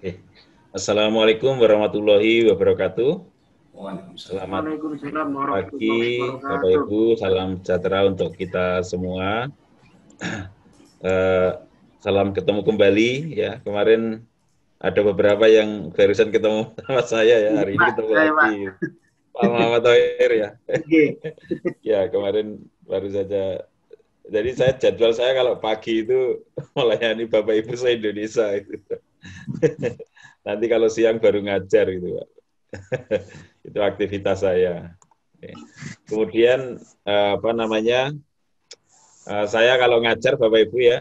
Okay. Assalamualaikum warahmatullahi wabarakatuh. Selamat pagi, Bapak Ibu. Salam sejahtera untuk kita semua. Uh, salam ketemu kembali ya. Kemarin ada beberapa yang barusan ketemu sama saya ya. Hari ini ketemu iya, lagi. Pak Muhammad Tohir ya. ya kemarin baru saja. Jadi saya jadwal saya kalau pagi itu melayani Bapak Ibu saya Indonesia itu. Nanti kalau siang baru ngajar gitu, Pak. itu aktivitas saya. Kemudian eh, apa namanya? Eh, saya kalau ngajar Bapak Ibu ya,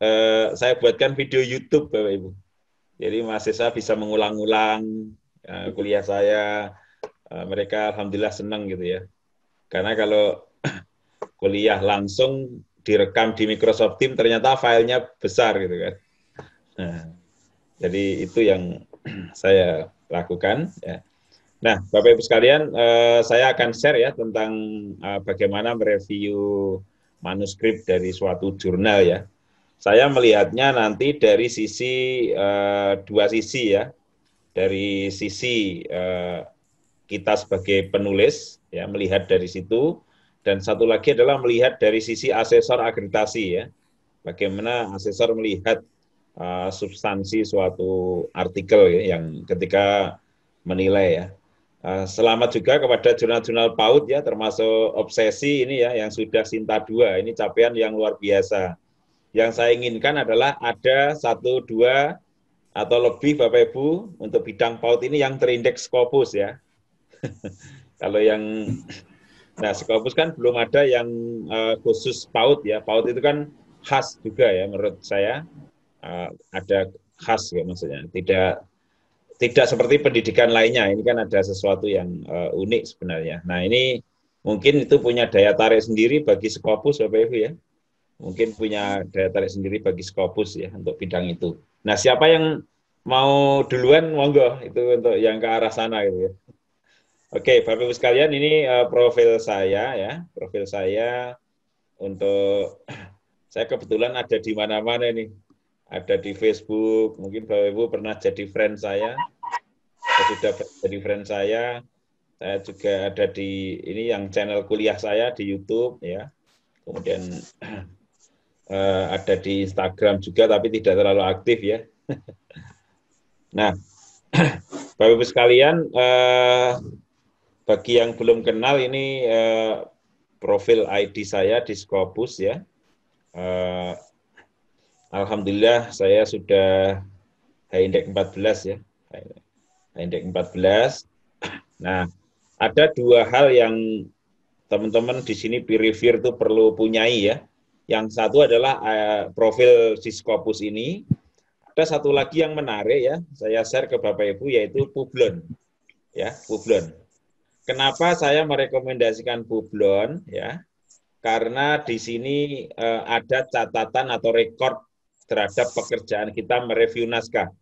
eh, saya buatkan video YouTube Bapak Ibu. Jadi mahasiswa bisa mengulang-ulang kuliah saya. Mereka alhamdulillah senang gitu ya. Karena kalau kuliah langsung direkam di Microsoft Team ternyata filenya besar gitu kan. Nah, jadi itu yang saya lakukan. Ya. Nah, Bapak Ibu sekalian, eh, saya akan share ya tentang eh, bagaimana mereview manuskrip dari suatu jurnal ya. Saya melihatnya nanti dari sisi eh, dua sisi ya, dari sisi eh, kita sebagai penulis ya melihat dari situ dan satu lagi adalah melihat dari sisi asesor akreditasi ya bagaimana asesor melihat Eh, substansi suatu artikel ya, yang ketika menilai ya. Eh, selamat juga kepada jurnal-jurnal PAUD ya, termasuk obsesi ini ya, yang sudah Sinta dua ini capaian yang luar biasa. Yang saya inginkan adalah ada satu, dua, atau lebih Bapak-Ibu untuk bidang PAUD ini yang terindeks Scopus ya. Kalau yang, nah Scopus kan belum ada yang uh, khusus PAUD ya, PAUD itu kan khas juga ya menurut saya uh, ada khas ya maksudnya tidak tidak seperti pendidikan lainnya ini kan ada sesuatu yang uh, unik sebenarnya nah ini mungkin itu punya daya tarik sendiri bagi Skopus Bapak Ibu ya mungkin punya daya tarik sendiri bagi Skopus ya untuk bidang itu nah siapa yang mau duluan monggo itu untuk yang ke arah sana gitu ya Oke, Bapak Ibu sekalian, ini uh, profil saya ya, profil saya untuk saya kebetulan ada di mana-mana nih ada di Facebook, mungkin Bapak Ibu pernah jadi friend saya, saya sudah jadi friend saya, saya juga ada di ini yang channel kuliah saya di YouTube ya, kemudian eh, ada di Instagram juga tapi tidak terlalu aktif ya. nah, Bapak Ibu sekalian, eh, bagi yang belum kenal ini eh, profil ID saya di Scopus ya. Eh, Alhamdulillah saya sudah high index 14 ya. High index 14. Nah, ada dua hal yang teman-teman di sini peer review itu perlu punyai ya. Yang satu adalah uh, profil Siskopus ini. Ada satu lagi yang menarik ya, saya share ke Bapak Ibu yaitu Publon. Ya, Publon. Kenapa saya merekomendasikan Publon ya? Karena di sini eh, ada catatan atau rekor terhadap pekerjaan kita mereview naskah.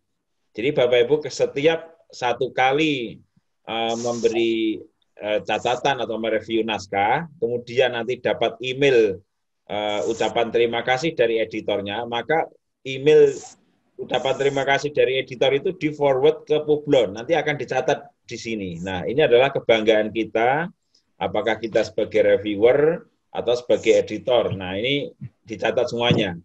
Jadi Bapak Ibu setiap satu kali uh, memberi uh, catatan atau mereview naskah, kemudian nanti dapat email uh, ucapan terima kasih dari editornya, maka email ucapan terima kasih dari editor itu di forward ke Publon. Nanti akan dicatat di sini. Nah, ini adalah kebanggaan kita apakah kita sebagai reviewer atau sebagai editor. Nah, ini dicatat semuanya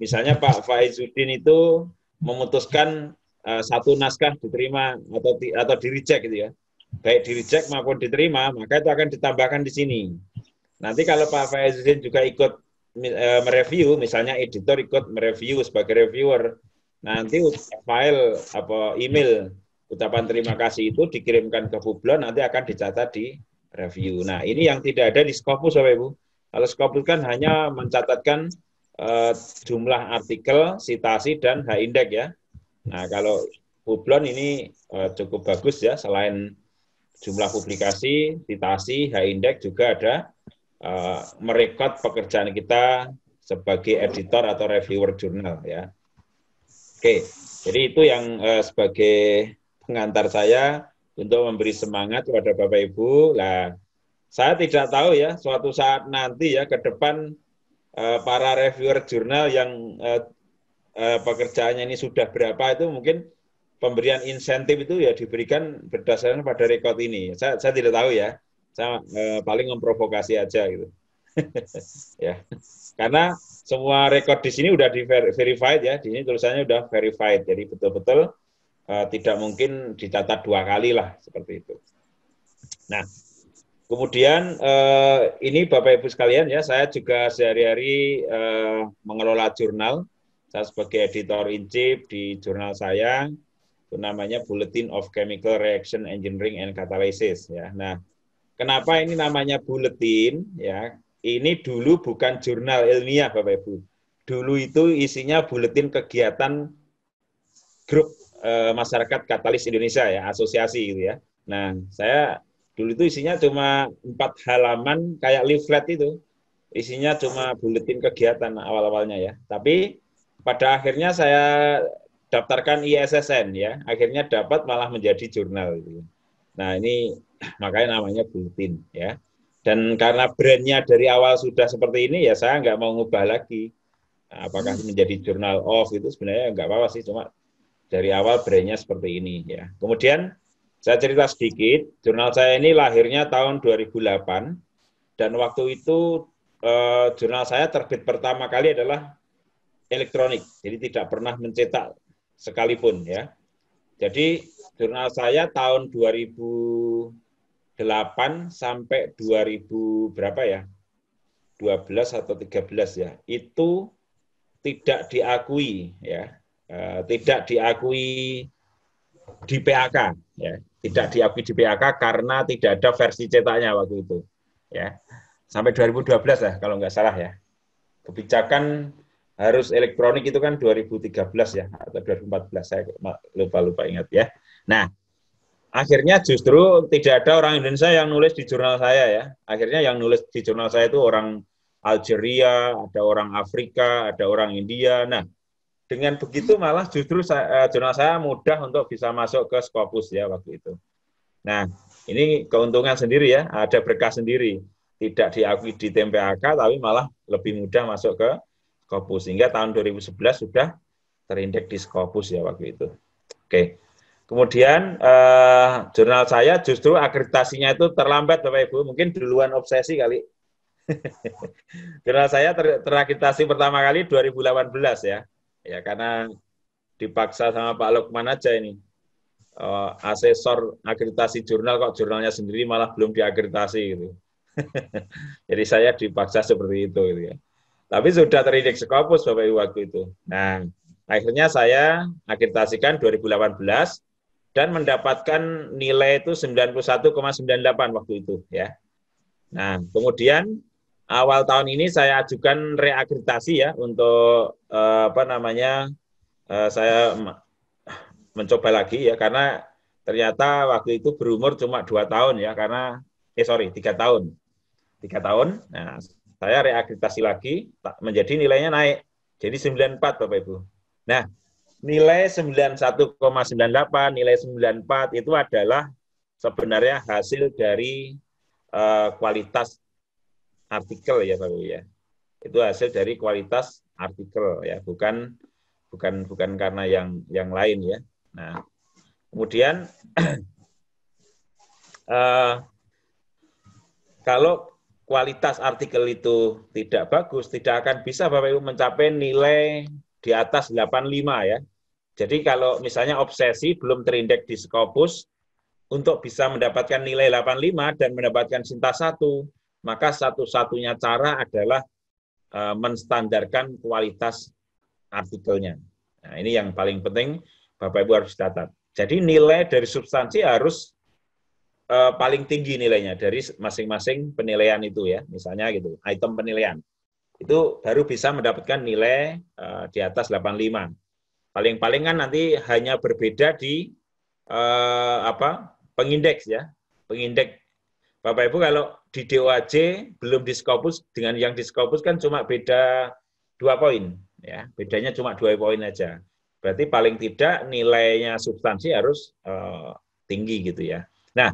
misalnya Pak Faizuddin itu memutuskan uh, satu naskah diterima atau di, atau di reject gitu ya. Baik di reject maupun diterima, maka itu akan ditambahkan di sini. Nanti kalau Pak Faizuddin juga ikut eh, mereview, misalnya editor ikut mereview sebagai reviewer, nanti file apa email ucapan terima kasih itu dikirimkan ke Publon, nanti akan dicatat di review. Nah, ini yang tidak ada di Scopus Bapak Ibu. Kalau Scopus kan hanya mencatatkan eh, jumlah artikel, citasi dan H-index ya. Nah, kalau Publon ini eh, cukup bagus ya, selain jumlah publikasi, citasi, H-index juga ada eh, merekod pekerjaan kita sebagai editor atau reviewer jurnal ya. Oke, jadi itu yang eh, sebagai pengantar saya untuk memberi semangat kepada Bapak Ibu. Lah, saya tidak tahu ya suatu saat nanti ya ke depan Eh, para reviewer jurnal yang eh, eh, pekerjaannya ini sudah berapa itu mungkin pemberian insentif itu ya diberikan berdasarkan pada rekod ini. Saya, saya tidak tahu ya. Saya paling memprovokasi aja gitu. ya. Karena semua rekod di sini udah di verified ya. Di sini tulisannya udah verified. Jadi betul-betul uh, tidak mungkin dicatat dua kali lah seperti itu. Nah, Kemudian eh, ini Bapak Ibu sekalian ya, saya juga sehari-hari eh, mengelola jurnal. Saya sebagai editor in chief di jurnal saya, itu namanya Bulletin of Chemical Reaction Engineering and Catalysis ya. Nah, kenapa ini namanya bulletin ya? Ini dulu bukan jurnal ilmiah Bapak Ibu. Dulu itu isinya bulletin kegiatan grup eh, masyarakat katalis Indonesia ya, asosiasi gitu ya. Nah, saya Dulu itu isinya cuma empat halaman kayak leaflet itu. Isinya cuma buletin kegiatan awal-awalnya ya. Tapi pada akhirnya saya daftarkan ISSN ya. Akhirnya dapat malah menjadi jurnal gitu. Nah, ini makanya namanya buletin ya. Dan karena brandnya dari awal sudah seperti ini, ya saya nggak mau ngubah lagi. Nah, apakah hmm. menjadi jurnal off itu sebenarnya nggak apa-apa sih, cuma dari awal brandnya seperti ini ya. Kemudian saya cerita sedikit, jurnal saya ini lahirnya tahun 2008 dan waktu itu eh, jurnal saya terbit pertama kali adalah elektronik, jadi tidak pernah mencetak sekalipun ya. Jadi jurnal saya tahun 2008 sampai 2000 berapa ya? 12 atau 13 ya. Itu tidak diakui ya. E, tidak diakui di PAK ya tidak diakui di PHK karena tidak ada versi cetaknya waktu itu. Ya. Sampai 2012 ya kalau nggak salah ya. Kebijakan harus elektronik itu kan 2013 ya atau 2014 saya lupa lupa ingat ya. Nah, akhirnya justru tidak ada orang Indonesia yang nulis di jurnal saya ya. Akhirnya yang nulis di jurnal saya itu orang Algeria, ada orang Afrika, ada orang India. Nah, dengan begitu malah justru saya, eh, jurnal saya mudah untuk bisa masuk ke Scopus ya waktu itu. Nah, ini keuntungan sendiri ya, ada berkah sendiri. Tidak diakui di TMPAK, tapi malah lebih mudah masuk ke Scopus. Sehingga tahun 2011 sudah terindeks di Scopus ya waktu itu. Oke. Kemudian eh, jurnal saya justru akreditasinya itu terlambat Bapak Ibu, mungkin duluan obsesi kali. jurnal saya ter terakreditasi pertama kali 2018 ya Ya karena dipaksa sama Pak Lukman aja ini. Uh, asesor akreditasi jurnal kok jurnalnya sendiri malah belum diakreditasi gitu. Jadi saya dipaksa seperti itu gitu ya. Tapi sudah terindik sekopus Bapak Ibu waktu itu. Nah, akhirnya saya akreditasikan 2018 dan mendapatkan nilai itu 91,98 waktu itu ya. Nah, kemudian awal tahun ini saya ajukan reakreditasi ya untuk uh, apa namanya uh, saya mencoba lagi ya karena ternyata waktu itu berumur cuma dua tahun ya karena eh sorry tiga tahun tiga tahun nah saya reakreditasi lagi menjadi nilainya naik jadi 94 Bapak Ibu nah nilai 91,98 nilai 94 itu adalah sebenarnya hasil dari uh, kualitas artikel ya Pak ya. Itu hasil dari kualitas artikel ya, bukan bukan bukan karena yang yang lain ya. Nah, kemudian uh, kalau kualitas artikel itu tidak bagus, tidak akan bisa Bapak Ibu mencapai nilai di atas 85 ya. Jadi kalau misalnya obsesi belum terindeks di Scopus, untuk bisa mendapatkan nilai 85 dan mendapatkan Sinta 1, maka satu-satunya cara adalah eh, menstandarkan kualitas artikelnya. Nah, ini yang paling penting Bapak Ibu harus catat. Jadi nilai dari substansi harus eh, paling tinggi nilainya dari masing-masing penilaian itu ya, misalnya gitu, item penilaian. Itu baru bisa mendapatkan nilai eh, di atas 85. Paling-paling kan nanti hanya berbeda di apa? pengindeks ya. Pengindeks Bapak Ibu kalau di DOAJ belum di Scopus dengan yang di Scopus kan cuma beda dua poin ya bedanya cuma dua poin aja berarti paling tidak nilainya substansi harus uh, tinggi gitu ya nah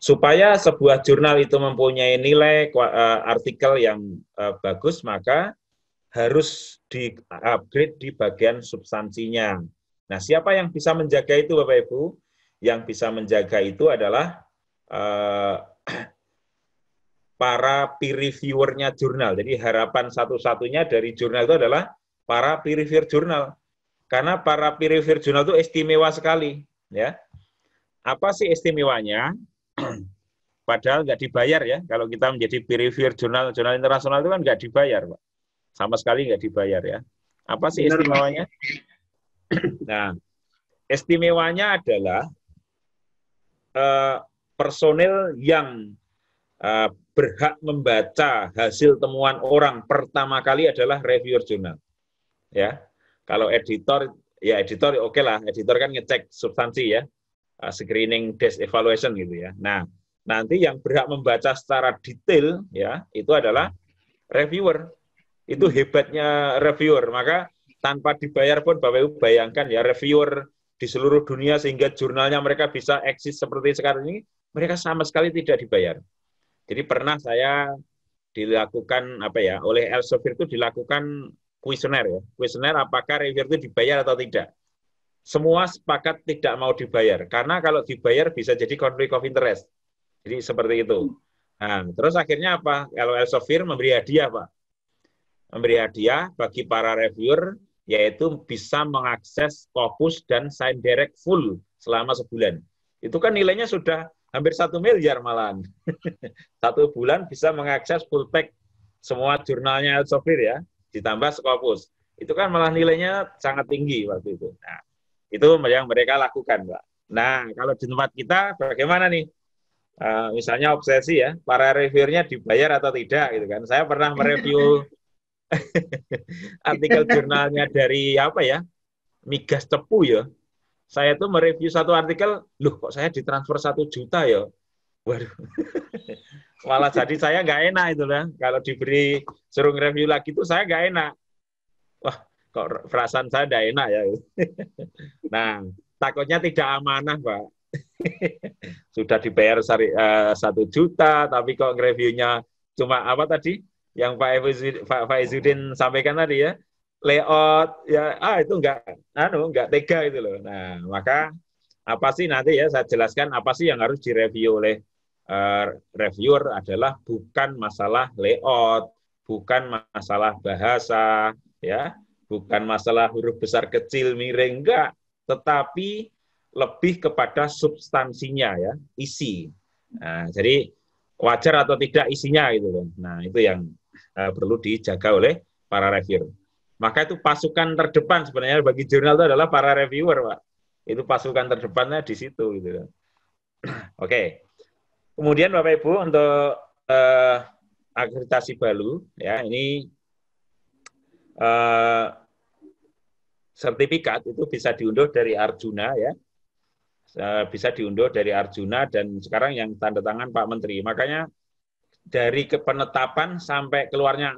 supaya sebuah jurnal itu mempunyai nilai uh, artikel yang uh, bagus maka harus di upgrade di bagian substansinya nah siapa yang bisa menjaga itu bapak ibu yang bisa menjaga itu adalah uh, para peer reviewernya jurnal. Jadi harapan satu-satunya dari jurnal itu adalah para peer reviewer jurnal. Karena para peer reviewer jurnal itu istimewa sekali, ya. Apa sih istimewanya? Padahal nggak dibayar ya. Kalau kita menjadi peer reviewer jurnal jurnal internasional itu kan nggak dibayar, Pak. Sama sekali nggak dibayar ya. Apa sih istimewanya? Nah, istimewanya adalah uh, personil yang uh, berhak membaca hasil temuan orang pertama kali adalah reviewer jurnal. Ya, kalau editor ya editor ya oke lah, editor kan ngecek substansi ya, uh, screening desk evaluation gitu ya. Nah, nanti yang berhak membaca secara detail ya itu adalah reviewer. Itu hebatnya reviewer. Maka tanpa dibayar pun Bapak Ibu bayangkan ya reviewer di seluruh dunia sehingga jurnalnya mereka bisa eksis seperti sekarang ini, mereka sama sekali tidak dibayar jadi pernah saya dilakukan apa ya oleh Elsevier itu dilakukan kuesioner ya. Kuesioner apakah reviewer itu dibayar atau tidak? Semua sepakat tidak mau dibayar karena kalau dibayar bisa jadi konflik of interest. Jadi seperti itu. Nah, terus akhirnya apa? Kalau Elsevier memberi hadiah, Pak. Memberi hadiah bagi para reviewer yaitu bisa mengakses Scopus dan Sign Direct full selama sebulan. Itu kan nilainya sudah hampir satu miliar malahan. satu bulan bisa mengakses full pack semua jurnalnya Elsevier ya, ditambah Scopus. Itu kan malah nilainya sangat tinggi waktu itu. Nah, itu yang mereka lakukan, Pak. Nah, kalau di tempat kita bagaimana nih? Uh, misalnya obsesi ya, para reviewernya dibayar atau tidak gitu kan. Saya pernah mereview artikel jurnalnya dari apa ya? Migas Tepu ya saya tuh mereview satu artikel, loh kok saya ditransfer satu juta ya? Waduh, malah jadi saya nggak enak itu kan. Kalau diberi suruh review lagi tuh saya nggak enak. Wah, kok perasaan saya nggak enak ya? nah, takutnya tidak amanah, Pak. Sudah dibayar eh, satu juta, tapi kok reviewnya cuma apa tadi? Yang Pak Faizudin sampaikan tadi ya, layout ya ah itu enggak anu enggak tega itu loh. Nah, maka apa sih nanti ya saya jelaskan apa sih yang harus direview oleh uh, reviewer adalah bukan masalah layout, bukan masalah bahasa ya, bukan masalah huruf besar kecil miring enggak, tetapi lebih kepada substansinya ya, isi. Nah, jadi wajar atau tidak isinya gitu loh. Nah, itu yang uh, perlu dijaga oleh para reviewer. Maka itu pasukan terdepan sebenarnya bagi jurnal itu adalah para reviewer, Pak. Itu pasukan terdepannya di situ gitu Oke. Okay. Kemudian Bapak Ibu untuk uh, eh, akreditasi Balu ya ini uh, sertifikat itu bisa diunduh dari Arjuna ya. Eh, bisa diunduh dari Arjuna dan sekarang yang tanda tangan Pak Menteri. Makanya dari penetapan sampai keluarnya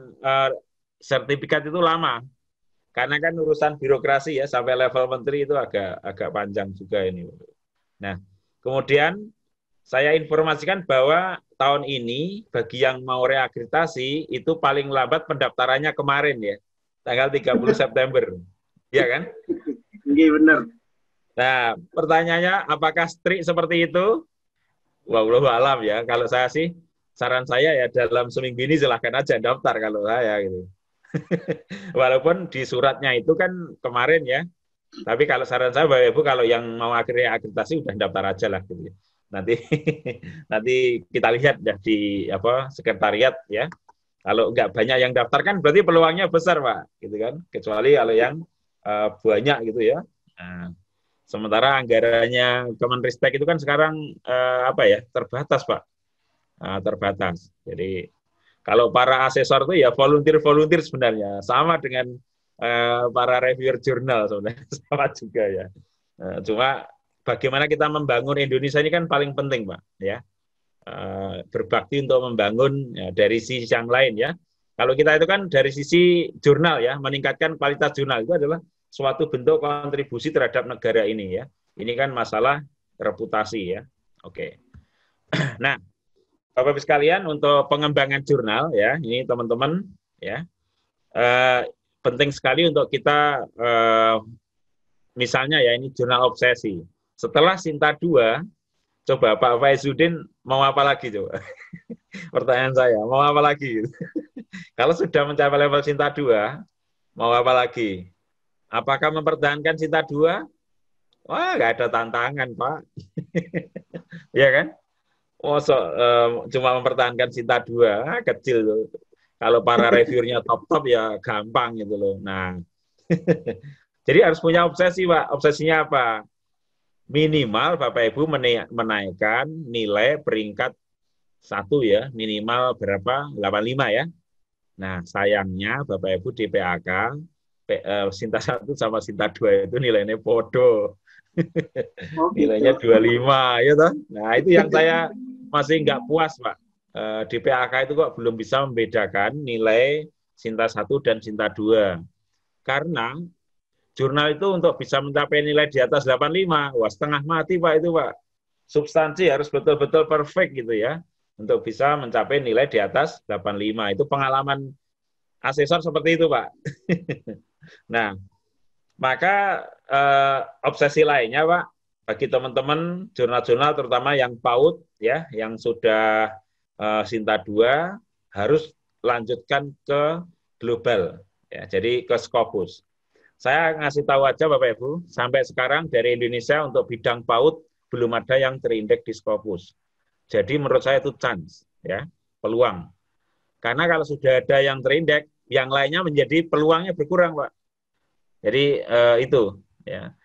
sertifikat itu lama. Karena kan urusan birokrasi ya sampai level menteri itu agak agak panjang juga ini. Nah, kemudian saya informasikan bahwa tahun ini bagi yang mau reakreditasi itu paling lambat pendaftarannya kemarin ya, tanggal 30 September. Iya kan? Iya benar. Nah, pertanyaannya apakah strik seperti itu? Wah, alam ya. Kalau saya sih saran saya ya dalam seminggu ini silahkan aja daftar kalau saya gitu. Walaupun di suratnya itu kan kemarin ya. Tapi kalau saran saya Bapak Ibu kalau yang mau akhirnya akreditasi udah daftar aja lah gitu. Ya. Nanti nanti kita lihat ya di apa sekretariat ya. Kalau nggak banyak yang daftar kan berarti peluangnya besar Pak, gitu kan. Kecuali kalau yang uh, banyak gitu ya. Nah, sementara anggarannya Kemenristek itu kan sekarang uh, apa ya terbatas Pak, uh, terbatas. Jadi kalau para asesor itu ya volunteer-volunteer sebenarnya, sama dengan uh, para reviewer jurnal sebenarnya, sama juga ya. Uh, cuma bagaimana kita membangun Indonesia ini kan paling penting, Pak, ya. Uh, berbakti untuk membangun ya, dari sisi yang lain ya. Kalau kita itu kan dari sisi jurnal ya, meningkatkan kualitas jurnal itu adalah suatu bentuk kontribusi terhadap negara ini ya. Ini kan masalah reputasi ya. Oke. Okay. Nah, Bapak-Ibu sekalian untuk pengembangan jurnal ya, ini teman-teman ya. Eh, penting sekali untuk kita eh, misalnya ya ini jurnal obsesi. Setelah Sinta 2, coba Pak Faizuddin mau apa lagi coba? Pertanyaan saya, mau apa lagi? Kalau sudah mencapai level Sinta 2, mau apa lagi? Apakah mempertahankan Sinta 2? Wah, nggak ada tantangan, Pak. ya kan? mosok uh, cuma mempertahankan Sinta dua ah, kecil tuh. Kalau para reviewnya top-top ya gampang gitu loh. Nah, jadi harus punya obsesi, Pak. Obsesinya apa? Minimal Bapak Ibu menaikkan nilai peringkat satu ya, minimal berapa? 85 ya. Nah, sayangnya Bapak Ibu di PAK, Sinta eh, satu sama Sinta dua itu nilainya podo. Oh, gitu. Nilainya 25 ya toh. Nah, itu yang saya masih nggak puas, Pak. E, PAK itu kok belum bisa membedakan nilai Sinta 1 dan Sinta 2. Karena jurnal itu untuk bisa mencapai nilai di atas 85, wah setengah mati, Pak, itu, Pak. Substansi harus betul-betul perfect gitu ya, untuk bisa mencapai nilai di atas 85. Itu pengalaman asesor seperti itu, Pak. nah, maka e, obsesi lainnya, Pak, bagi teman-teman jurnal-jurnal terutama yang PAUD ya, yang sudah uh, Sinta 2 harus lanjutkan ke global ya. Jadi ke Scopus. Saya ngasih tahu aja Bapak Ibu, sampai sekarang dari Indonesia untuk bidang PAUD belum ada yang terindeks di Scopus. Jadi menurut saya itu chance ya, peluang. Karena kalau sudah ada yang terindeks, yang lainnya menjadi peluangnya berkurang, Pak. Jadi uh, itu ya.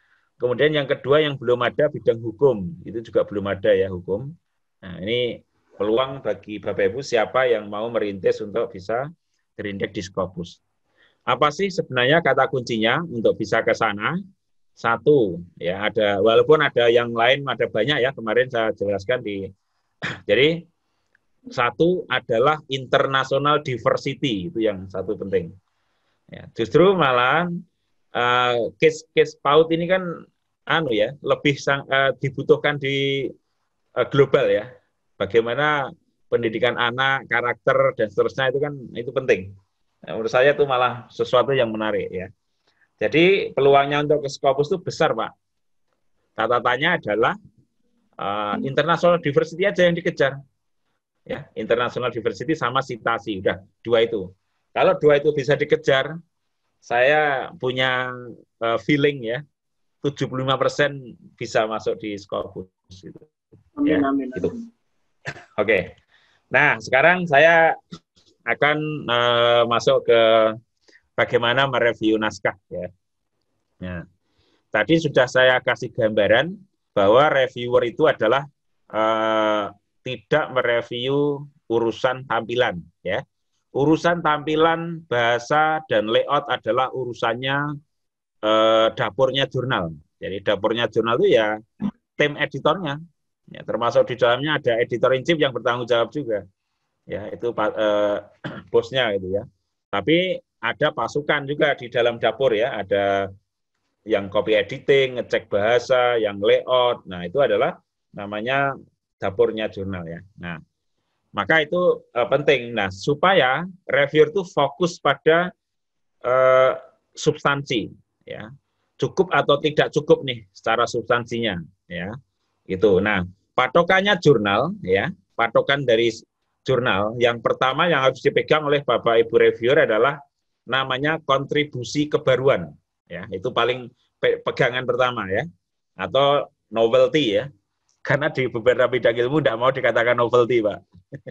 Kemudian yang kedua yang belum ada bidang hukum, itu juga belum ada ya hukum. Nah, ini peluang bagi Bapak Ibu siapa yang mau merintis untuk bisa terindeks di Skopus. Apa sih sebenarnya kata kuncinya untuk bisa ke sana? Satu, ya ada walaupun ada yang lain ada banyak ya kemarin saya jelaskan di jadi satu adalah international diversity itu yang satu penting. Ya, justru malah case-case uh, case -case PAUD ini kan anu ya lebih sang, uh, dibutuhkan di uh, global ya bagaimana pendidikan anak karakter dan seterusnya itu kan itu penting nah, menurut saya itu malah sesuatu yang menarik ya jadi peluangnya untuk ke Scopus itu besar pak tata tanya adalah uh, international diversity aja yang dikejar ya international diversity sama citasi udah dua itu kalau dua itu bisa dikejar saya punya uh, feeling ya 75% persen bisa masuk di Scopus gitu. Amin, ya, amin, gitu. Oke. Nah, sekarang saya akan uh, masuk ke bagaimana mereview naskah ya. Nah, tadi sudah saya kasih gambaran bahwa reviewer itu adalah uh, tidak mereview urusan tampilan ya. Urusan tampilan bahasa dan layout adalah urusannya eh, dapurnya jurnal. Jadi dapurnya jurnal itu ya tim editornya. Ya, termasuk di dalamnya ada editor in chief yang bertanggung jawab juga. Ya, itu eh, bosnya gitu ya. Tapi ada pasukan juga di dalam dapur ya, ada yang copy editing, ngecek bahasa, yang layout. Nah, itu adalah namanya dapurnya jurnal ya. Nah, maka itu eh, penting. Nah, supaya reviewer itu fokus pada eh, substansi ya cukup atau tidak cukup nih secara substansinya ya itu nah patokannya jurnal ya patokan dari jurnal yang pertama yang harus dipegang oleh bapak ibu reviewer adalah namanya kontribusi kebaruan ya itu paling pe pegangan pertama ya atau novelty ya karena di beberapa bidang ilmu tidak mau dikatakan novelty, Pak.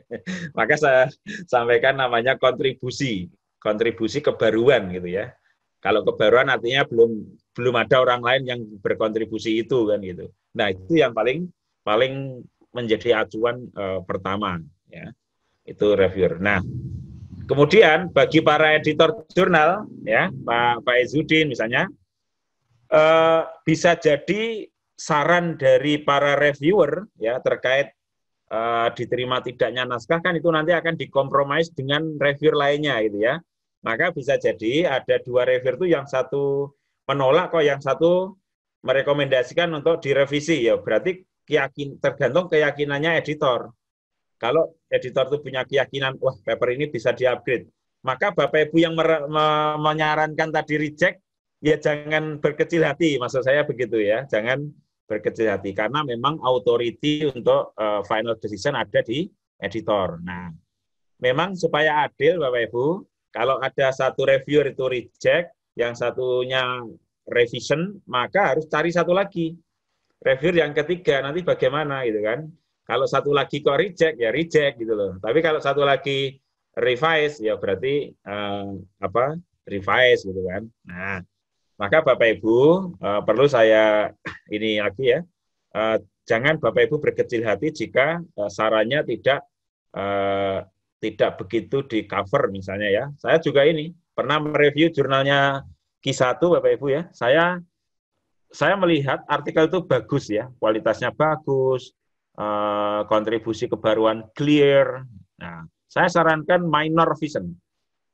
Maka saya sampaikan namanya kontribusi, kontribusi kebaruan gitu ya. Kalau kebaruan artinya belum belum ada orang lain yang berkontribusi itu kan gitu. Nah, itu yang paling paling menjadi acuan e, pertama ya. Itu reviewer. Nah, kemudian bagi para editor jurnal ya, Pak Pak Izudin misalnya e, bisa jadi saran dari para reviewer ya terkait e, diterima tidaknya naskah kan itu nanti akan dikompromis dengan reviewer lainnya gitu ya. Maka bisa jadi ada dua reviewer itu yang satu menolak kok yang satu merekomendasikan untuk direvisi ya. Berarti keyakin tergantung keyakinannya editor. Kalau editor itu punya keyakinan, wah paper ini bisa diupgrade, maka bapak ibu yang me, menyarankan tadi reject, ya jangan berkecil hati, maksud saya begitu ya, jangan berkecil hati karena memang authority untuk uh, final decision ada di editor. Nah, memang supaya adil bapak ibu, kalau ada satu reviewer itu reject, yang satunya revision, maka harus cari satu lagi. Reviewer yang ketiga, nanti bagaimana gitu kan. Kalau satu lagi kok reject, ya reject gitu loh. Tapi kalau satu lagi revise, ya berarti eh, apa revise gitu kan. Nah, maka Bapak-Ibu eh, perlu saya ini lagi ya, eh, jangan Bapak-Ibu berkecil hati jika eh, sarannya tidak eh, tidak begitu di cover misalnya ya. Saya juga ini pernah mereview jurnalnya Q1 Bapak Ibu ya. Saya saya melihat artikel itu bagus ya, kualitasnya bagus, eh, kontribusi kebaruan clear. Nah, saya sarankan minor vision.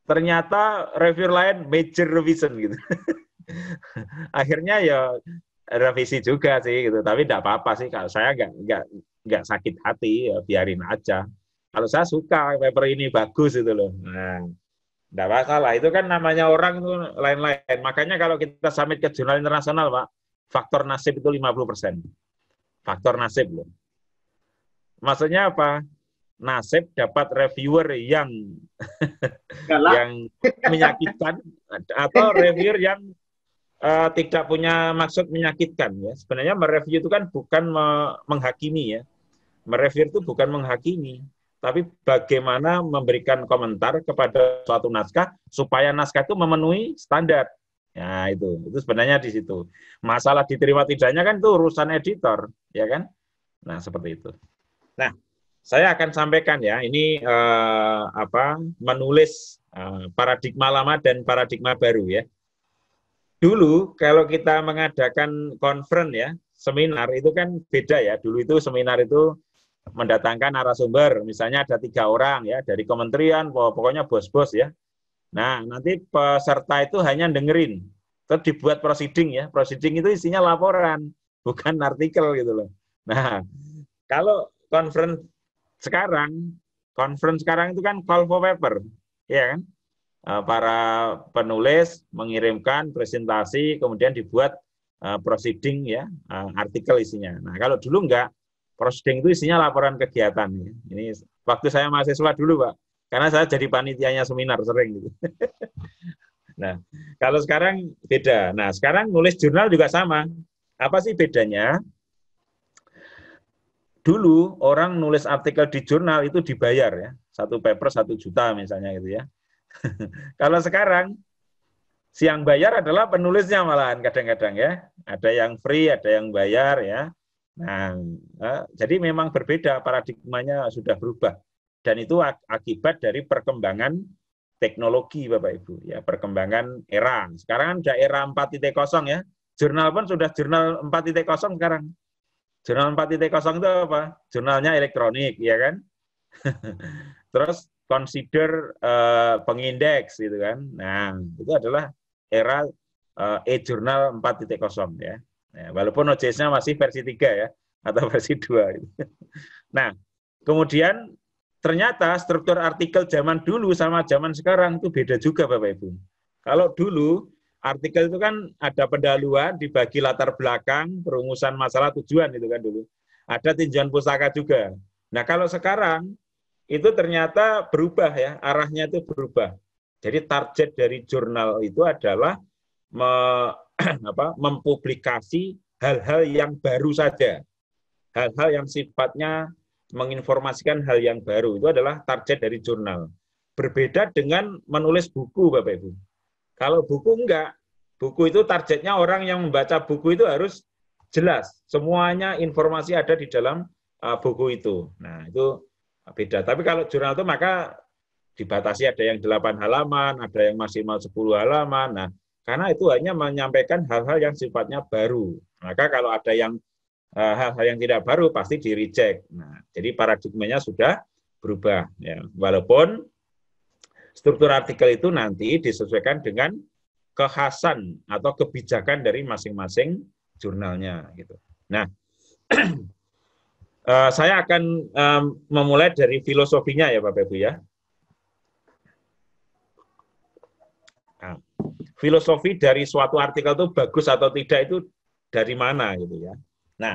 Ternyata review lain major revision gitu. Akhirnya ya revisi juga sih gitu, tapi tidak apa-apa sih kalau saya nggak nggak nggak sakit hati ya biarin aja kalau saya suka paper ini bagus itu loh nah tidak masalah itu kan namanya orang itu lain-lain makanya kalau kita summit ke jurnal internasional pak faktor nasib itu 50% faktor nasib loh maksudnya apa nasib dapat reviewer yang yang menyakitkan atau reviewer yang uh, tidak punya maksud menyakitkan ya. Sebenarnya mereview itu kan bukan me menghakimi ya. Mereview itu bukan menghakimi tapi bagaimana memberikan komentar kepada suatu naskah supaya naskah itu memenuhi standar. Ya itu, itu sebenarnya di situ. Masalah diterima tidaknya kan itu urusan editor, ya kan? Nah seperti itu. Nah saya akan sampaikan ya, ini eh, apa menulis eh, paradigma lama dan paradigma baru ya. Dulu kalau kita mengadakan konferen ya, seminar itu kan beda ya. Dulu itu seminar itu mendatangkan narasumber, misalnya ada tiga orang ya dari kementerian, pokoknya bos-bos ya. Nah, nanti peserta itu hanya dengerin. Terus dibuat proceeding ya. Proceeding itu isinya laporan, bukan artikel gitu loh. Nah, kalau conference sekarang, conference sekarang itu kan call for paper, ya kan? E, para penulis mengirimkan presentasi, kemudian dibuat e, proceeding ya, e, artikel isinya. Nah, kalau dulu enggak, prosding itu isinya laporan kegiatan. Ini waktu saya mahasiswa dulu, Pak. Karena saya jadi panitianya seminar sering gitu. nah, kalau sekarang beda. Nah, sekarang nulis jurnal juga sama. Apa sih bedanya? Dulu orang nulis artikel di jurnal itu dibayar ya. Satu paper satu juta misalnya gitu ya. kalau sekarang siang bayar adalah penulisnya malahan kadang-kadang ya. Ada yang free, ada yang bayar ya. Nah, eh, jadi memang berbeda paradigmanya sudah berubah dan itu ak akibat dari perkembangan teknologi Bapak Ibu ya, perkembangan era. Sekarang kan era 4.0 ya. Jurnal pun sudah jurnal 4.0 sekarang. Jurnal 4.0 itu apa? Jurnalnya elektronik ya kan. Terus consider uh, eh, pengindeks gitu kan. Nah, itu adalah era uh, e-jurnal 4.0 ya. Ya, walaupun OJS-nya masih versi 3 ya, atau versi 2. Gitu. Nah, kemudian ternyata struktur artikel zaman dulu sama zaman sekarang itu beda juga Bapak Ibu. Kalau dulu artikel itu kan ada pendahuluan, dibagi latar belakang, perumusan masalah tujuan itu kan dulu. Ada tinjauan pusaka juga. Nah kalau sekarang itu ternyata berubah ya, arahnya itu berubah. Jadi target dari jurnal itu adalah apa mempublikasi hal-hal yang baru saja. Hal-hal yang sifatnya menginformasikan hal yang baru itu adalah target dari jurnal. Berbeda dengan menulis buku Bapak Ibu. Kalau buku enggak, buku itu targetnya orang yang membaca buku itu harus jelas semuanya informasi ada di dalam uh, buku itu. Nah, itu beda. Tapi kalau jurnal itu maka dibatasi ada yang 8 halaman, ada yang maksimal 10 halaman. Nah, karena itu hanya menyampaikan hal-hal yang sifatnya baru. Maka kalau ada yang eh, hal-hal yang tidak baru pasti di reject. Nah, jadi paradigmanya sudah berubah. Ya. Walaupun struktur artikel itu nanti disesuaikan dengan kekhasan atau kebijakan dari masing-masing jurnalnya. Gitu. Nah, eh, saya akan eh, memulai dari filosofinya ya Bapak Ibu ya. filosofi dari suatu artikel itu bagus atau tidak itu dari mana gitu ya. Nah,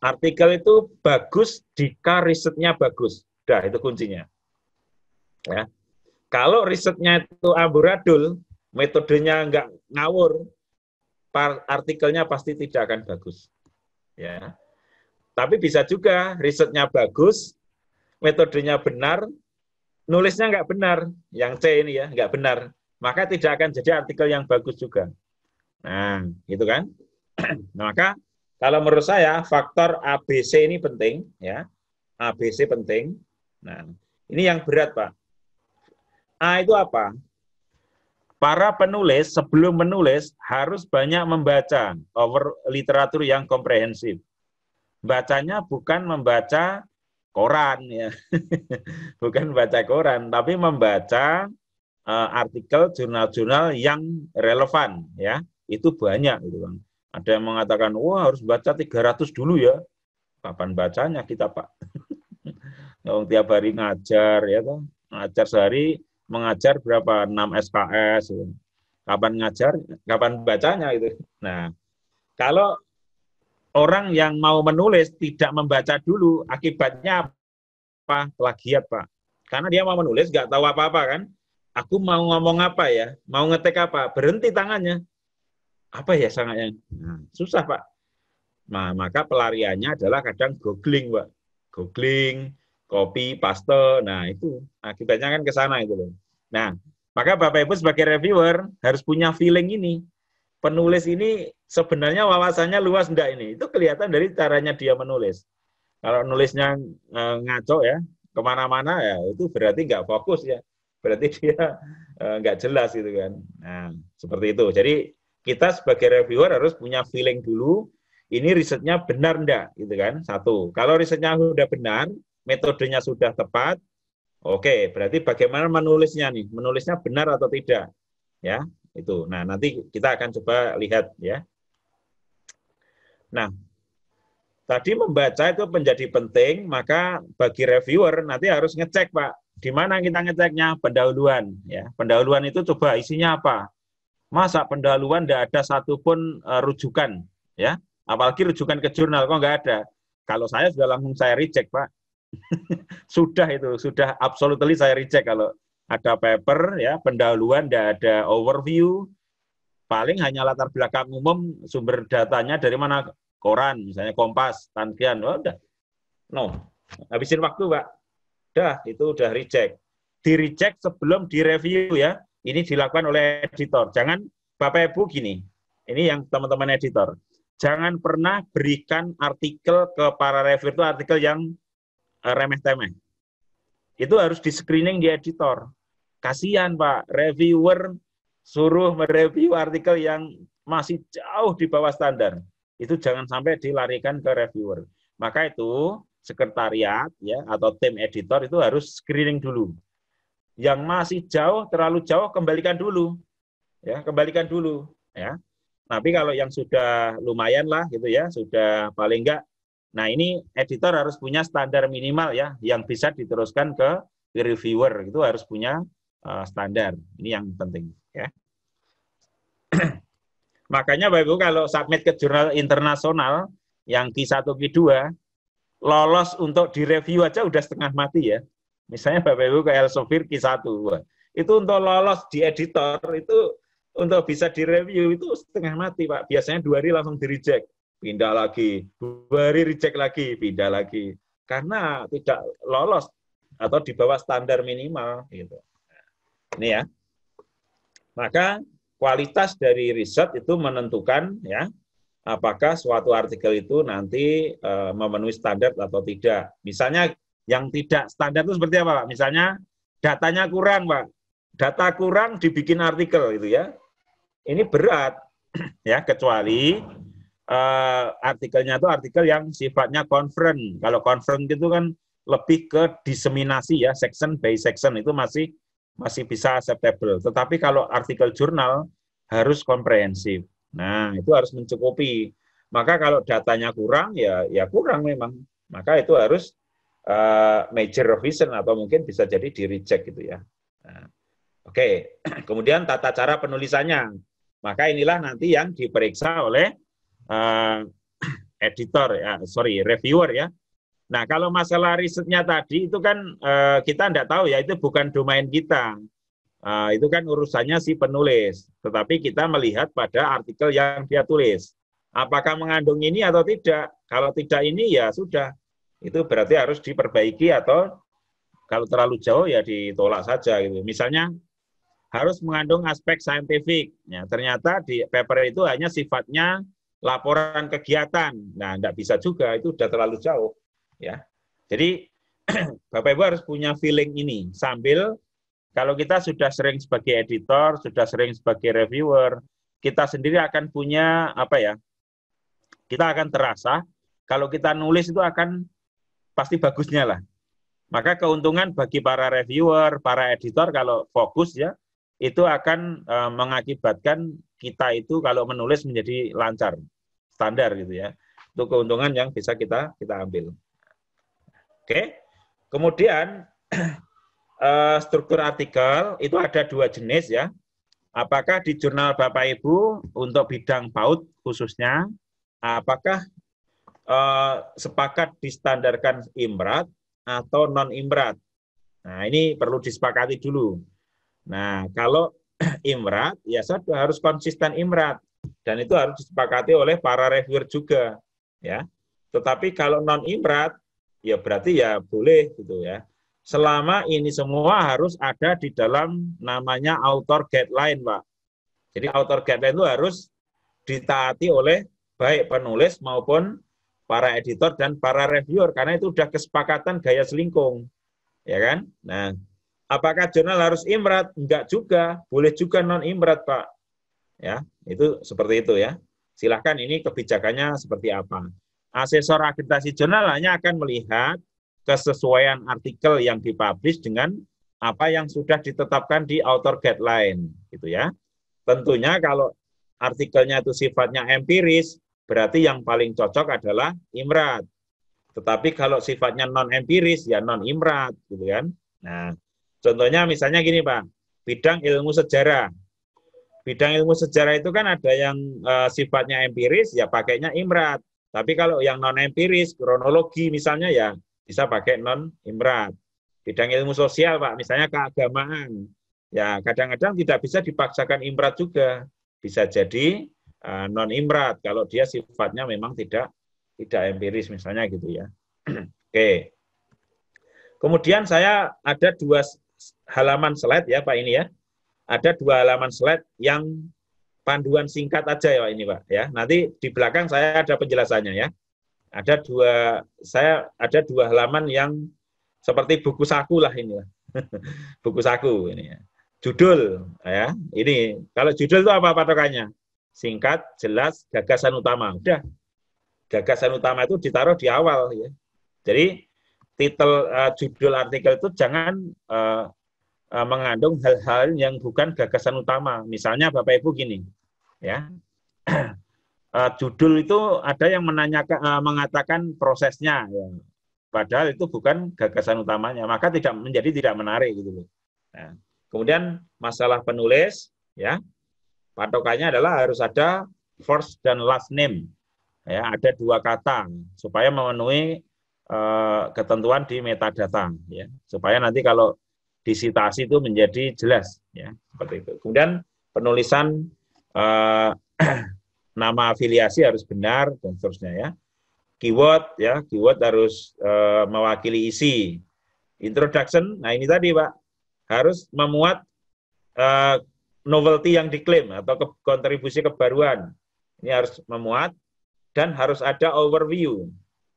artikel itu bagus jika risetnya bagus. Dah itu kuncinya. Ya. Kalau risetnya itu amburadul, metodenya nggak ngawur, artikelnya pasti tidak akan bagus. Ya. Tapi bisa juga risetnya bagus, metodenya benar, nulisnya nggak benar. Yang C ini ya, nggak benar maka tidak akan jadi artikel yang bagus juga. Nah, gitu kan? Nah, maka kalau menurut saya faktor ABC ini penting ya. ABC penting. Nah, ini yang berat, Pak. A itu apa? Para penulis sebelum menulis harus banyak membaca over literatur yang komprehensif. Bacanya bukan membaca koran ya. bukan membaca koran, tapi membaca uh, artikel jurnal-jurnal yang relevan ya itu banyak gitu kan ada yang mengatakan wah harus baca 300 dulu ya kapan bacanya kita pak Ngomong tiap hari ngajar ya toh ngajar sehari mengajar berapa 6 SKS gitu. kapan ngajar kapan bacanya itu nah kalau orang yang mau menulis tidak membaca dulu akibatnya apa plagiat pak karena dia mau menulis nggak tahu apa apa kan aku mau ngomong apa ya, mau ngetik apa, berhenti tangannya. Apa ya sangat yang hmm. susah, Pak. Nah, maka pelariannya adalah kadang googling, Pak. Googling, copy, paste, nah itu. Akibatnya kan ke sana itu loh. Nah, maka Bapak Ibu sebagai reviewer harus punya feeling ini. Penulis ini sebenarnya wawasannya luas enggak ini? Itu kelihatan dari caranya dia menulis. Kalau nulisnya e, ngaco ya, kemana-mana ya itu berarti nggak fokus ya berarti dia eh, nggak uh, jelas gitu kan. Nah, seperti itu. Jadi kita sebagai reviewer harus punya feeling dulu, ini risetnya benar enggak gitu kan, satu. Kalau risetnya sudah benar, metodenya sudah tepat, oke, okay, berarti bagaimana menulisnya nih, menulisnya benar atau tidak. Ya, itu. Nah, nanti kita akan coba lihat ya. Nah, tadi membaca itu menjadi penting, maka bagi reviewer nanti harus ngecek, Pak di mana kita ngeceknya? Pendahuluan. Ya, pendahuluan itu coba isinya apa? Masa pendahuluan tidak ada satupun uh, rujukan, ya? Apalagi rujukan ke jurnal kok nggak ada. Kalau saya sudah langsung saya reject, Pak. sudah itu, sudah absolutely saya reject kalau ada paper ya pendahuluan tidak ada overview paling hanya latar belakang umum sumber datanya dari mana koran misalnya kompas tankian oh, udah no habisin waktu pak Dah, itu udah reject. Di reject sebelum direview ya. Ini dilakukan oleh editor. Jangan Bapak Ibu gini. Ini yang teman-teman editor. Jangan pernah berikan artikel ke para reviewer itu artikel yang eh, remeh-temeh. Itu harus di screening di editor. Kasihan Pak, reviewer suruh mereview artikel yang masih jauh di bawah standar. Itu jangan sampai dilarikan ke reviewer. Maka itu sekretariat ya atau tim editor itu harus screening dulu. Yang masih jauh, terlalu jauh kembalikan dulu. Ya, kembalikan dulu, ya. Tapi kalau yang sudah lumayan lah gitu ya, sudah paling enggak Nah, ini editor harus punya standar minimal ya yang bisa diteruskan ke reviewer itu harus punya eh, standar. Ini yang penting ya. Makanya Bapak Ibu kalau submit ke jurnal internasional yang Q1 Q2 lolos untuk direview aja udah setengah mati ya. Misalnya Bapak Ibu ke Elsevier Q1. Itu untuk lolos di editor itu untuk bisa direview itu setengah mati Pak. Biasanya dua hari langsung di reject. Pindah lagi. Dua hari reject lagi. Pindah lagi. Karena tidak lolos atau di bawah standar minimal. Gitu. Ini ya. Maka kualitas dari riset itu menentukan ya apakah suatu artikel itu nanti e, memenuhi standar atau tidak. Misalnya yang tidak standar itu seperti apa, Pak? Misalnya datanya kurang, Pak. Data kurang dibikin artikel itu ya. Ini berat ya, kecuali e, artikelnya itu artikel yang sifatnya conference. Kalau conference itu kan lebih ke diseminasi ya, section by section itu masih masih bisa acceptable. Tetapi kalau artikel jurnal harus komprehensif. Nah, itu harus mencukupi. Maka kalau datanya kurang ya ya kurang memang. Maka itu harus uh, major revision atau mungkin bisa jadi di reject gitu ya. Nah, Oke, okay. kemudian tata cara penulisannya. Maka inilah nanti yang diperiksa oleh uh, editor ya, sorry reviewer ya. Nah kalau masalah risetnya tadi itu kan uh, kita tidak tahu ya itu bukan domain kita. Uh, itu kan urusannya si penulis. Tetapi kita melihat pada artikel yang dia tulis. Apakah mengandung ini atau tidak? Kalau tidak ini ya sudah. Itu berarti harus diperbaiki atau kalau terlalu jauh ya ditolak saja gitu. Misalnya harus mengandung aspek saintifik. Ya, ternyata di paper itu hanya sifatnya laporan kegiatan. Nah, tidak bisa juga itu sudah terlalu jauh. Ya, jadi Bapak Ibu harus punya feeling ini sambil kalau kita sudah sering sebagai editor, sudah sering sebagai reviewer, kita sendiri akan punya apa ya? Kita akan terasa kalau kita nulis itu akan pasti bagusnya lah. Maka keuntungan bagi para reviewer, para editor kalau fokus ya, itu akan e, mengakibatkan kita itu kalau menulis menjadi lancar, standar gitu ya. Itu keuntungan yang bisa kita kita ambil. Oke. Kemudian Eh, struktur artikel itu ada dua jenis ya. Apakah di jurnal Bapak Ibu untuk bidang PAUD khususnya, apakah uh, sepakat distandarkan imrat atau non imrat? Nah ini perlu disepakati dulu. Nah kalau imrat ya sudah harus konsisten imrat dan itu harus disepakati oleh para reviewer juga ya. Tetapi kalau non imrat ya berarti ya boleh gitu ya. Selama ini semua harus ada di dalam namanya author guideline, Pak. Jadi author guideline itu harus ditaati oleh baik penulis maupun para editor dan para reviewer karena itu sudah kesepakatan gaya selingkung. Ya kan? Nah, apakah jurnal harus imrat? Enggak juga, boleh juga non imrat, Pak. Ya, itu seperti itu ya. Silahkan ini kebijakannya seperti apa. Asesor akreditasi jurnal hanya akan melihat kesesuaian artikel yang dipublish dengan apa yang sudah ditetapkan di author guideline gitu ya. Tentunya kalau artikelnya itu sifatnya empiris, berarti yang paling cocok adalah imrat. Tetapi kalau sifatnya non empiris ya non imrat gitu kan. Nah, contohnya misalnya gini, Pak. Bidang ilmu sejarah. Bidang ilmu sejarah itu kan ada yang e, sifatnya empiris ya pakainya imrat. Tapi kalau yang non empiris, kronologi misalnya ya bisa pakai non imrat. Bidang ilmu sosial, Pak, misalnya keagamaan. Ya, kadang-kadang tidak bisa dipaksakan imrat juga. Bisa jadi uh, non imrat kalau dia sifatnya memang tidak tidak empiris misalnya gitu ya. Oke. Kemudian saya ada dua halaman slide ya Pak ini ya. Ada dua halaman slide yang panduan singkat aja ya Pak ini Pak ya. Nanti di belakang saya ada penjelasannya ya. Ada dua saya ada dua halaman yang seperti buku saku lah inilah. buku saku ini ya. Judul ya, ini kalau judul itu apa patokannya? Singkat, jelas, gagasan utama. Udah. Gagasan utama itu ditaruh di awal ya. Jadi titel uh, judul artikel itu jangan uh, uh, mengandung hal-hal yang bukan gagasan utama. Misalnya Bapak Ibu gini, ya. uh, judul itu ada yang menanyakan uh, eh, mengatakan prosesnya ya. Padahal itu bukan gagasan utamanya, maka tidak menjadi tidak menarik gitu loh. Nah, kemudian masalah penulis ya. Patokannya adalah harus ada first dan last name. Ya, ada dua kata supaya memenuhi eh, ketentuan di metadata ya. Supaya nanti kalau disitasi itu menjadi jelas ya, seperti itu. Kemudian penulisan uh, nama afiliasi harus benar dan seterusnya ya. Keyword ya, keyword harus uh, mewakili isi. Introduction, nah ini tadi Pak, harus memuat uh, novelty yang diklaim atau ke, kontribusi kebaruan. Ini harus memuat dan harus ada overview.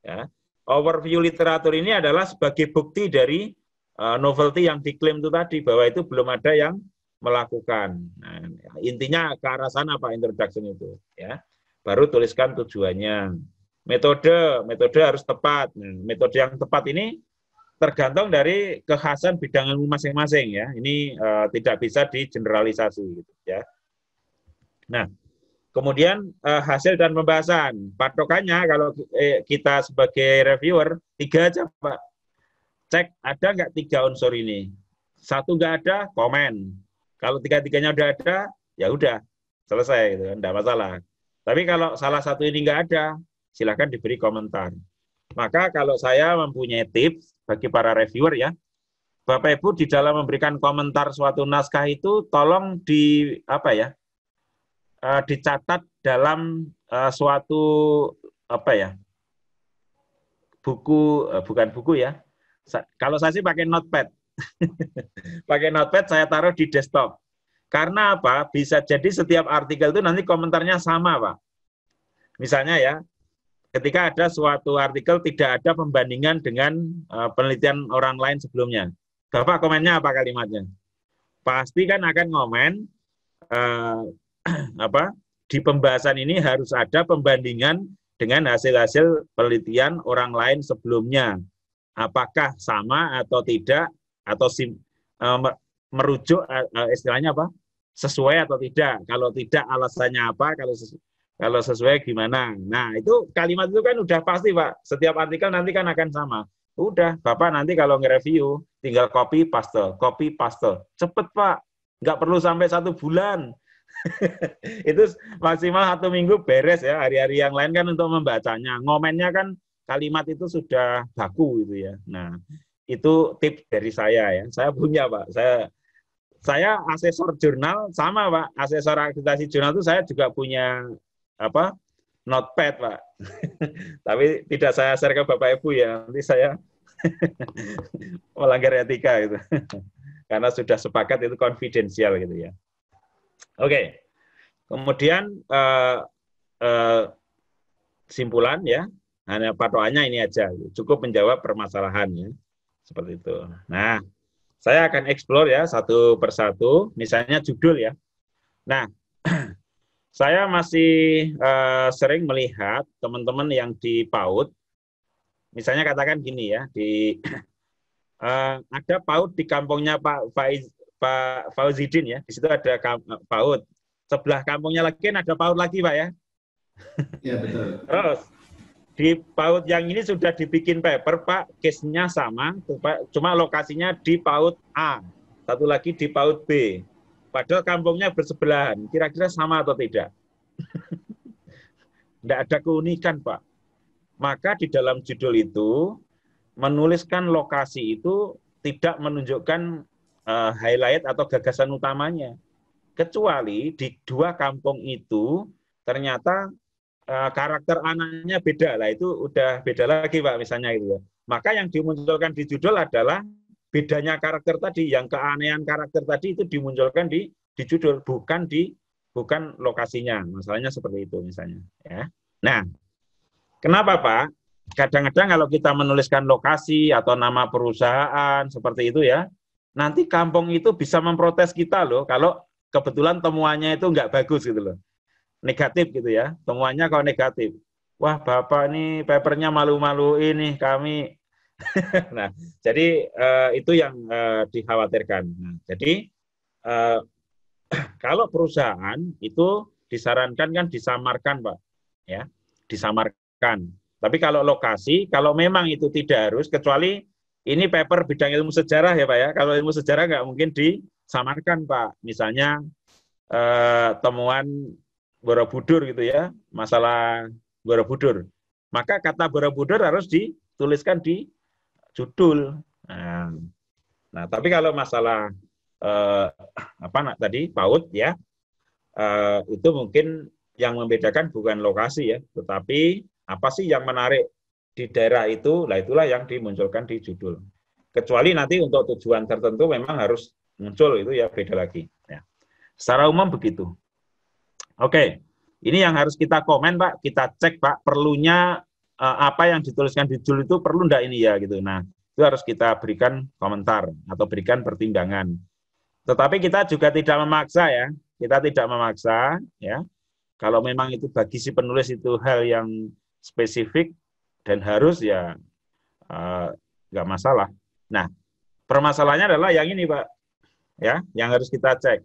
Ya. Overview literatur ini adalah sebagai bukti dari uh, novelty yang diklaim itu tadi bahwa itu belum ada yang melakukan. Nah, intinya ke arah sana Pak introduction itu ya. Baru tuliskan tujuannya. Metode, metode harus tepat. Nah, metode yang tepat ini tergantung dari kekhasan ilmu masing-masing ya. Ini uh, tidak bisa digeneralisasi gitu ya. Nah, kemudian uh, hasil dan pembahasan. Patokannya kalau eh, kita sebagai reviewer tiga aja Pak. Cek ada nggak tiga unsur ini. Satu nggak ada, komen kalau tiga-tiganya udah ada, ya udah selesai, gitu tidak kan, masalah. Tapi kalau salah satu ini nggak ada, silahkan diberi komentar. Maka kalau saya mempunyai tips bagi para reviewer ya, Bapak Ibu di dalam memberikan komentar suatu naskah itu tolong di apa ya eh, dicatat dalam eh, suatu apa ya buku eh, bukan buku ya. kalau saya sih pakai notepad. Pakai notepad saya taruh di desktop. Karena apa? Bisa jadi setiap artikel itu nanti komentarnya sama, Pak. Misalnya ya, ketika ada suatu artikel tidak ada pembandingan dengan eh, penelitian orang lain sebelumnya. Bapak komennya apa kalimatnya? Pasti kan akan komen uh, eh, apa? Di pembahasan ini harus ada pembandingan dengan hasil-hasil penelitian orang lain sebelumnya. Apakah sama atau tidak atau sim, e, merujuk e, istilahnya apa? sesuai atau tidak. Kalau tidak alasannya apa? Kalau sesu, kalau sesuai gimana? Nah, itu kalimat itu kan udah pasti, Pak. Setiap artikel nanti kan akan sama. Udah, Bapak nanti kalau nge-review tinggal copy paste, copy paste. Cepet, Pak. Nggak perlu sampai satu bulan. itu maksimal satu minggu beres ya. Hari-hari yang lain kan untuk membacanya. Ngomennya kan kalimat itu sudah baku gitu ya. Nah, itu tips dari saya ya. Saya punya Pak. Saya saya asesor jurnal sama Pak. Asesor akreditasi jurnal itu saya juga punya apa? notepad Pak. Tapi tidak saya share ke Bapak Ibu ya. Nanti saya melanggar etika gitu. Karena sudah sepakat itu konfidensial gitu ya. Oke. Kemudian eh, eh, simpulan ya, hanya patokannya ini aja, cukup menjawab permasalahannya. Seperti itu. Nah, saya akan explore ya satu persatu, misalnya judul ya. Nah, saya masih uh, sering melihat teman-teman yang di PAUD, misalnya katakan gini ya, di uh, ada PAUD di kampungnya Pak Faiz, Pak Fauzidin ya, di situ ada eh, PAUD. Sebelah kampungnya lagi ada PAUD lagi Pak ya. Iya betul. Terus di PAUD yang ini sudah dibikin paper, Pak. Case-nya sama, cuma lokasinya di PAUD A. Satu lagi di PAUD B. Padahal kampungnya bersebelahan. Kira-kira sama atau tidak? Tidak ada keunikan, Pak. Maka di dalam judul itu, menuliskan lokasi itu tidak menunjukkan uh, highlight atau gagasan utamanya. Kecuali di dua kampung itu ternyata Eh, karakter anaknya beda lah itu udah beda lagi pak misalnya itu ya maka yang dimunculkan di judul adalah bedanya karakter tadi yang keanehan karakter tadi itu dimunculkan di di judul bukan di bukan lokasinya masalahnya seperti itu misalnya ya nah kenapa pak kadang-kadang kalau kita menuliskan lokasi atau nama perusahaan seperti itu ya nanti kampung itu bisa memprotes kita loh kalau kebetulan temuannya itu nggak bagus gitu loh negatif gitu ya. Temuannya kalau negatif. Wah, Bapak ini papernya malu-malu ini kami. nah, jadi uh, itu yang uh, dikhawatirkan. Nah, jadi uh, kalau perusahaan itu disarankan kan disamarkan, Pak. Ya, disamarkan. Tapi kalau lokasi, kalau memang itu tidak harus, kecuali ini paper bidang ilmu sejarah ya Pak ya. Kalau ilmu sejarah nggak mungkin disamarkan Pak. Misalnya eh, temuan Borobudur gitu ya, masalah Borobudur. Maka kata Borobudur harus dituliskan di judul. Nah, nah, tapi kalau masalah eh, apa nak tadi Paut ya, eh, itu mungkin yang membedakan bukan lokasi ya, tetapi apa sih yang menarik di daerah itu, lah itulah yang dimunculkan di judul. Kecuali nanti untuk tujuan tertentu memang harus muncul itu ya beda lagi. Ya. Secara umum begitu. Oke, ini yang harus kita komen, Pak. Kita cek, Pak, perlunya uh, apa yang dituliskan di judul itu perlu enggak ini ya gitu. Nah, itu harus kita berikan komentar atau berikan pertimbangan. Tetapi kita juga tidak memaksa ya. Kita tidak memaksa ya. Kalau memang itu bagi si penulis itu hal yang spesifik dan harus ya eh, nggak uh, masalah. Nah, permasalahannya adalah yang ini, Pak. Ya, yang harus kita cek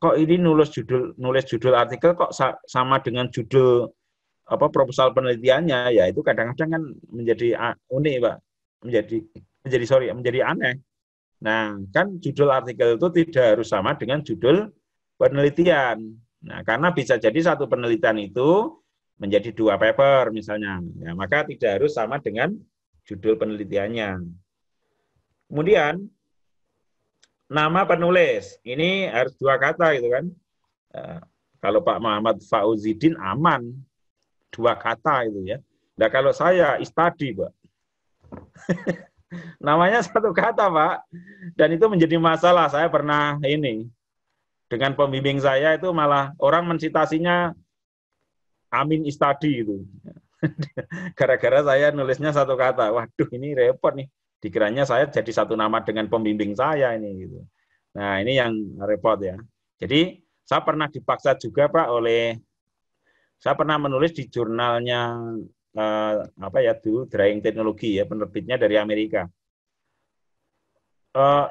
kok ini nulis judul nulis judul artikel kok sa sama dengan judul apa proposal penelitiannya ya itu kadang-kadang kan menjadi unik pak menjadi menjadi sorry menjadi aneh nah kan judul artikel itu tidak harus sama dengan judul penelitian nah karena bisa jadi satu penelitian itu menjadi dua paper misalnya ya maka tidak harus sama dengan judul penelitiannya kemudian nama penulis. Ini harus dua kata gitu kan. Uh, kalau Pak Muhammad Fauzidin aman, dua kata itu ya. Nah kalau saya istadi, Pak. Namanya satu kata, Pak. Dan itu menjadi masalah. Saya pernah ini, dengan pembimbing saya itu malah orang mensitasinya Amin Istadi itu. Gara-gara saya nulisnya satu kata. Waduh, ini repot nih dikiranya saya jadi satu nama dengan pembimbing saya ini gitu. Nah, ini yang repot ya. Jadi, saya pernah dipaksa juga Pak oleh saya pernah menulis di jurnalnya eh, apa ya dulu Drying Technology ya, penerbitnya dari Amerika. Uh,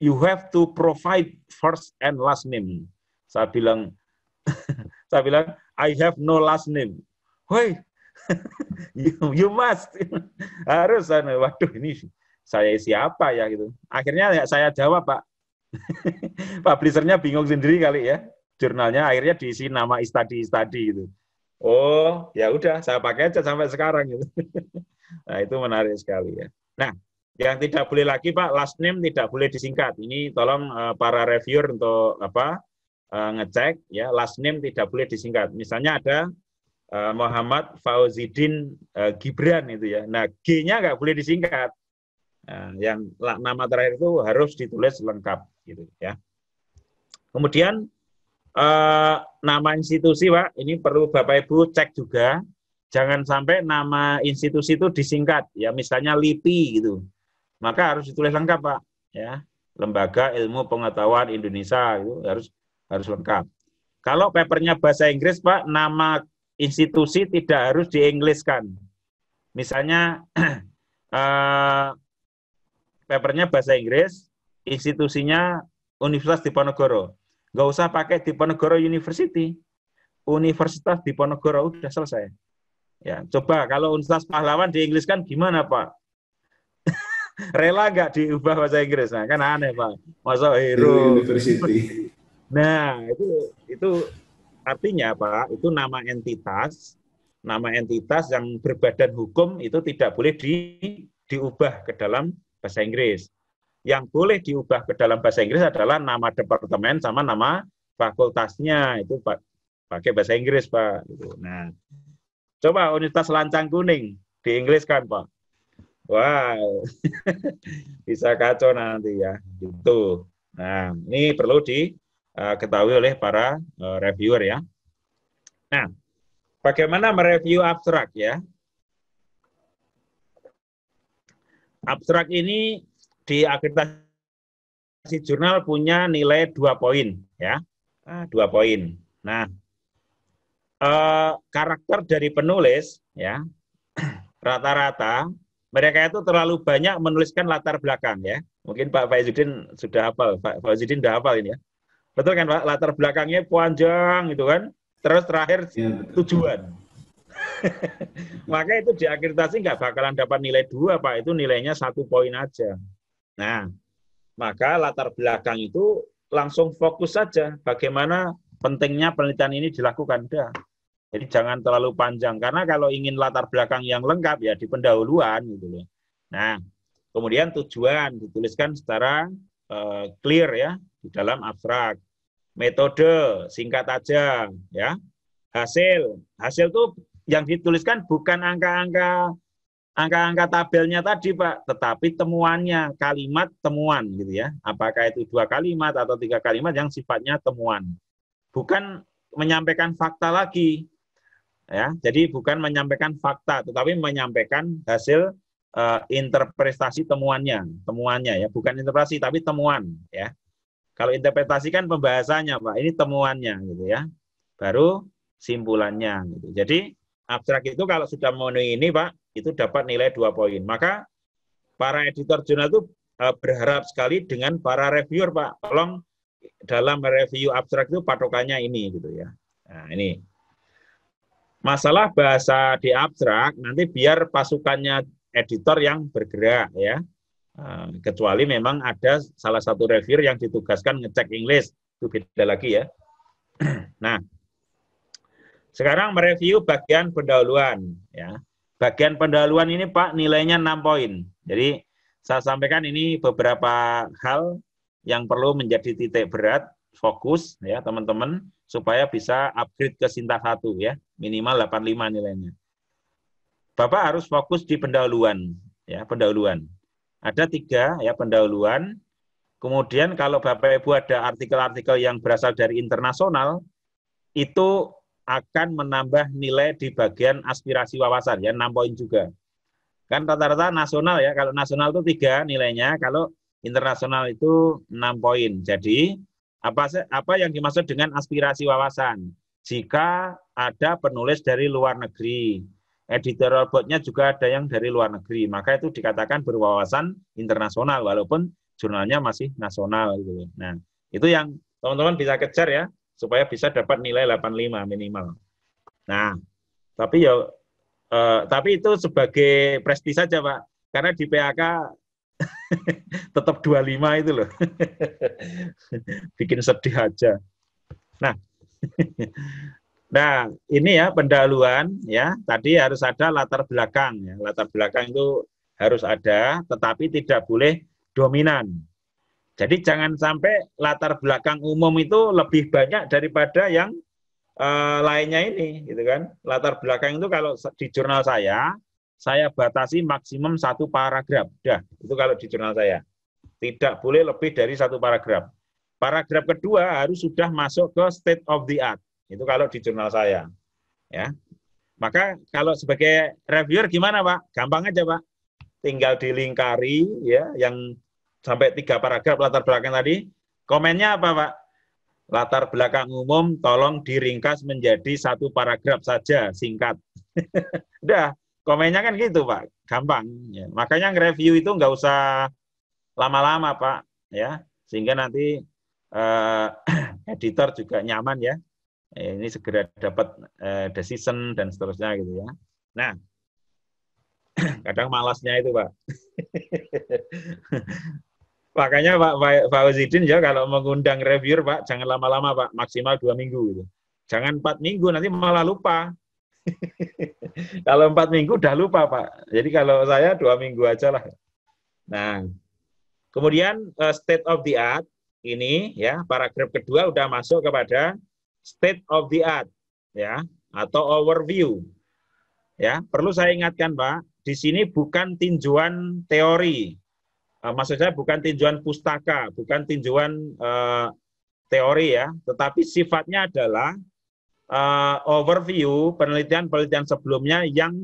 you have to provide first and last name. Saya bilang saya bilang I have no last name. Hoi, you, you must harus waduh ini saya isi apa ya gitu. Akhirnya ya saya jawab Pak. Publishernya bingung sendiri kali ya. Jurnalnya akhirnya diisi nama istadi-istadi gitu. Oh, ya udah saya pakai aja sampai sekarang gitu. nah, itu menarik sekali ya. Nah, yang tidak boleh lagi Pak, last name tidak boleh disingkat. Ini tolong uh, para reviewer untuk apa? Uh, ngecek ya, last name tidak boleh disingkat. Misalnya ada eh, Muhammad Fauzidin uh, Gibran itu ya. Nah, G-nya nggak boleh disingkat Nah, yang nama terakhir itu harus ditulis lengkap gitu ya. Kemudian eh, nama institusi Pak, ini perlu Bapak Ibu cek juga. Jangan sampai nama institusi itu disingkat ya, misalnya LIPI gitu. Maka harus ditulis lengkap Pak ya. Lembaga Ilmu Pengetahuan Indonesia itu harus harus lengkap. Kalau papernya bahasa Inggris Pak, nama institusi tidak harus diingliskan Misalnya eh, papernya bahasa Inggris, institusinya Universitas Diponegoro. Nggak usah pakai Diponegoro University. Universitas Diponegoro udah selesai. Ya, coba kalau Universitas Pahlawan di Inggris kan gimana, Pak? Rela nggak diubah bahasa Inggris? Nah, kan aneh, Pak. Masa Hero University. Nah, itu itu artinya, Pak, itu nama entitas, nama entitas yang berbadan hukum itu tidak boleh di diubah ke dalam bahasa Inggris. Yang boleh diubah ke dalam bahasa Inggris adalah nama departemen sama nama fakultasnya itu pakai bahasa Inggris Pak. Gitu. Nah, coba Universitas Lancang Kuning di Inggris kan Pak. Wow, bisa kacau nanti ya, gitu. Nah, ini perlu diketahui eh, oleh para eh, reviewer ya. Nah, bagaimana mereview abstrak ya? abstrak ini di akreditasi jurnal punya nilai dua poin ya ah, dua poin nah eh, karakter dari penulis ya rata-rata mereka itu terlalu banyak menuliskan latar belakang ya mungkin Pak Faizuddin sudah hafal Pak Faizuddin sudah hafal ini ya betul kan Pak latar belakangnya panjang gitu kan terus terakhir iya, tujuan Maka itu di akreditasi nggak bakalan dapat nilai dua Pak, itu nilainya satu poin aja. Nah, maka latar belakang itu langsung fokus saja bagaimana pentingnya penelitian ini dilakukan. Dah. Jadi jangan terlalu panjang karena kalau ingin latar belakang yang lengkap ya di pendahuluan gitu loh. Nah, kemudian tujuan dituliskan secara uh, clear ya di dalam abstrak. Metode singkat aja ya. Hasil, hasil tuh yang dituliskan bukan angka-angka angka-angka tabelnya tadi Pak, tetapi temuannya, kalimat temuan gitu ya. Apakah itu dua kalimat atau tiga kalimat yang sifatnya temuan. Bukan menyampaikan fakta lagi. Ya, jadi bukan menyampaikan fakta, tetapi menyampaikan hasil uh, interpretasi temuannya, temuannya ya, bukan interpretasi tapi temuan ya. Kalau interpretasi kan pembahasannya Pak, ini temuannya gitu ya. Baru simpulannya gitu. Jadi abstrak itu kalau sudah memenuhi ini, Pak, itu dapat nilai dua poin. Maka para editor jurnal itu eh, berharap sekali dengan para reviewer, Pak. Tolong dalam review abstrak itu patokannya ini gitu ya. Nah, ini. Masalah bahasa di abstrak nanti biar pasukannya editor yang bergerak ya. Eh, kecuali memang ada salah satu reviewer yang ditugaskan ngecek inggris itu beda lagi ya. Nah, sekarang mereview bagian pendahuluan ya. Bagian pendahuluan ini Pak nilainya 6 poin. Jadi saya sampaikan ini beberapa hal yang perlu menjadi titik berat fokus ya teman-teman supaya bisa upgrade ke Sinta 1 ya, minimal 85 nilainya. Bapak harus fokus di pendahuluan ya, pendahuluan. Ada tiga ya pendahuluan. Kemudian kalau Bapak Ibu ada artikel-artikel yang berasal dari internasional, itu akan menambah nilai di bagian aspirasi wawasan ya 6 poin juga. Kan rata-rata nasional ya, kalau nasional itu tiga nilainya, kalau internasional itu 6 poin. Jadi apa apa yang dimaksud dengan aspirasi wawasan? Jika ada penulis dari luar negeri, editorial boardnya juga ada yang dari luar negeri, maka itu dikatakan berwawasan internasional walaupun jurnalnya masih nasional gitu. Nah, itu yang teman-teman bisa kejar ya supaya bisa dapat nilai 85 minimal. Nah, tapi ya eh, tapi itu sebagai presti saja, Pak. Karena di PHK tetap 25 itu loh. Bikin sedih aja. Nah. nah, ini ya pendahuluan ya. Tadi harus ada latar belakang ya. Latar belakang itu harus ada, tetapi tidak boleh dominan. Jadi jangan sampai latar belakang umum itu lebih banyak daripada yang uh, lainnya ini, gitu kan? Latar belakang itu kalau di jurnal saya, saya batasi maksimum satu paragraf. Dah, itu kalau di jurnal saya. Tidak boleh lebih dari satu paragraf. Paragraf kedua harus sudah masuk ke state of the art. Itu kalau di jurnal saya. Ya. Maka kalau sebagai reviewer gimana, Pak? Gampang aja, Pak. Tinggal dilingkari ya yang sampai tiga paragraf latar belakang tadi. Komennya apa, Pak? Latar belakang umum tolong diringkas menjadi satu paragraf saja, singkat. Udah, komennya kan gitu, Pak. Gampang. Ya. Makanya nge-review itu nggak usah lama-lama, Pak. Ya, sehingga nanti uh, editor juga nyaman ya. Eh, ini segera dapat uh, eh, decision dan seterusnya gitu ya. Nah, kadang malasnya itu, Pak. Makanya Pak Fauzidin ya kalau mengundang reviewer Pak, jangan lama-lama Pak, maksimal dua minggu. Gitu. Jangan empat minggu, nanti malah lupa. kalau empat minggu udah lupa Pak. Jadi kalau saya dua minggu aja lah. Nah, kemudian uh, state of the art ini ya paragraf kedua udah masuk kepada state of the art ya atau overview. Ya, perlu saya ingatkan Pak, di sini bukan tinjuan teori Eh, maksud saya bukan tinjauan pustaka, bukan tinjauan uh, teori ya, tetapi sifatnya adalah uh, overview penelitian-penelitian sebelumnya yang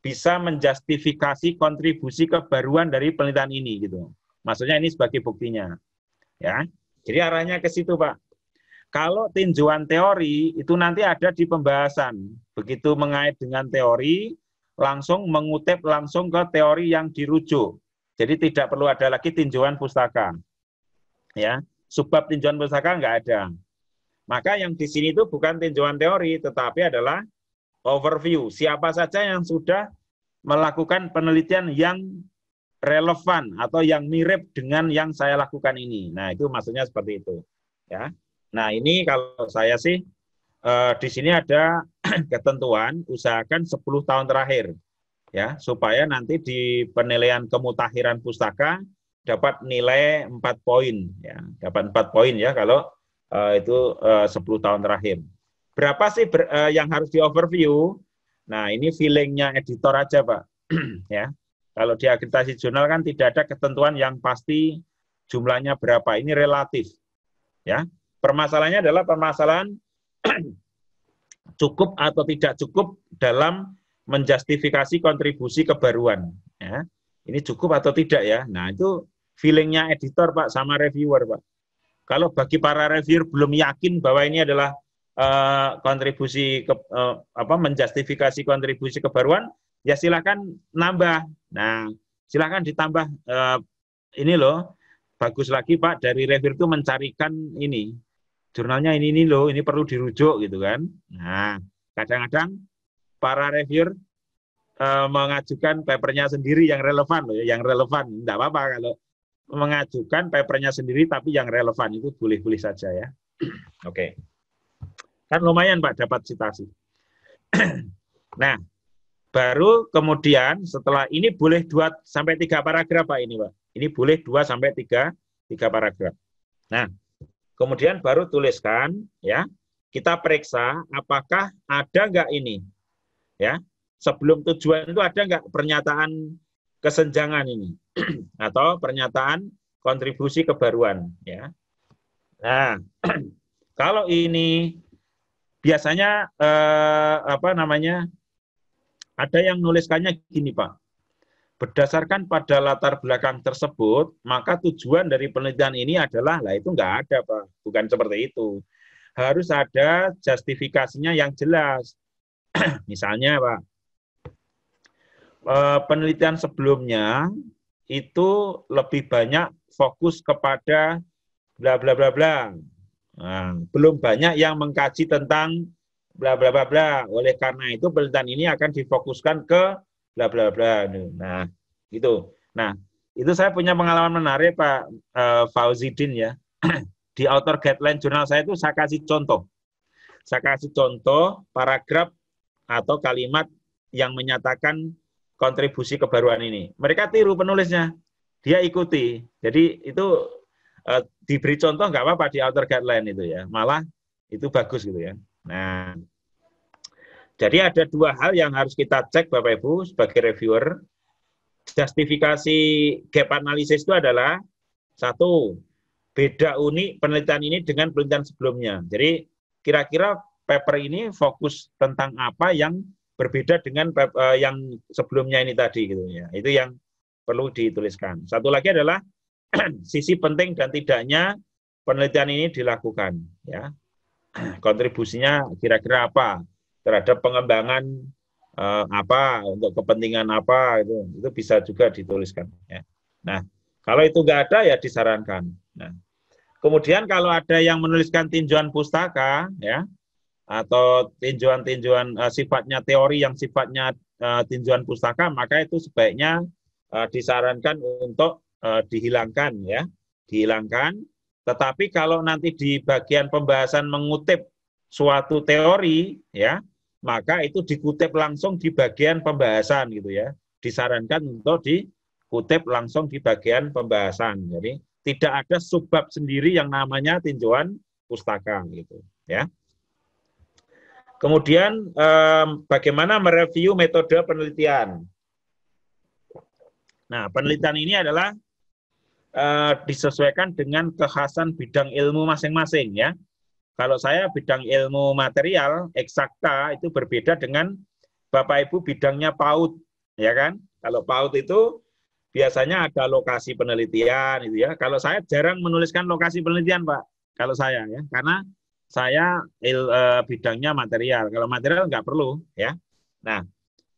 bisa menjustifikasi kontribusi kebaruan dari penelitian ini gitu. Maksudnya ini sebagai buktinya. Ya. Jadi arahnya ke situ, Pak. Kalau tinjauan teori itu nanti ada di pembahasan. Begitu mengait dengan teori, langsung mengutip langsung ke teori yang dirujuk. Jadi tidak perlu ada lagi tinjauan pustaka. Ya, sebab tinjauan pustaka enggak ada. Maka yang di sini itu bukan tinjauan teori, tetapi adalah overview. Siapa saja yang sudah melakukan penelitian yang relevan atau yang mirip dengan yang saya lakukan ini. Nah, itu maksudnya seperti itu. Ya. Nah, ini kalau saya sih eh, di sini ada ketentuan usahakan 10 tahun terakhir ya supaya nanti di penilaian kemutahiran pustaka dapat nilai 4 poin ya dapat 4 poin ya kalau uh, itu eh, uh, 10 tahun terakhir berapa sih ber, uh, yang harus di overview nah ini feelingnya editor aja pak ya kalau di akreditasi jurnal kan tidak ada ketentuan yang pasti jumlahnya berapa ini relatif ya permasalahannya adalah permasalahan cukup atau tidak cukup dalam menjustifikasi kontribusi kebaruan. Ya. Ini cukup atau tidak ya? Nah itu feelingnya editor Pak sama reviewer Pak. Kalau bagi para reviewer belum yakin bahwa ini adalah uh, kontribusi ke, uh, apa menjustifikasi kontribusi kebaruan, ya silakan nambah. Nah silakan ditambah uh, ini loh bagus lagi Pak dari reviewer itu mencarikan ini jurnalnya ini ini loh ini perlu dirujuk gitu kan. Nah kadang-kadang para reviewer eh, mengajukan papernya sendiri yang relevan loh, ya, yang relevan. Tidak apa-apa kalau mengajukan papernya sendiri tapi yang relevan itu boleh-boleh saja ya. Oke. Okay. Kan lumayan Pak dapat citasi. nah, baru kemudian setelah ini boleh dua sampai tiga paragraf Pak ini Pak. Ini boleh dua sampai tiga 3 paragraf. Nah, kemudian baru tuliskan ya, kita periksa apakah ada enggak ini Ya, sebelum tujuan itu ada nggak pernyataan kesenjangan ini atau pernyataan kontribusi kebaruan ya nah kalau ini biasanya eh, apa namanya ada yang nuliskannya gini pak berdasarkan pada latar belakang tersebut maka tujuan dari penelitian ini adalah lah itu nggak ada pak bukan seperti itu harus ada justifikasinya yang jelas Misalnya Pak, eh, penelitian sebelumnya itu lebih banyak fokus kepada bla bla bla bla. Nah, belum banyak yang mengkaji tentang bla bla bla bla. Oleh karena itu penelitian ini akan difokuskan ke bla bla bla. Nah, gitu. Nah, itu saya punya pengalaman menarik Pak uh, eh, Fauzidin ya. Di Author Guideline Jurnal saya itu saya kasih contoh. Saya kasih contoh paragraf atau kalimat yang menyatakan kontribusi kebaruan ini. Mereka tiru penulisnya, dia ikuti. Jadi itu e, diberi contoh nggak apa-apa di outer guideline itu ya, malah itu bagus gitu ya. Nah, jadi ada dua hal yang harus kita cek Bapak Ibu sebagai reviewer. Justifikasi gap analisis itu adalah satu beda unik penelitian ini dengan penelitian sebelumnya. Jadi kira-kira paper ini fokus tentang apa yang berbeda dengan paper, eh, yang sebelumnya ini tadi gitu ya. Itu yang perlu dituliskan. Satu lagi adalah sisi penting dan tidaknya penelitian ini dilakukan ya. Kontribusinya kira-kira apa terhadap pengembangan uh, apa untuk kepentingan apa itu itu bisa juga dituliskan ya. Nah, kalau itu enggak ada ya disarankan. Nah, Kemudian kalau ada yang menuliskan tinjauan pustaka, ya, atau tinjuan-tinjuan uh, sifatnya teori yang sifatnya uh, eh, tinjauan pustaka maka itu sebaiknya uh, disarankan untuk uh, dihilangkan ya dihilangkan tetapi kalau nanti di bagian pembahasan mengutip suatu teori ya maka itu dikutip langsung di bagian pembahasan gitu ya disarankan untuk dikutip langsung di bagian pembahasan jadi tidak ada subbab sendiri yang namanya tinjuan pustaka gitu ya Kemudian um, bagaimana mereview metode penelitian. Nah, penelitian ini adalah uh, disesuaikan dengan kekhasan bidang ilmu masing-masing ya. Kalau saya bidang ilmu material eksakta itu berbeda dengan Bapak Ibu bidangnya PAUD ya kan. Kalau PAUD itu biasanya ada lokasi penelitian itu ya. Kalau saya jarang menuliskan lokasi penelitian, Pak. Kalau saya ya, karena saya il, e, bidangnya material. Kalau material nggak perlu, ya. Nah,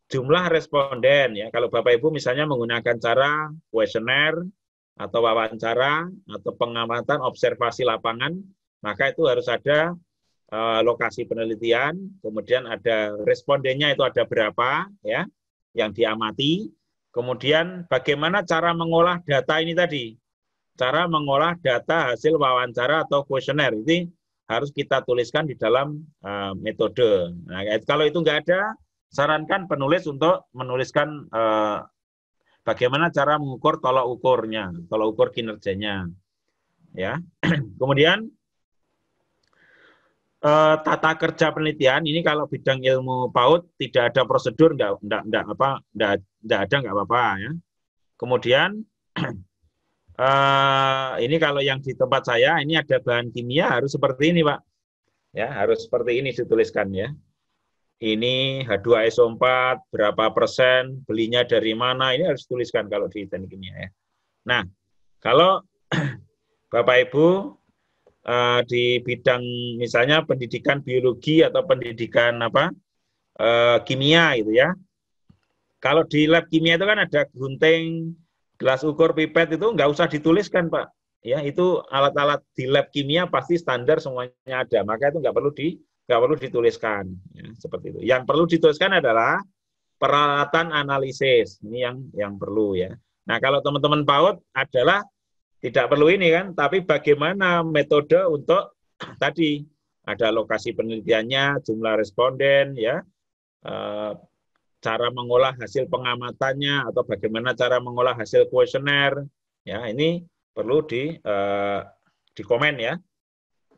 jumlah responden ya. Kalau Bapak Ibu misalnya menggunakan cara kuesioner atau wawancara atau pengamatan observasi lapangan, maka itu harus ada e, lokasi penelitian, kemudian ada respondennya itu ada berapa, ya, yang diamati. Kemudian bagaimana cara mengolah data ini tadi? cara mengolah data hasil wawancara atau kuesioner. Ini harus kita tuliskan di dalam uh, metode. Nah, kalau itu nggak ada, sarankan penulis untuk menuliskan uh, bagaimana cara mengukur tolak ukurnya, tolak ukur kinerjanya. Ya, kemudian uh, tata kerja penelitian ini kalau bidang ilmu PAUD tidak ada prosedur, nggak nggak nggak apa nggak nggak ada nggak apa-apa ya. Kemudian uh, ini kalau yang di tempat saya ini ada bahan kimia harus seperti ini pak ya harus seperti ini dituliskan ya ini H2SO4 berapa persen belinya dari mana ini harus tuliskan kalau di teknik kimia ya nah kalau bapak ibu uh, di bidang misalnya pendidikan biologi atau pendidikan apa uh, kimia gitu ya kalau di lab kimia itu kan ada gunting gelas ukur pipet itu nggak usah dituliskan pak ya itu alat-alat di lab kimia pasti standar semuanya ada maka itu nggak perlu di nggak perlu dituliskan ya, seperti itu yang perlu dituliskan adalah peralatan analisis ini yang yang perlu ya nah kalau teman-teman PAUD adalah tidak perlu ini kan tapi bagaimana metode untuk tadi ada lokasi penelitiannya jumlah responden ya eh, cara mengolah hasil pengamatannya atau bagaimana cara mengolah hasil kuesioner. Ya, ini perlu di uh, di komen ya.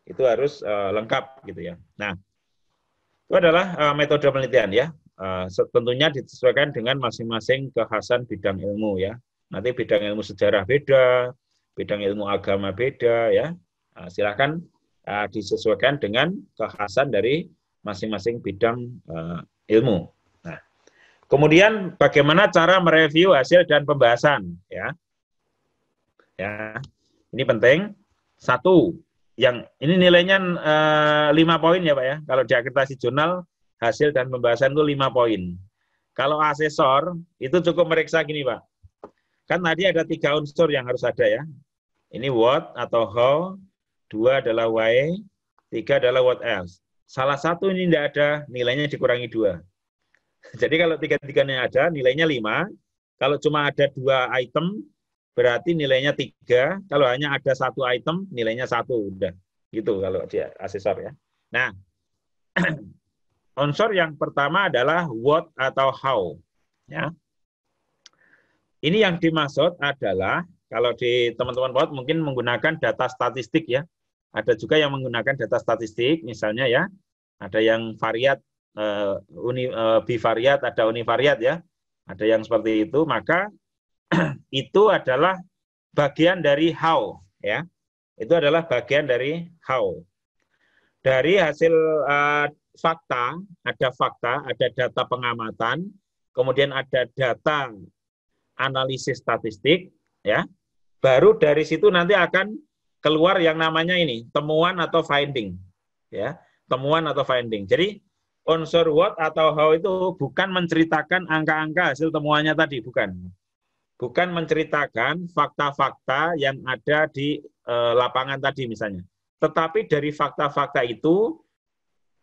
Itu harus uh, lengkap gitu ya. Nah, itu adalah uh, metode penelitian ya. Uh, tentunya disesuaikan dengan masing-masing kekhasan bidang ilmu ya. Nanti bidang ilmu sejarah beda, bidang ilmu agama beda ya. Uh, silahkan uh, disesuaikan dengan kekhasan dari masing-masing bidang ilmu. Kemudian bagaimana cara mereview hasil dan pembahasan ya. Ya. Ini penting. Satu, yang ini nilainya eh, lima poin ya Pak ya. Kalau di akreditasi jurnal hasil dan pembahasan itu lima poin. Kalau asesor itu cukup meriksa gini Pak. Kan tadi ada tiga unsur yang harus ada ya. Ini what atau how, dua adalah why, tiga adalah what else. Salah satu ini tidak ada, nilainya dikurangi dua. Jadi kalau tiga-tiganya ada, nilainya 5. Kalau cuma ada dua item, berarti nilainya tiga. Kalau hanya ada satu item, nilainya satu. Udah. Gitu kalau dia asesor ya. Nah, unsur yang pertama adalah what atau how. Ya. Ini yang dimaksud adalah kalau di teman-teman -teman mungkin menggunakan data statistik ya. Ada juga yang menggunakan data statistik misalnya ya. Ada yang variat uh, uni, uh, bivariat, ada univariat ya, ada yang seperti itu, maka itu adalah bagian dari how ya. Itu adalah bagian dari how. Dari hasil uh, fakta, ada fakta, ada data pengamatan, kemudian ada data analisis statistik ya. Baru dari situ nanti akan keluar yang namanya ini, temuan atau finding ya, temuan atau finding. Jadi Unsur what atau how itu bukan menceritakan angka-angka hasil temuannya tadi, bukan. Bukan menceritakan fakta-fakta yang ada di e, lapangan tadi misalnya. Tetapi dari fakta-fakta itu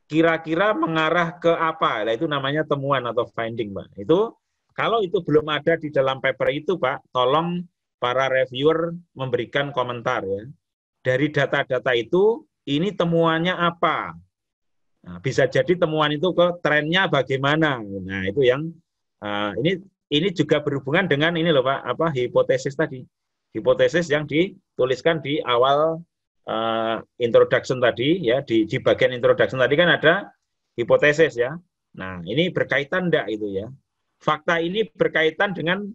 kira-kira mengarah ke apa? Nah, itu namanya temuan atau finding, Pak. Itu kalau itu belum ada di dalam paper itu, Pak, tolong para reviewer memberikan komentar ya. Dari data-data itu, ini temuannya apa? Nah, bisa jadi temuan itu ke trennya bagaimana. Nah, itu yang uh, ini ini juga berhubungan dengan ini loh Pak, apa hipotesis tadi. Hipotesis yang dituliskan di awal uh, introduction tadi ya di di bagian introduction tadi kan ada hipotesis ya. Nah, ini berkaitan enggak itu ya. Fakta ini berkaitan dengan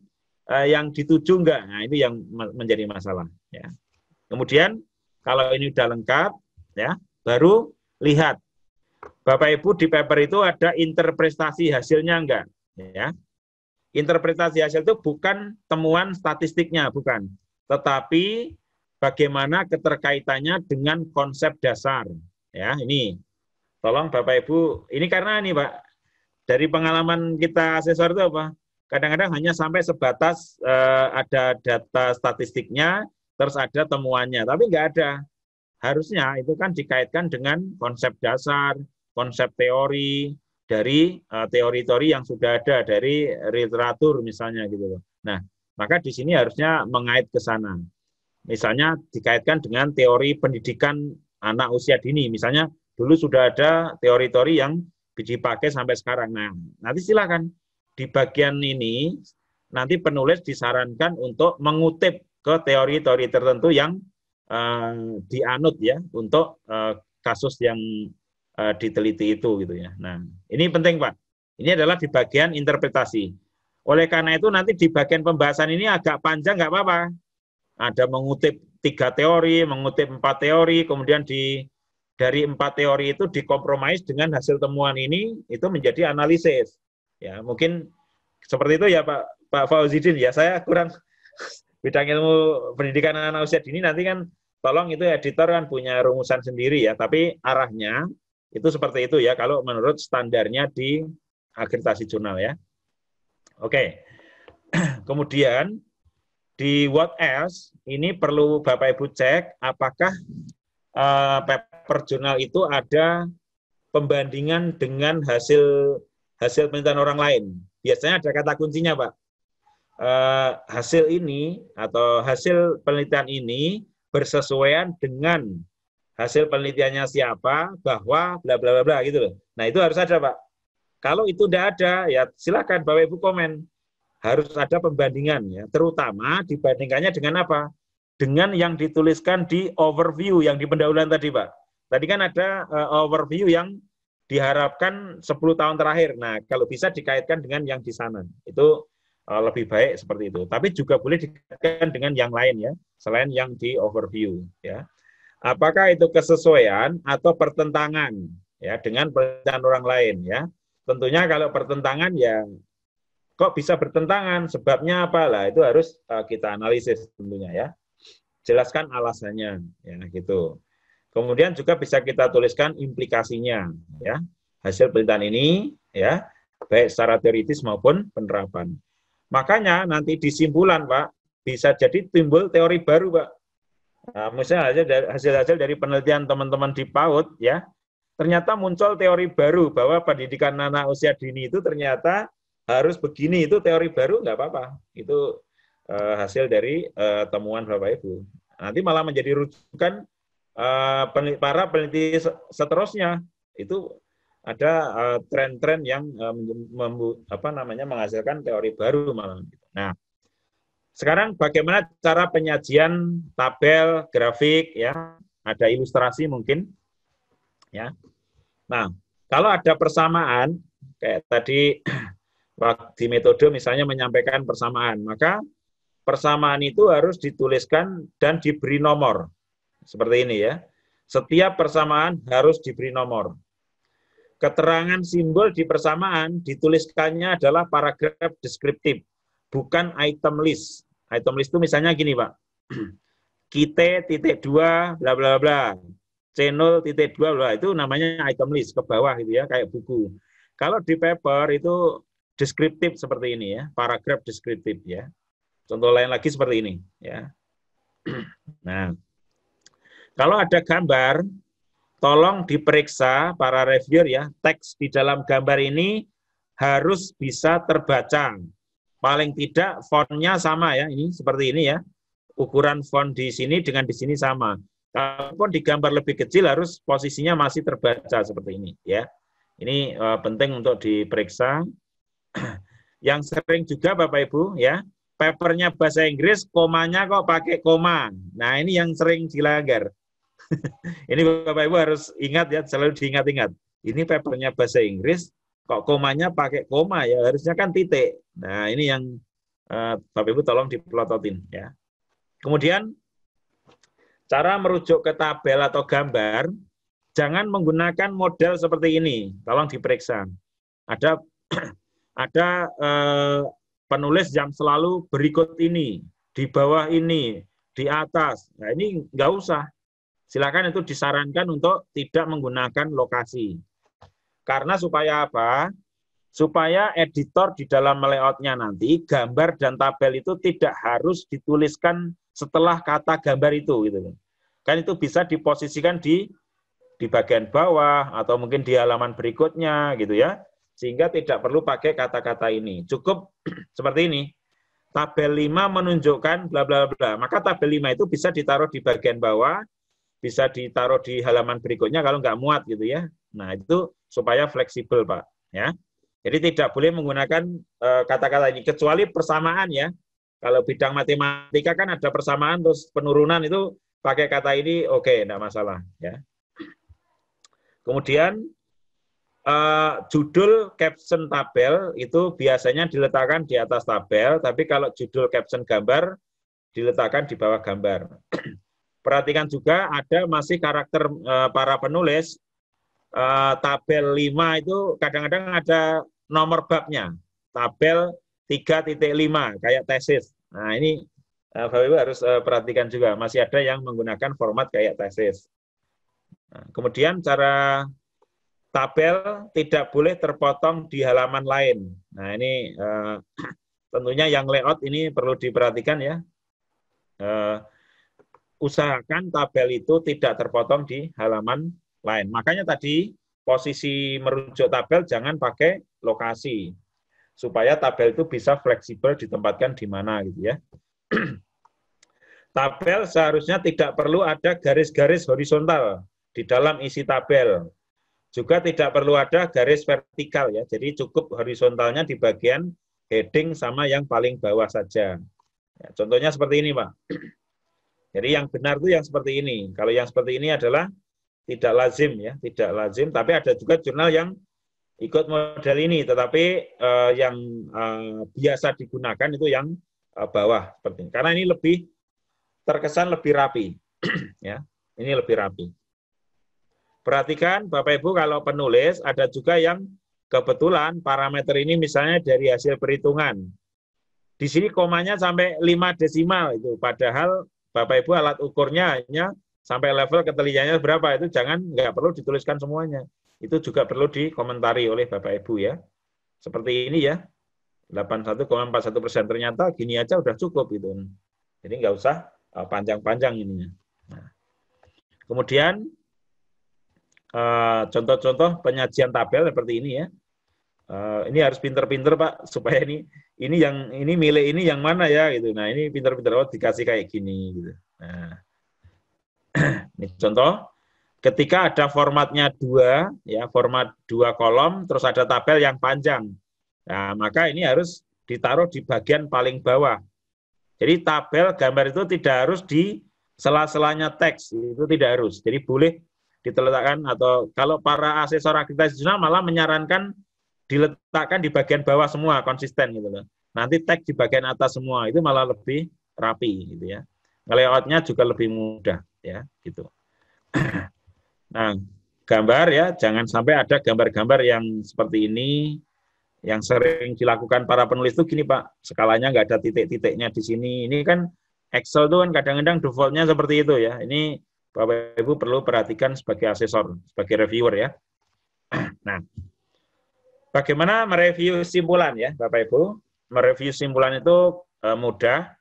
uh, yang dituju enggak. Nah, itu yang menjadi masalah ya. Kemudian kalau ini sudah lengkap ya, baru lihat Bapak Ibu di paper itu ada interpretasi hasilnya enggak, ya. Interpretasi hasil itu bukan temuan statistiknya, bukan, tetapi bagaimana keterkaitannya dengan konsep dasar. Ya, ini. Tolong Bapak Ibu, ini karena ini Pak, dari pengalaman kita asesor itu apa? Kadang-kadang hanya sampai sebatas eh, ada data statistiknya, terus ada temuannya, tapi enggak ada harusnya itu kan dikaitkan dengan konsep dasar, konsep teori dari eh, teori-teori yang sudah ada dari literatur misalnya gitu loh. Nah, maka di sini harusnya mengait ke sana. Misalnya dikaitkan dengan teori pendidikan anak usia dini. Misalnya dulu sudah ada teori-teori yang dipakai sampai sekarang. Nah, nanti silakan di bagian ini nanti penulis disarankan untuk mengutip ke teori-teori tertentu yang uh, dianut ya untuk uh, kasus yang uh, diteliti itu gitu ya. Nah, ini penting Pak. Ini adalah di bagian interpretasi. Oleh karena itu nanti di bagian pembahasan ini agak panjang nggak apa-apa. Ada mengutip tiga teori, mengutip empat teori, kemudian di dari empat teori itu dikompromis dengan hasil temuan ini itu menjadi analisis. Ya, mungkin seperti itu ya Pak Pak Fauzidin ya. Saya kurang bidang ilmu pendidikan anak, -anak usia dini nanti kan tolong itu editor kan punya rumusan sendiri ya, tapi arahnya itu seperti itu ya kalau menurut standarnya di akreditasi jurnal ya. Oke. Kemudian di what else ini perlu Bapak Ibu cek apakah uh, paper jurnal itu ada pembandingan dengan hasil hasil penelitian orang lain. Biasanya ada kata kuncinya, Pak. Uh, hasil ini atau hasil penelitian ini bersesuaian dengan hasil penelitiannya siapa, bahwa bla bla bla bla gitu loh. Nah, itu harus ada, Pak. Kalau itu tidak ada, ya silakan Bapak Ibu komen. Harus ada pembandingan ya, terutama dibandingkannya dengan apa? Dengan yang dituliskan di overview yang di pendahuluan tadi, Pak. Tadi kan ada uh, overview yang diharapkan 10 tahun terakhir. Nah, kalau bisa dikaitkan dengan yang di sana. Itu Eh, lebih baik seperti itu. Tapi juga boleh dikaitkan dengan yang lain ya, selain yang di overview ya. Apakah itu kesesuaian atau pertentangan ya dengan perencanaan orang lain ya? Tentunya kalau pertentangan ya kok bisa bertentangan sebabnya apa lah itu harus eh, kita analisis tentunya ya. Jelaskan alasannya ya gitu. Kemudian juga bisa kita tuliskan implikasinya ya. Hasil penelitian ini ya baik secara teoritis maupun penerapan. Makanya nanti disimpulan, Pak, bisa jadi timbul teori baru, Pak. Nah, misalnya hasil-hasil dari penelitian teman-teman di PAUD, ya, ternyata muncul teori baru bahwa pendidikan anak usia dini itu ternyata harus begini, itu teori baru, nggak apa-apa. Itu uh, hasil dari uh, temuan Bapak-Ibu. Nanti malah menjadi rujukan eh, para peneliti seterusnya. Itu ada eh, tren-tren yang eh, apa namanya menghasilkan teori baru malam. Nah, sekarang bagaimana cara penyajian tabel, grafik ya, ada ilustrasi mungkin ya. Nah, kalau ada persamaan kayak tadi di metode misalnya menyampaikan persamaan, maka persamaan itu harus dituliskan dan diberi nomor. Seperti ini ya. Setiap persamaan harus diberi nomor. Keterangan simbol di persamaan dituliskannya adalah paragraf deskriptif, bukan item list. Item list itu misalnya gini, Pak. Kite titik dua, bla bla bla. Channel titik dua, bla itu namanya item list ke bawah gitu ya, kayak buku. Kalau di paper itu deskriptif seperti ini ya, paragraf deskriptif ya. Contoh lain lagi seperti ini ya. Nah, kalau ada gambar, tolong diperiksa para reviewer ya, teks di dalam gambar ini harus bisa terbaca. Paling tidak fontnya sama ya, ini seperti ini ya. Ukuran font di sini dengan di sini sama. Kalaupun di gambar lebih kecil harus posisinya masih terbaca seperti ini ya. Ini uh, penting untuk diperiksa. Yang sering juga Bapak Ibu ya, papernya bahasa Inggris komanya kok pakai koma. Nah, ini yang sering dilanggar ini Bapak Ibu harus ingat ya, selalu diingat-ingat. Ini papernya bahasa Inggris, kok komanya pakai koma ya, harusnya kan titik. Nah, ini yang uh, Bapak Ibu tolong dipelototin ya. Kemudian cara merujuk ke tabel atau gambar, jangan menggunakan model seperti ini. Tolong diperiksa. Ada ada uh, penulis yang selalu berikut ini, di bawah ini, di atas. Nah, ini enggak usah. Silakan itu disarankan untuk tidak menggunakan lokasi. Karena supaya apa? Supaya editor di dalam layoutnya nanti gambar dan tabel itu tidak harus dituliskan setelah kata gambar itu gitu. Kan itu bisa diposisikan di di bagian bawah atau mungkin di halaman berikutnya gitu ya. Sehingga tidak perlu pakai kata-kata ini. Cukup seperti ini tabel 5 menunjukkan bla bla bla. Maka tabel 5 itu bisa ditaruh di bagian bawah bisa ditaruh di halaman berikutnya kalau nggak muat gitu ya. Nah, itu supaya fleksibel, Pak, ya. Jadi tidak boleh menggunakan eh, kata-kata uh, ini kecuali persamaan ya. Kalau bidang matematika kan ada persamaan terus penurunan itu pakai kata ini oke, okay, enggak masalah ya. Kemudian uh, judul caption tabel itu biasanya diletakkan di atas tabel, tapi kalau judul caption gambar diletakkan di bawah gambar. Perhatikan juga ada masih karakter e, para penulis e, tabel 5 itu kadang-kadang ada nomor babnya. Tabel 3.5 kayak tesis. Nah, ini e, Bapak Ibu harus e, perhatikan juga masih ada yang menggunakan format kayak tesis. Nah, kemudian cara tabel tidak boleh terpotong di halaman lain. Nah, ini e, tentunya yang layout ini perlu diperhatikan ya. e, usahakan tabel itu tidak terpotong di halaman lain. Makanya tadi posisi merujuk tabel jangan pakai lokasi supaya tabel itu bisa fleksibel ditempatkan di mana gitu ya. tabel seharusnya tidak perlu ada garis-garis horizontal di dalam isi tabel. Juga tidak perlu ada garis vertikal ya. Jadi cukup horizontalnya di bagian heading sama yang paling bawah saja. Ya, contohnya seperti ini, Pak. Jadi yang benar itu yang seperti ini. Kalau yang seperti ini adalah tidak lazim ya, tidak lazim. Tapi ada juga jurnal yang ikut model ini, tetapi uh, yang uh, biasa digunakan itu yang uh, bawah seperti ini. Karena ini lebih terkesan lebih rapi, ya. Ini lebih rapi. Perhatikan Bapak Ibu kalau penulis ada juga yang kebetulan parameter ini misalnya dari hasil perhitungan. Di sini komanya sampai 5 desimal itu padahal Bapak Ibu alat ukurnya hanya sampai level ketelitiannya berapa itu jangan nggak perlu dituliskan semuanya. Itu juga perlu dikomentari oleh Bapak Ibu ya. Seperti ini ya. 81,41 persen ternyata gini aja udah cukup itu. Jadi nggak usah eh, panjang-panjang ini. Nah. Kemudian eh, contoh-contoh penyajian tabel seperti ini ya. Eh, ini harus pinter-pinter pak supaya ini ini yang ini milik ini yang mana ya gitu. Nah ini pinter-pinter oh dikasih kayak gini gitu. Nah ini contoh ketika ada formatnya dua ya format dua kolom terus ada tabel yang panjang. Nah maka ini harus ditaruh di bagian paling bawah. Jadi tabel gambar itu tidak harus di sela-selanya teks itu tidak harus. Jadi boleh diletakkan atau kalau para asesor akreditasi jurnal malah menyarankan diletakkan di bagian bawah semua konsisten gitu loh. Nanti tag di bagian atas semua itu malah lebih rapi gitu ya. Layoutnya juga lebih mudah ya gitu. Nah, gambar ya, jangan sampai ada gambar-gambar yang seperti ini yang sering dilakukan para penulis itu gini Pak, skalanya nggak ada titik-titiknya di sini. Ini kan Excel tuh kan kadang-kadang defaultnya seperti itu ya. Ini Bapak Ibu perlu perhatikan sebagai asesor, sebagai reviewer ya. Nah, Bagaimana mereview simpulan ya, Bapak Ibu? Mereview simpulan itu eh, mudah.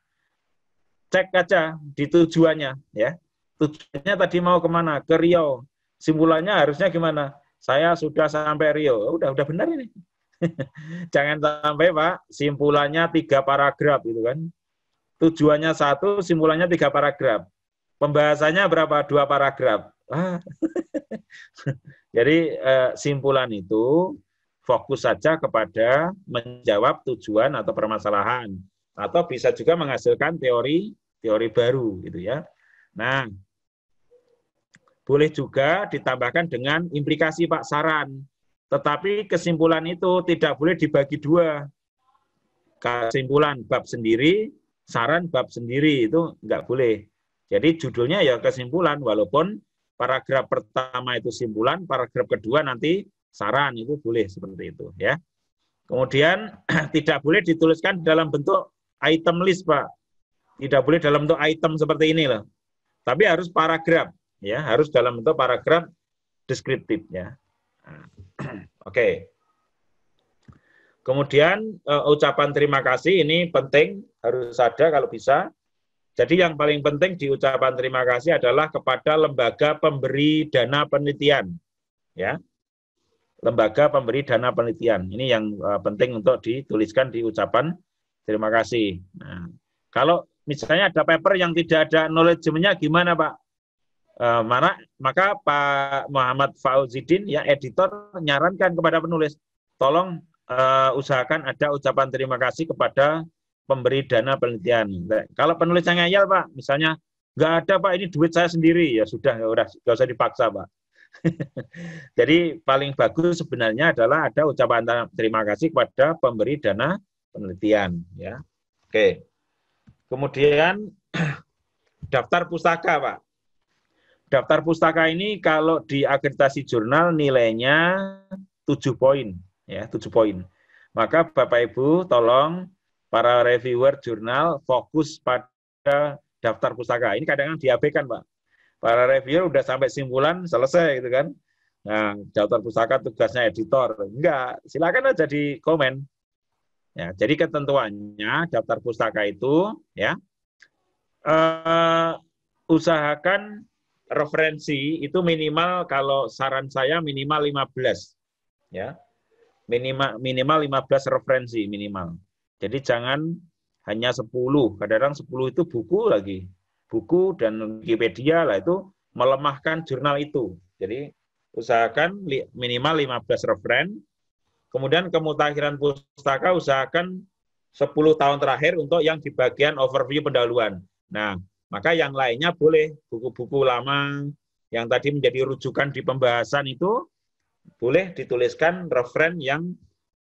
Cek aja di tujuannya ya. Tujuannya tadi mau kemana? Ke Rio? Simpulannya harusnya gimana? Saya sudah sampai Rio, ya Udah udah benar ini. Jangan sampai Pak, simpulannya tiga paragraf gitu kan. Tujuannya satu, simpulannya tiga paragraf. Pembahasannya berapa? Dua paragraf. Ah. Jadi eh, simpulan itu fokus saja kepada menjawab tujuan atau permasalahan atau bisa juga menghasilkan teori teori baru gitu ya. Nah, boleh juga ditambahkan dengan implikasi Pak saran. Tetapi kesimpulan itu tidak boleh dibagi dua. Kesimpulan bab sendiri, saran bab sendiri itu nggak boleh. Jadi judulnya ya kesimpulan walaupun paragraf pertama itu simpulan, paragraf kedua nanti saran itu boleh seperti itu ya. Kemudian tidak boleh dituliskan dalam bentuk item list, Pak. Tidak boleh dalam bentuk item seperti ini loh. Tapi harus paragraf ya, harus dalam bentuk paragraf deskriptif, ya. Nah, oke. Kemudian uh, ucapan terima kasih ini penting harus ada kalau bisa. Jadi yang paling penting di ucapan terima kasih adalah kepada lembaga pemberi dana penelitian. Ya lembaga pemberi dana penelitian. Ini yang eh, penting untuk dituliskan di ucapan terima kasih. Nah, kalau misalnya ada paper yang tidak ada knowledge nya gimana, Pak? Uh, mana maka Pak Muhammad Fauzidin ya editor menyarankan kepada penulis, tolong uh, usahakan ada ucapan terima kasih kepada pemberi dana penelitian. Nah, kalau penulis yang ngayal, Pak, misalnya enggak ada Pak, ini duit saya sendiri ya sudah nggak usah dipaksa Pak Jadi paling bagus sebenarnya adalah ada ucapan terima kasih kepada pemberi dana penelitian ya. Oke. Kemudian daftar pustaka, Pak. Daftar pustaka ini kalau di akreditasi jurnal nilainya 7 poin ya, 7 poin. Maka Bapak Ibu tolong para reviewer jurnal fokus pada daftar pustaka. Ini kadang-kadang diabaikan, Pak para reviewer udah sampai simpulan selesai gitu kan. Nah, daftar pustaka tugasnya editor. Enggak, silakan aja di komen. Ya, jadi ketentuannya daftar pustaka itu ya eh, usahakan referensi itu minimal kalau saran saya minimal 15. Ya. Minimal minimal 15 referensi minimal. Jadi jangan hanya 10. Kadang-kadang 10 itu buku lagi buku dan Wikipedia lah itu melemahkan jurnal itu. Jadi usahakan minimal 15 referen. Kemudian kemutakhiran pustaka usahakan 10 tahun terakhir untuk yang di bagian overview pendahuluan. Nah, maka yang lainnya boleh buku-buku lama yang tadi menjadi rujukan di pembahasan itu boleh dituliskan referen yang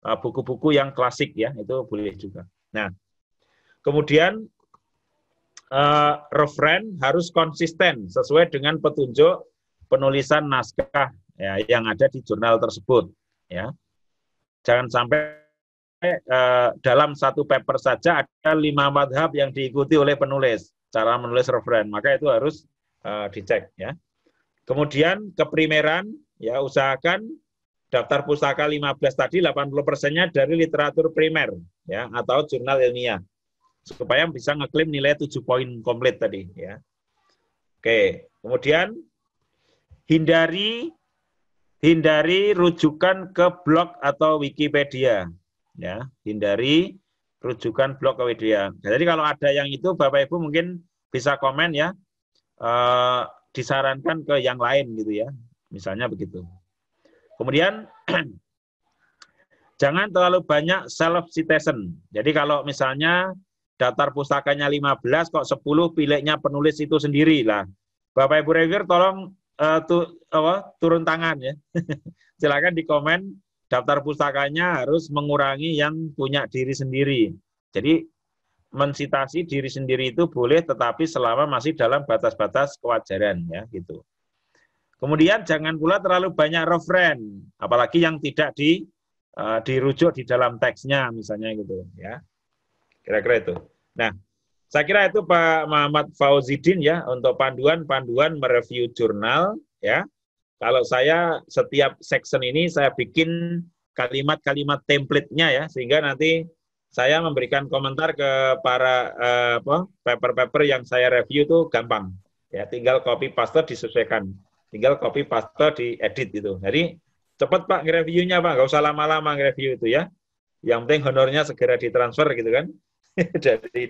eh, buku-buku yang klasik ya, itu boleh juga. Nah, kemudian uh, eh, referen harus konsisten sesuai dengan petunjuk penulisan naskah ya, yang ada di jurnal tersebut. Ya, jangan sampai uh, dalam satu paper saja ada lima madhab yang diikuti oleh penulis cara menulis referen. Maka itu harus uh, dicek. Ya. Kemudian keprimeran, ya usahakan daftar pustaka 15 tadi 80 persennya dari literatur primer ya atau jurnal ilmiah supaya bisa ngeklaim nilai 7 poin komplit tadi ya. Oke, kemudian hindari hindari rujukan ke blog atau Wikipedia ya, hindari rujukan blog ke Wikipedia. Nah, jadi kalau ada yang itu Bapak Ibu mungkin bisa komen ya. E, disarankan ke yang lain gitu ya. Misalnya begitu. Kemudian jangan terlalu banyak self citation. Jadi kalau misalnya daftar pustakanya 15 kok 10 pileknya penulis itu sendiri lah. Bapak Ibu Revir tolong uh, tu, apa, turun tangan ya. Silakan di komen daftar pustakanya harus mengurangi yang punya diri sendiri. Jadi mensitasi diri sendiri itu boleh tetapi selama masih dalam batas-batas kewajaran ya gitu. Kemudian jangan pula terlalu banyak referen, apalagi yang tidak di uh, dirujuk di dalam teksnya misalnya gitu ya. Kira-kira itu. Nah, saya kira itu Pak Muhammad Fauzidin ya untuk panduan-panduan mereview jurnal ya. Kalau saya setiap section ini saya bikin kalimat-kalimat template-nya ya sehingga nanti saya memberikan komentar ke para eh, apa paper-paper yang saya review itu gampang. Ya, tinggal copy paste disesuaikan. Tinggal copy paste di edit itu. Jadi cepat Pak nge-reviewnya Pak, nggak usah lama-lama nge-review itu ya. Yang penting honornya segera ditransfer gitu kan. dari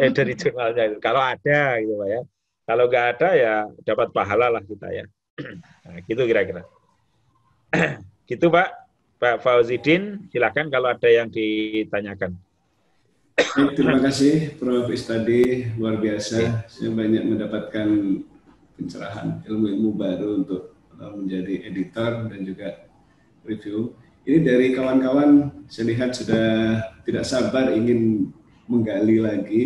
eh, dari jurnalnya itu. Kalau ada gitu ya. Kalau nggak ada ya dapat pahala lah kita ya. Nah, gitu kira-kira. gitu Pak. Pak Fauzidin, silakan kalau ada yang ditanyakan. Terima kasih Prof. Istadi, luar biasa. Ya. Saya banyak mendapatkan pencerahan ilmu-ilmu baru untuk uh, menjadi editor dan juga review. Ini dari kawan-kawan saya lihat sudah tidak sabar ingin menggali lagi.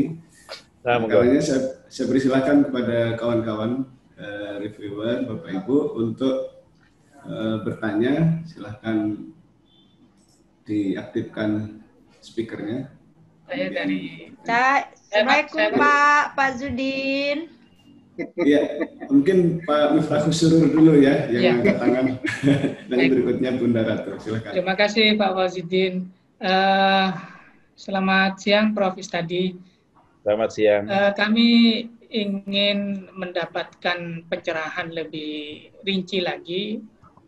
Nah, nah Karena saya, saya silakan kepada kawan-kawan uh, reviewer, Bapak Ibu untuk uh, bertanya. Silahkan diaktifkan speakernya. Saya dari. Nah, Assalamualaikum Pak Pak Zudin. Iya, mungkin Pak Miftahul Surur dulu ya yang ya. angkat tangan. Dan berikutnya Bunda Ratu, silakan. Terima kasih Pak Wazidin. Uh, eh, Selamat siang, Prof. Istadi. Selamat siang. Uh, kami ingin mendapatkan pencerahan lebih rinci lagi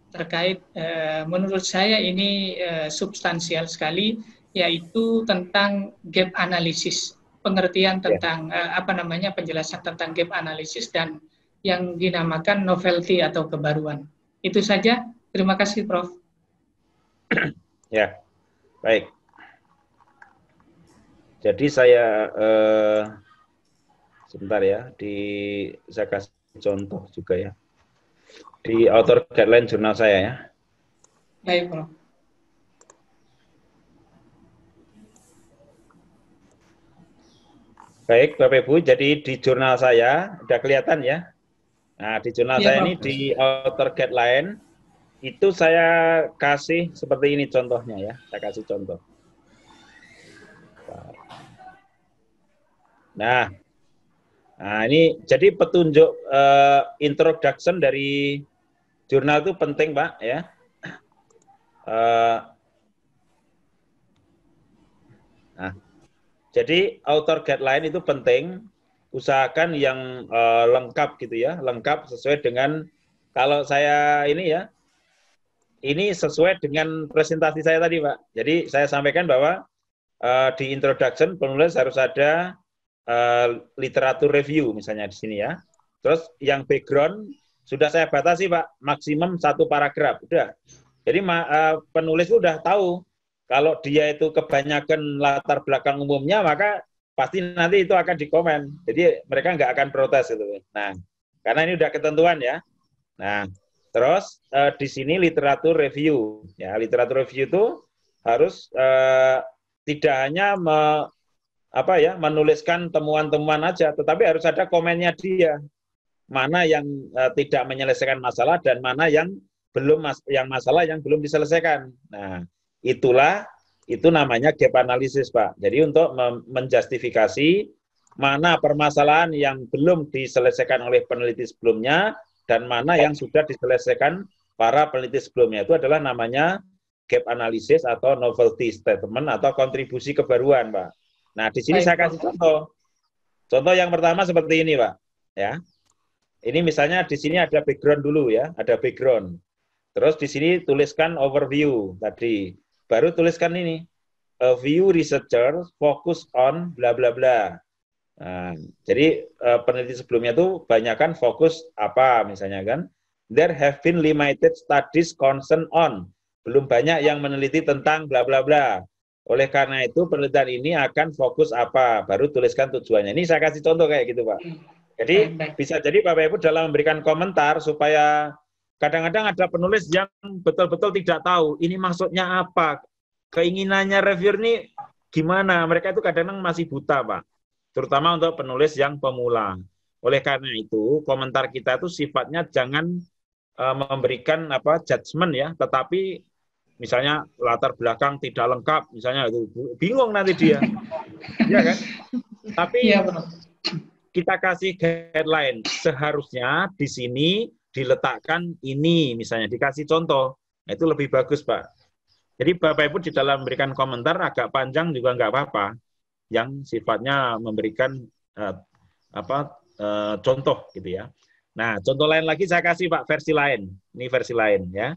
terkait uh, menurut saya ini uh, substansial sekali yaitu tentang gap analisis pengertian ya. tentang yeah. uh, apa namanya penjelasan tentang gap analisis dan yang dinamakan novelty atau kebaruan itu saja terima kasih prof ya yeah. baik jadi saya eh, sebentar ya, di saya kasih contoh juga ya. Di author guideline jurnal saya ya. Baik, Prof. Baik, Bapak Ibu, jadi di jurnal saya udah kelihatan ya. Nah, di jurnal ya, saya ini di author guideline itu saya kasih seperti ini contohnya ya. Saya kasih contoh. Nah, nah ini jadi petunjuk uh, introduction dari jurnal itu penting, Pak, ya. Uh, nah, jadi author guideline itu penting. Usahakan yang uh, lengkap gitu ya, lengkap sesuai dengan kalau saya ini ya, ini sesuai dengan presentasi saya tadi, Pak. Jadi saya sampaikan bahwa uh, di introduction penulis harus ada Eh, literatur review misalnya di sini ya. Terus yang background sudah saya batasi Pak, maksimum satu paragraf. Udah. Jadi uh, penulis sudah tahu kalau dia itu kebanyakan latar belakang umumnya maka pasti nanti itu akan dikomen. Jadi mereka nggak akan protes itu. Nah, karena ini udah ketentuan ya. Nah, terus uh, di sini literatur review. Ya, literatur review itu harus uh, tidak hanya me apa ya menuliskan temuan-temuan aja, tetapi harus ada komennya dia mana yang uh, tidak menyelesaikan masalah dan mana yang belum mas yang masalah yang belum diselesaikan. Nah, itulah itu namanya gap analisis, Pak. Jadi untuk menjustifikasi mana permasalahan yang belum diselesaikan oleh peneliti sebelumnya dan mana yang sudah diselesaikan para peneliti sebelumnya. Itu adalah namanya gap analysis atau novelty statement atau kontribusi kebaruan, Pak. Nah, di sini saya kasih contoh. Contoh yang pertama seperti ini, Pak. Ya. Ini misalnya di sini ada background dulu ya, ada background. Terus di sini tuliskan overview tadi. Baru tuliskan ini. A view researcher focus on bla bla bla. Nah, jadi eh, peneliti sebelumnya tuh banyakkan fokus apa misalnya kan? There have been limited studies concern on. Belum banyak yang meneliti tentang bla bla bla. Oleh karena itu penelitian ini akan fokus apa, baru tuliskan tujuannya. Ini saya kasih contoh kayak gitu, Pak. Jadi hmm, bisa jadi Bapak Ibu dalam memberikan komentar supaya kadang-kadang ada penulis yang betul-betul tidak tahu ini maksudnya apa, keinginannya reviewer ini gimana. Mereka itu kadang-kadang masih buta, Pak. Terutama untuk penulis yang pemula. Oleh karena itu, komentar kita itu sifatnya jangan eh, memberikan apa judgement ya, tetapi misalnya latar belakang tidak lengkap, misalnya itu bingung nanti dia, ya kan? Tapi ya, kita kasih guideline seharusnya di sini diletakkan ini, misalnya dikasih contoh, nah, itu lebih bagus pak. Jadi bapak ibu di dalam memberikan komentar agak panjang juga nggak apa-apa, yang sifatnya memberikan uh, apa uh, contoh gitu ya. Nah contoh lain lagi saya kasih pak versi lain, ini versi lain ya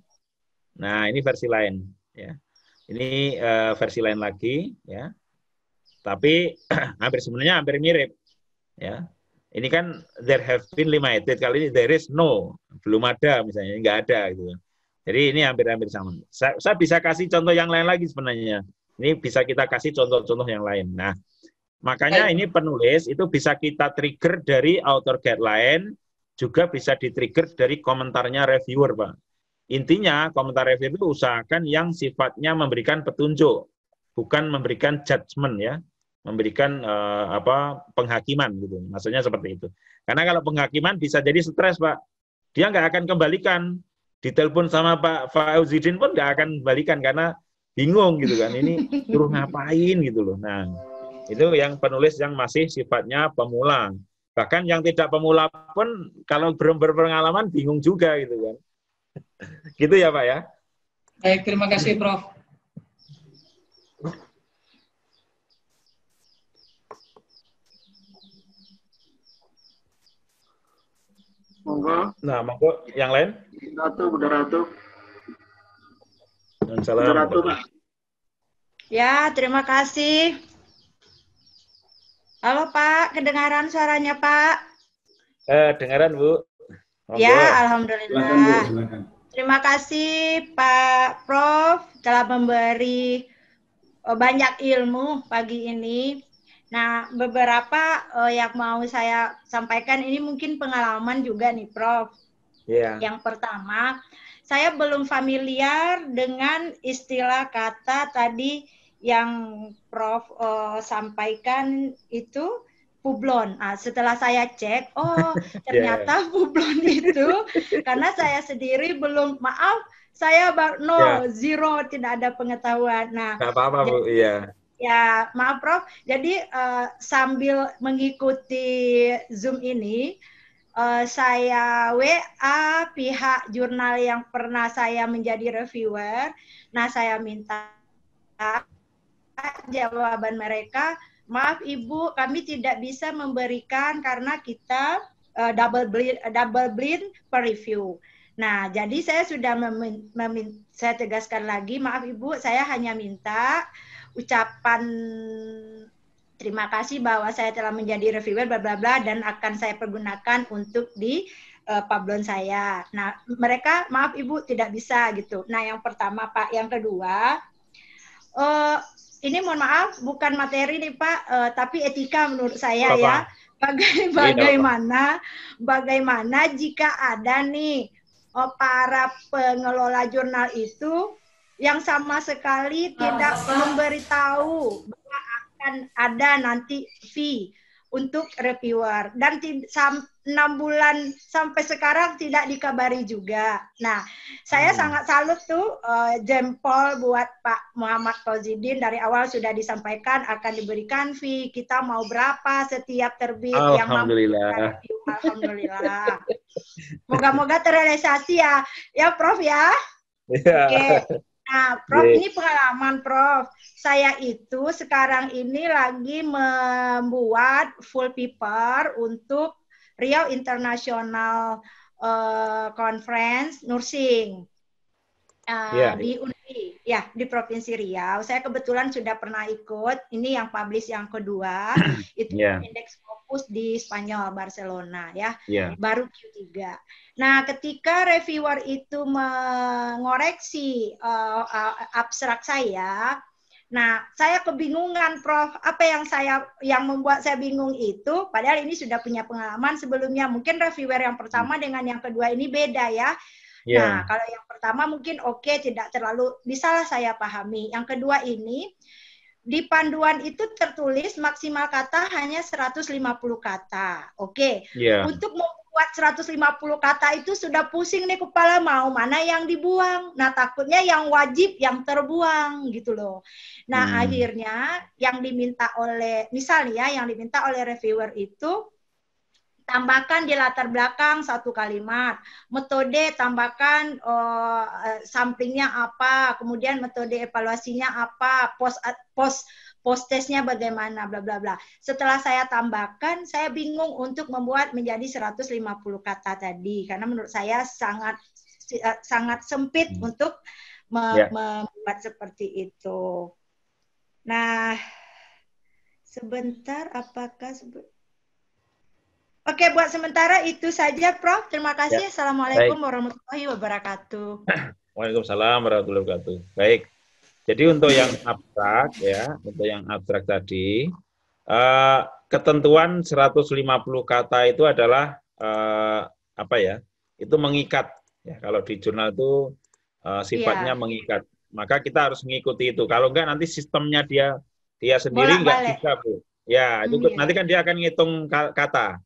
Nah, ini versi lain ya. Ini uh, versi lain lagi ya. Tapi hampir sebenarnya hampir mirip ya. Ini kan there have been limited kali ini there is no, belum ada misalnya, nggak ada gitu. Kan. Jadi ini hampir-hampir sama. Saya, saya bisa kasih contoh yang lain lagi sebenarnya. Ini bisa kita kasih contoh-contoh yang lain. Nah, Makanya ini penulis itu bisa kita trigger dari author guideline, juga bisa di-trigger dari komentarnya reviewer, Pak. Intinya komentar review itu usahakan yang sifatnya memberikan petunjuk, bukan memberikan judgement ya, memberikan uh, apa penghakiman gitu. Maksudnya seperti itu. Karena kalau penghakiman bisa jadi stres, Pak. Dia nggak akan kembalikan. Ditelepon sama Pak Fauzidin pun nggak akan kembalikan karena bingung gitu kan. Ini suruh ngapain gitu loh. Nah, itu yang penulis yang masih sifatnya pemula. Bahkan yang tidak pemula pun kalau belum berpengalaman bingung juga gitu kan gitu ya Pak ya. Baik, terima kasih Prof. Monggo. Nah, monggo yang lain? Ratu, Bunda Ratu. Dan salam. Ratu, Pak. Ya, terima kasih. Halo Pak, kedengaran suaranya Pak? Eh, dengaran Bu. Ya, monggo. Ya, Alhamdulillah. Silakan, Bu. Silakan. Terima kasih Pak Prof telah memberi eh, banyak ilmu pagi ini. Nah, beberapa eh, yang mau saya sampaikan ini mungkin pengalaman juga nih Prof. Yeah. Yang pertama, saya belum familiar dengan istilah kata tadi yang Prof eh, sampaikan itu Publon. Nah, setelah saya cek, oh ternyata yeah. Publon itu karena saya sendiri belum maaf, saya no yeah. zero tidak ada pengetahuan. Nah, nggak apa-apa Bu, iya. Ya, maaf Prof. Jadi uh, sambil mengikuti Zoom ini, uh, saya WA pihak jurnal yang pernah saya menjadi reviewer. Nah, saya minta jawaban mereka maaf Ibu, kami tidak bisa memberikan karena kita uh, double blind double blind per review. Nah, jadi saya sudah memin, saya tegaskan lagi, maaf Ibu, saya hanya minta ucapan terima kasih bahwa saya telah menjadi reviewer bla bla bla dan akan saya pergunakan untuk di uh, pablon saya. Nah, mereka maaf Ibu tidak bisa gitu. Nah, yang pertama Pak, yang kedua uh, ini mohon maaf bukan materi nih Pak, uh, tapi etika menurut saya Bapak. ya. Baga iya, bagaimana bagaimana jika ada nih oh, para pengelola jurnal itu yang sama sekali tidak memberitahu bahwa akan ada nanti fee untuk reviewer dan enam bulan sampai sekarang tidak dikabari juga. Nah, saya hmm. sangat salut tuh uh, eh, jempol buat Pak Muhammad Fauzidin dari awal sudah disampaikan akan diberikan fee kita mau berapa setiap terbit yang mampu Alhamdulillah. Moga-moga terrealisasi ya, ya Prof ya. Yeah. Oke. Okay. Nah, Prof, yes. ini pengalaman Prof. Saya itu sekarang ini lagi membuat full paper untuk Riau International uh, Conference Nursing uh, eh, yeah. di UNI, ya di Provinsi Riau. Saya kebetulan sudah pernah ikut. Ini yang publish yang kedua, itu yeah. indeks fokus di Spanyol Barcelona ya yeah. baru Q3. Nah ketika reviewer itu mengoreksi uh, uh, abstrak saya, nah saya kebingungan Prof apa yang saya yang membuat saya bingung itu padahal ini sudah punya pengalaman sebelumnya mungkin reviewer yang pertama hmm. dengan yang kedua ini beda ya. Yeah. Nah, kalau yang pertama mungkin oke okay, tidak terlalu bisalah saya pahami. Yang kedua ini di panduan itu tertulis maksimal kata hanya 150 kata. Oke. Okay. Iya. Yeah. Untuk membuat 150 kata itu sudah pusing nih kepala mau mana yang dibuang. Nah, takutnya yang wajib yang terbuang gitu loh. Nah, hmm. akhirnya yang diminta oleh misalnya ya, yang diminta oleh reviewer itu tambahkan di latar belakang satu kalimat, metode tambahkan uh, sampingnya apa, kemudian metode evaluasinya apa, post pos eh, post testnya bagaimana, bla bla bla. Setelah saya tambahkan, saya bingung untuk membuat menjadi 150 kata tadi karena menurut saya sangat sangat sempit hmm. untuk me yeah. Ya. membuat seperti itu. Nah, sebentar apakah Oke, buat sementara itu saja, Prof. Terima kasih. Ya. Assalamualaikum warahmatullahi wabarakatuh. Waalaikumsalam warahmatullahi wabarakatuh. Baik. Jadi untuk yang abstrak ya, untuk yang abstrak tadi, uh, ketentuan 150 kata itu adalah uh, apa ya? Itu mengikat. Ya, kalau di jurnal itu uh, sifatnya ya. mengikat. Maka kita harus mengikuti itu. Kalau enggak nanti sistemnya dia dia sendiri enggak bisa, Bu. Ya, itu ya. nanti kan dia akan ngitung kata.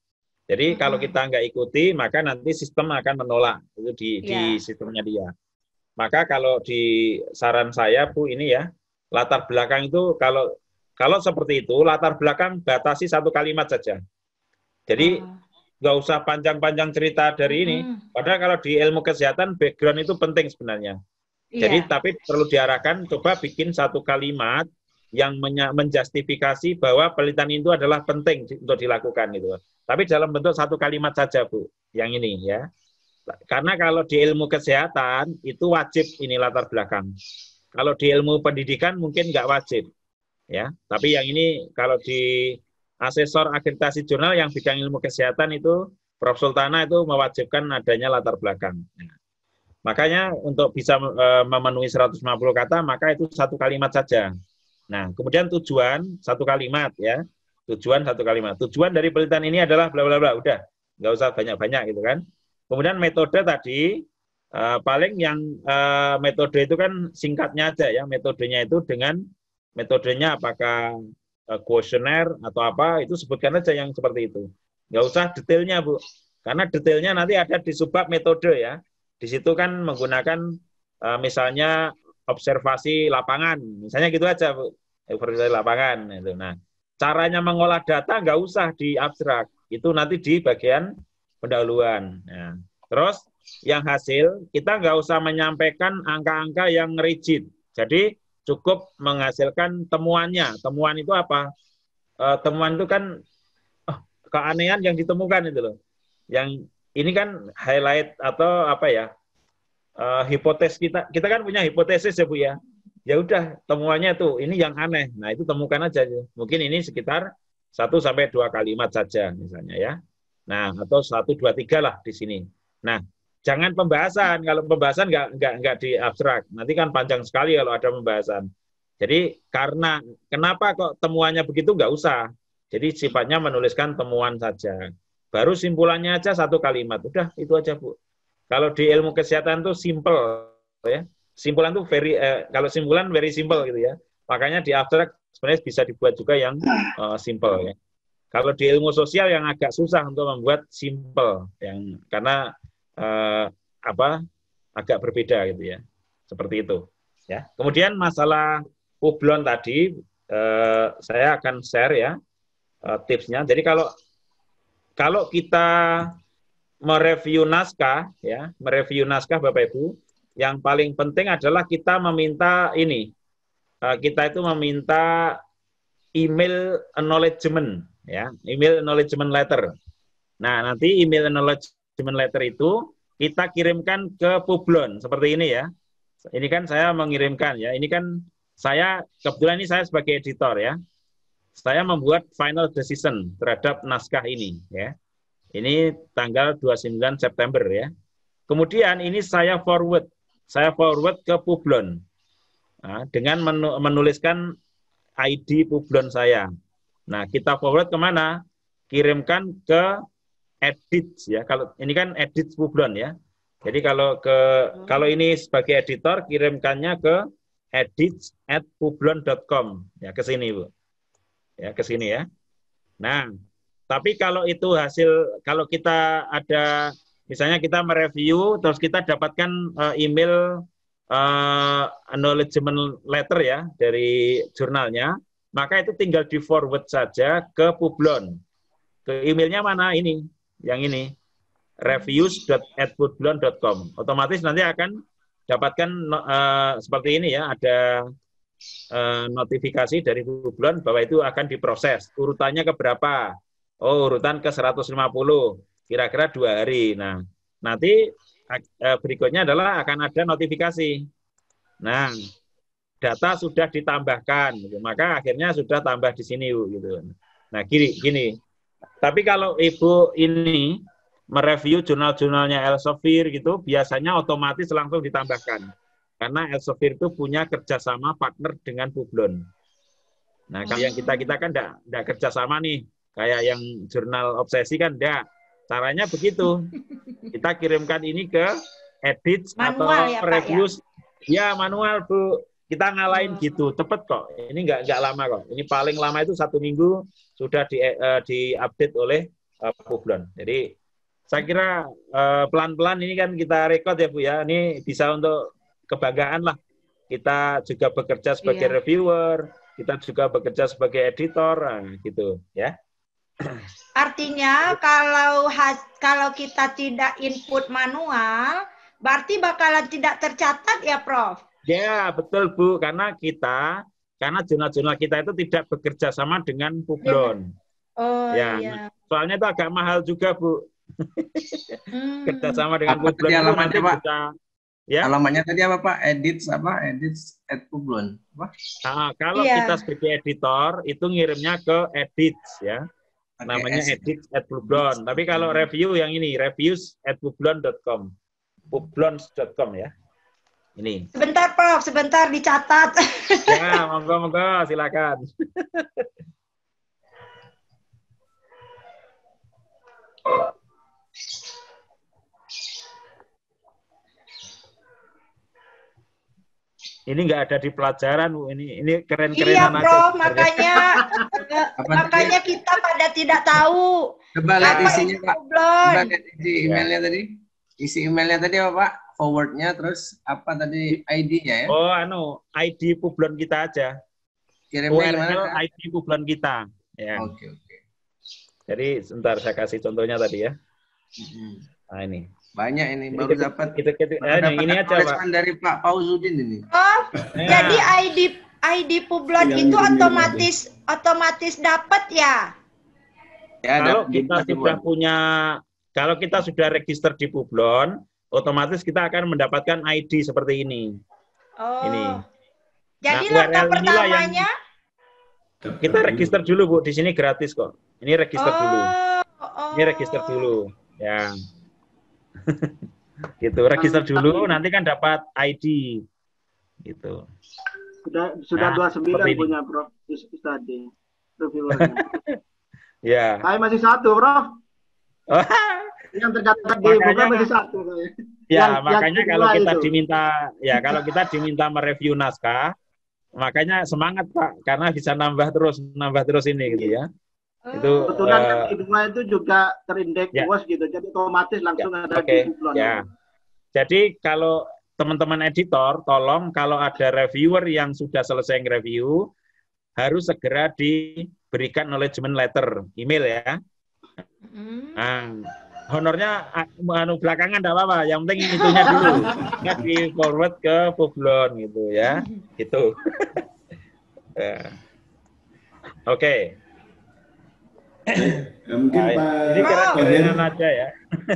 Jadi hmm. kalau kita nggak ikuti, maka nanti sistem akan menolak itu di, yeah. di ya. sistemnya dia. Maka kalau di saran saya Bu ini ya latar belakang itu kalau kalau seperti itu latar belakang batasi satu kalimat saja. Jadi ah. nggak usah panjang-panjang cerita dari ini. Hmm. Padahal kalau di ilmu kesehatan background itu penting sebenarnya. Yeah. Jadi tapi perlu diarahkan coba bikin satu kalimat yang menjustifikasi bahwa pelitian itu adalah penting untuk dilakukan gitu. Tapi dalam bentuk satu kalimat saja Bu, yang ini ya. Karena kalau di ilmu kesehatan itu wajib ini latar belakang. Kalau di ilmu pendidikan mungkin nggak wajib ya. Tapi yang ini kalau di asesor akreditasi jurnal yang bidang ilmu kesehatan itu Prof Sultana itu mewajibkan adanya latar belakang. Nah, makanya untuk bisa e, memenuhi 150 kata maka itu satu kalimat saja Nah, kemudian tujuan satu kalimat ya. Tujuan satu kalimat. Tujuan dari penelitian ini adalah bla bla bla, udah. Nggak usah banyak-banyak gitu kan. Kemudian metode tadi uh, paling yang uh, metode itu kan singkatnya aja ya, metodenya itu dengan metodenya apakah uh, kuesioner atau apa itu sebutkan aja yang seperti itu. Nggak usah detailnya, Bu. Karena detailnya nanti ada di subbab metode ya. Di situ kan menggunakan uh, misalnya observasi lapangan. Misalnya gitu aja, observasi lapangan. Itu. Nah, caranya mengolah data nggak usah di abstrak. Itu nanti di bagian pendahuluan. Nah, terus yang hasil, kita nggak usah menyampaikan angka-angka yang rigid. Jadi cukup menghasilkan temuannya. Temuan itu apa? E, temuan itu kan oh, keanehan yang ditemukan itu loh. Yang ini kan highlight atau apa ya uh, hipotes kita kita kan punya hipotesis ya bu ya ya udah temuannya tuh ini yang aneh nah itu temukan aja mungkin ini sekitar satu sampai dua kalimat saja misalnya ya nah atau satu dua tiga lah di sini nah jangan pembahasan kalau pembahasan nggak nggak nggak di abstrak nanti kan panjang sekali kalau ada pembahasan jadi karena kenapa kok temuannya begitu nggak usah jadi sifatnya menuliskan temuan saja baru simpulannya aja satu kalimat udah itu aja bu kalau di ilmu kesehatan tuh simple ya. Simpulan tuh very eh, kalau simpulan very simple gitu ya. Makanya di abstrak sebenarnya bisa dibuat juga yang uh, simple ya. Kalau di ilmu sosial yang agak susah untuk membuat simple yang karena uh, apa agak berbeda gitu ya. Seperti itu ya. Kemudian masalah ublon tadi eh, saya akan share ya eh, tipsnya. Jadi kalau kalau kita mereview naskah ya, mereview naskah Bapak Ibu, yang paling penting adalah kita meminta ini. Eh, kita itu meminta email acknowledgement ya, email acknowledgement letter. Nah, nanti email acknowledgement letter itu kita kirimkan ke Publon seperti ini ya. Ini kan saya mengirimkan ya. Ini kan saya kebetulan ini saya sebagai editor ya. Saya membuat final decision terhadap naskah ini ya. Ini tanggal 29 September ya. Kemudian ini saya forward, saya forward ke Publon nah, dengan menuliskan ID Publon saya. Nah, kita forward kemana? Kirimkan ke edit ya. Kalau ini kan edit Publon ya. Jadi kalau ke kalau ini sebagai editor kirimkannya ke edit@publon.com ya ke sini Bu. Ya ke sini ya. Nah, tapi kalau itu hasil kalau kita ada misalnya kita mereview terus kita dapatkan uh, email uh, acknowledgement letter ya dari jurnalnya, maka itu tinggal di forward saja ke Publon. Ke emailnya mana ini? Yang ini reviews.atpublon.com. Otomatis nanti akan dapatkan uh, seperti ini ya, ada uh, notifikasi dari Publon bahwa itu akan diproses. Urutannya keberapa? Oh, urutan ke 150. Kira-kira dua hari. Nah, nanti eh, berikutnya adalah akan ada notifikasi. Nah, data sudah ditambahkan. Maka akhirnya sudah tambah di sini, Gitu. Nah, gini, gini. Tapi kalau Ibu ini mereview jurnal-jurnalnya Elsevier gitu, biasanya otomatis langsung ditambahkan. Karena Elsevier itu punya kerjasama partner dengan Publon. Nah, kalau yang hmm. kita kita kan enggak kerjasama nih kayak yang jurnal obsesi kan enggak. Caranya begitu. Kita kirimkan ini ke edit atau ya, ya? ya manual Bu. Kita ngalahin oh. gitu, cepet kok. Ini enggak enggak lama kok. Ini paling lama itu satu minggu sudah di uh, diupdate oleh uh, eh, Publon. Jadi saya kira uh, pelan-pelan ini kan kita rekod ya Bu ya. Ini bisa untuk kebanggaan lah. Kita juga bekerja sebagai iya. reviewer, kita juga bekerja sebagai editor nah, gitu ya. Artinya kalau has, kalau kita tidak input manual, berarti bakalan tidak tercatat ya, Prof. Ya, betul Bu, karena kita karena jurnal-jurnal kita itu tidak bekerja sama dengan Publon. Oh yeah. iya. Soalnya itu agak mahal juga, Bu. Hmm. Kerja dengan apa Publon. Alamatnya, Pak? Bisa, ya. Alamannya tadi apa, Pak? Edit apa? Edit at Publon. Nah, kalau yeah. kita sebagai editor itu ngirimnya ke edit ya. Pake namanya S. edit at publon. Tapi kalau hmm. review yang ini reviews at publon.com. bublon.com ya. Ini. Sebentar Prof, sebentar dicatat. Ya, monggo monggo silakan. ini nggak ada di pelajaran Ini ini keren keren iya, Prof, makanya makanya kita pada tidak tahu. Coba lihat isinya, Pak. Coba isi iya. emailnya tadi. Isi emailnya tadi apa, Pak? Forwardnya terus apa tadi ID-nya ya? Oh, anu, ID publon kita aja. URL, ID publon kita. Ya. Oke, okay, oke. Okay. Jadi sebentar saya kasih contohnya tadi ya. Nah, ini. Banyak ini baru kita, dapat. Kita, kita, baru nah, dapat ini aja, dari Pak Pauzudin ini. Oh, eh. jadi ID ID Publon itu otomatis ini. otomatis dapat ya? ya kalau kita sudah punya kalau kita sudah register di Publon, otomatis kita akan mendapatkan ID seperti ini. Oh. Ini. Jadi nah, langkah pertamanya yang kita register dulu Bu, di sini gratis kok. Ini register oh. dulu. Oh. Ini register dulu. Ya. gitu register nah, dulu nanti kan dapat ID gitu sudah sudah nah, sembilan punya Prof tadi ya saya masih satu Prof oh. yang tercatat di buku kan- masih satu ya. ya yang, makanya yang kalau kita itu. diminta ya kalau kita diminta mereview naskah makanya semangat Pak karena bisa nambah terus nambah terus ini gitu ya itu kebetulan uh, kan kedua eh, itu juga terindeks ya. UAS gitu jadi otomatis ya, langsung ya. ada okay. di Google ya. jadi kalau teman-teman editor tolong kalau ada reviewer yang sudah selesai review harus segera diberikan acknowledgement letter email ya hmm. nah, honornya anu, anu belakangan tidak apa-apa yang penting itunya dulu nggak di forward ke Publon gitu ya itu ya. oke okay. Ya, mungkin nah, Pak ini karena aja ya.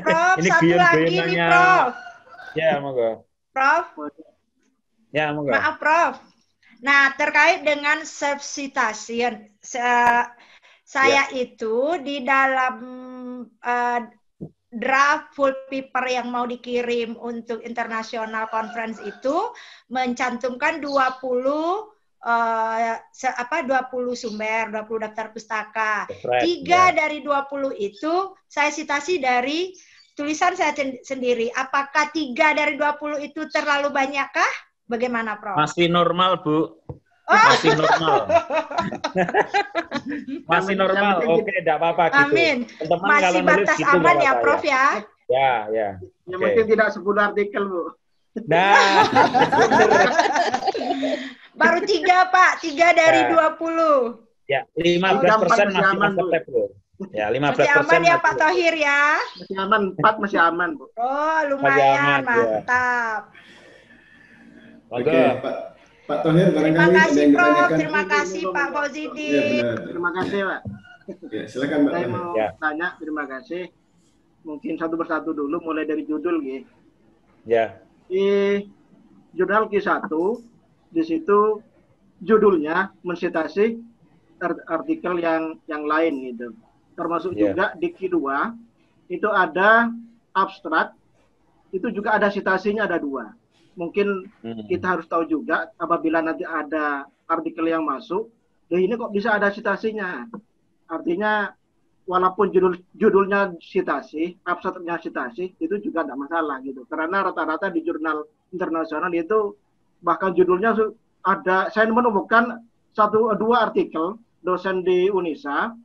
Prof, ini satu guyon lagi nih, Prof. Ya, monggo. Prof. Ya, monggo. Maaf, Prof. Nah, terkait dengan substitution, saya ya. itu di dalam uh, draft full paper yang mau dikirim untuk international conference itu mencantumkan 20 Uh, se apa 20 sumber, 20 daftar pustaka. Tiga right. dari 20 itu saya sitasi dari tulisan saya sendiri. Apakah tiga dari 20 itu terlalu banyakkah? Bagaimana, Prof? Masih normal, Bu. Oh. Masih normal. Masih normal. Oke, okay, tidak apa-apa gitu. Amin. Teman Masih batas gitu, aman ya, Prof ya. Ya, ya. ya. Yang okay. penting tidak 10 artikel, Bu. Nah. Baru tiga Pak, tiga dari ya. dua puluh. Ya, lima belas persen masih aman bu. Ya, 15 Masih aman ya Pak Tohir ya? Masih aman, empat masih aman, Bu. Oh, lumayan, aman, ya. mantap. Ya. Oke, Pak, Pak Tohir Terima kasih, Prof. Terima kasih, Pak Positif. Ya, terima kasih, Pak. Ya, silakan, Pak. Saya mau ya. tanya, terima kasih. Mungkin satu persatu dulu, mulai dari judul, gitu. Ya. Di jurnal Q1, di situ judulnya mensitasi artikel yang yang lain gitu. Termasuk yeah. juga di q itu ada abstrak, itu juga ada sitasinya ada dua. Mungkin hmm. kita harus tahu juga apabila nanti ada artikel yang masuk, ya ini kok bisa ada sitasinya. Artinya walaupun judul judulnya sitasi, abstraknya sitasi itu juga tidak masalah gitu. Karena rata-rata di jurnal internasional itu bahkan judulnya ada saya menemukan satu dua artikel dosen di Unisa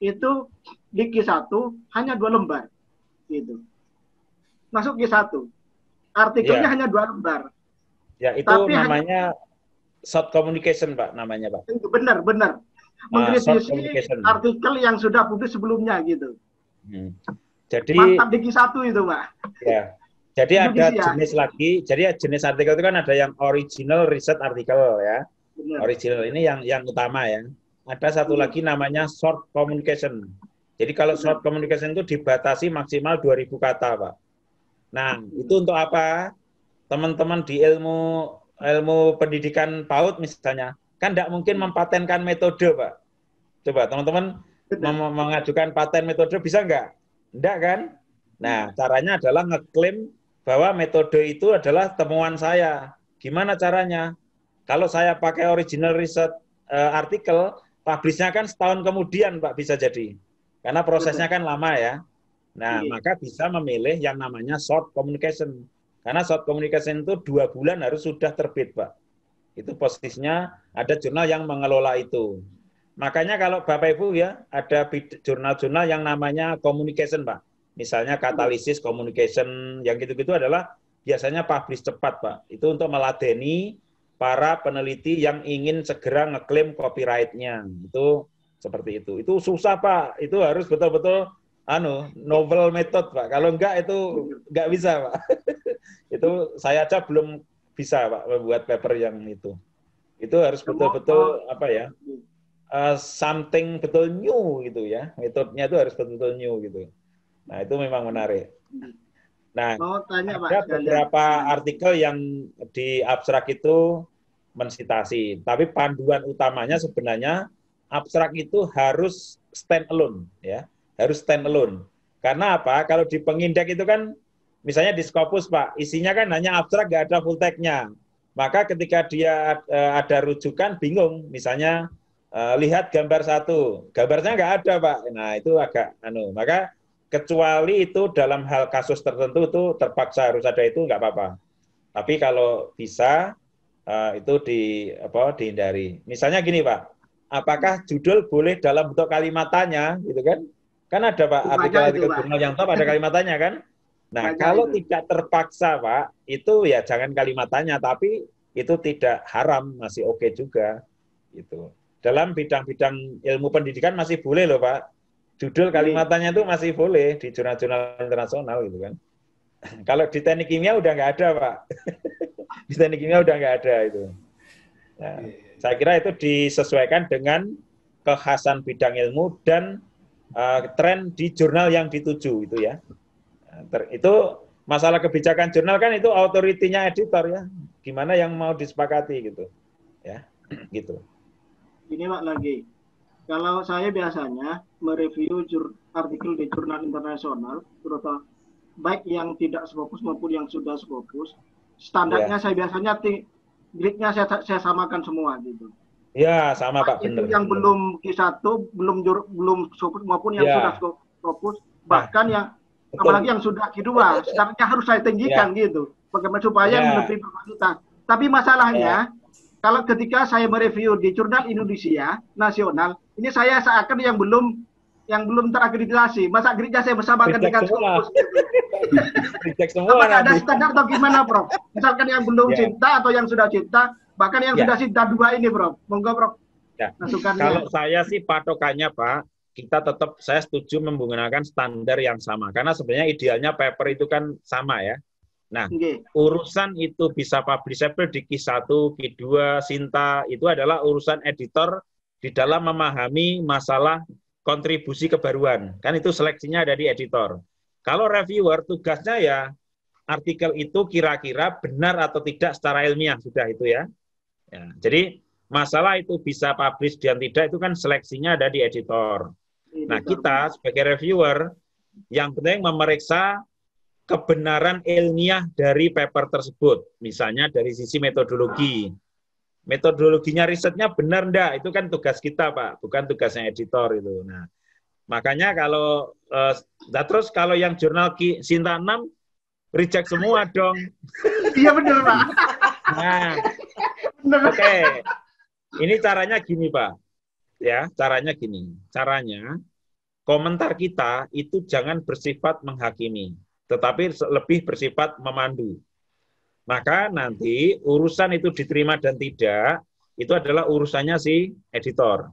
itu di Q1 hanya dua lembar gitu. Masuk Q1. Artikelnya ya. hanya dua lembar. Ya, itu Tapi namanya hanya, short communication, Pak, namanya, Pak. itu Benar, benar. Ah, Mengkritisi uh, artikel yang sudah publik sebelumnya gitu. Hmm. Jadi mantap di Q1 itu, Pak. Ya. Jadi Memang ada ya. jenis lagi, jadi jenis artikel itu kan ada yang original riset artikel ya. Benar. Original ini yang yang utama ya. Ada satu hmm. lagi namanya short communication. Jadi kalau short communication itu dibatasi maksimal 2000 kata, Pak. Nah, hmm. itu untuk apa? Teman-teman di ilmu ilmu pendidikan PAUD misalnya, kan tidak mungkin hmm. mempatenkan metode, Pak. Coba teman-teman mengajukan paten metode bisa enggak? Enggak kan? Nah, hmm. caranya adalah ngeklaim bahwa metode itu adalah temuan saya. Gimana caranya? Kalau saya pakai original research uh, artikel, publisnya kan setahun kemudian, Pak, bisa jadi. Karena prosesnya kan lama ya. Nah, iya. maka bisa memilih yang namanya short communication. Karena short communication itu dua bulan harus sudah terbit, Pak. Itu posisinya ada jurnal yang mengelola itu. Makanya kalau Bapak Ibu ya, ada jurnal-jurnal yang namanya communication, Pak misalnya katalisis communication yang gitu-gitu adalah biasanya publish cepat, Pak. Itu untuk meladeni para peneliti yang ingin segera ngeklaim copyright-nya. Itu seperti itu. Itu susah, Pak. Itu harus betul-betul anu novel method, Pak. Kalau enggak itu enggak bisa, Pak. itu saya aja belum bisa, Pak, membuat paper yang itu. Itu harus betul-betul apa ya? Uh, something betul new gitu ya. Metodenya itu harus betul-betul new gitu. Nah, itu memang menarik. Nah, oh, tanya, ada Pak, beberapa kalian. artikel yang di abstrak itu mensitasi, tapi panduan utamanya sebenarnya abstrak itu harus stand alone, ya, harus stand alone. Karena apa? Kalau di pengindek itu kan, misalnya di Scopus, Pak, isinya kan hanya abstrak, nggak ada full tag-nya. Maka ketika dia e, ada rujukan, bingung. Misalnya, e, lihat gambar satu, gambarnya nggak ada, Pak. Nah, itu agak, anu, maka kecuali itu dalam hal kasus tertentu itu terpaksa harus ada itu nggak apa-apa. Tapi kalau bisa uh, itu di apa dihindari. Misalnya gini pak, apakah judul boleh dalam bentuk kalimatannya gitu kan? Kan ada pak artikel-artikel jurnal yang top ada kalimatannya kan? Nah Banyak kalau itu. tidak terpaksa pak, itu ya jangan kalimatannya. tapi itu tidak haram masih oke okay juga Itu Dalam bidang-bidang ilmu pendidikan masih boleh loh pak judul kalimatannya itu masih boleh di jurnal-jurnal internasional gitu kan. Kalau di teknik kimia udah nggak ada pak, di teknik kimia udah nggak ada itu. Nah, iya, iya, iya. saya kira itu disesuaikan dengan kekhasan bidang ilmu dan uh, tren di jurnal yang dituju itu ya. Nah, ter, itu masalah kebijakan jurnal kan itu autoritinya editor ya, gimana yang mau disepakati gitu, ya gitu. Ini pak lagi kalau saya biasanya mereview jur, artikel di jurnal internasional, terutama baik yang tidak sefokus maupun yang sudah sefokus, standarnya yeah. saya biasanya grade-nya saya, saya samakan semua gitu. Ya, sama Pak. Itu bener. yang belum Q1, belum jur, belum fokus maupun yang yeah. sudah fokus, bahkan nah, yang betul. apalagi yang sudah kedua, standarnya harus saya tinggikan yeah. gitu. Bagaimana supaya yeah. lebih berkualitas. Tapi masalahnya yeah kalau ketika saya mereview di jurnal Indonesia nasional, ini saya seakan yang belum yang belum terakreditasi. Masa gereja saya bersama dengan semua. semua Apakah ada standar atau gimana, Prof? Misalkan yang belum yeah. cinta atau yang sudah cinta, bahkan yang yeah. sudah cinta dua ini, Bro. Monggo, Bro. Ya. Kalau ya. saya sih patokannya, Pak, kita tetap saya setuju menggunakan standar yang sama karena sebenarnya idealnya paper itu kan sama ya Nah, okay. urusan itu bisa publishable di Q1, Q2, Sinta, itu adalah urusan editor di dalam memahami masalah kontribusi kebaruan. Kan itu seleksinya ada di editor. Kalau reviewer tugasnya ya artikel itu kira-kira benar atau tidak secara ilmiah sudah itu ya. ya. Jadi masalah itu bisa publish dan tidak itu kan seleksinya ada di editor. Nah, kita sebagai reviewer yang penting memeriksa kebenaran ilmiah dari paper tersebut. Misalnya dari sisi metodologi. Metodologinya risetnya benar enggak? Itu kan tugas kita, Pak, bukan tugasnya editor itu. Nah, makanya kalau eh, nah, terus kalau yang jurnal Ki, Sinta 6 reject semua dong. Iya benar, Pak. Nah. Oke. Okay. Ini caranya gini, Pak. Ya, caranya gini. Caranya komentar kita itu jangan bersifat menghakimi tetapi lebih bersifat memandu. Maka nanti urusan itu diterima dan tidak, itu adalah urusannya si editor.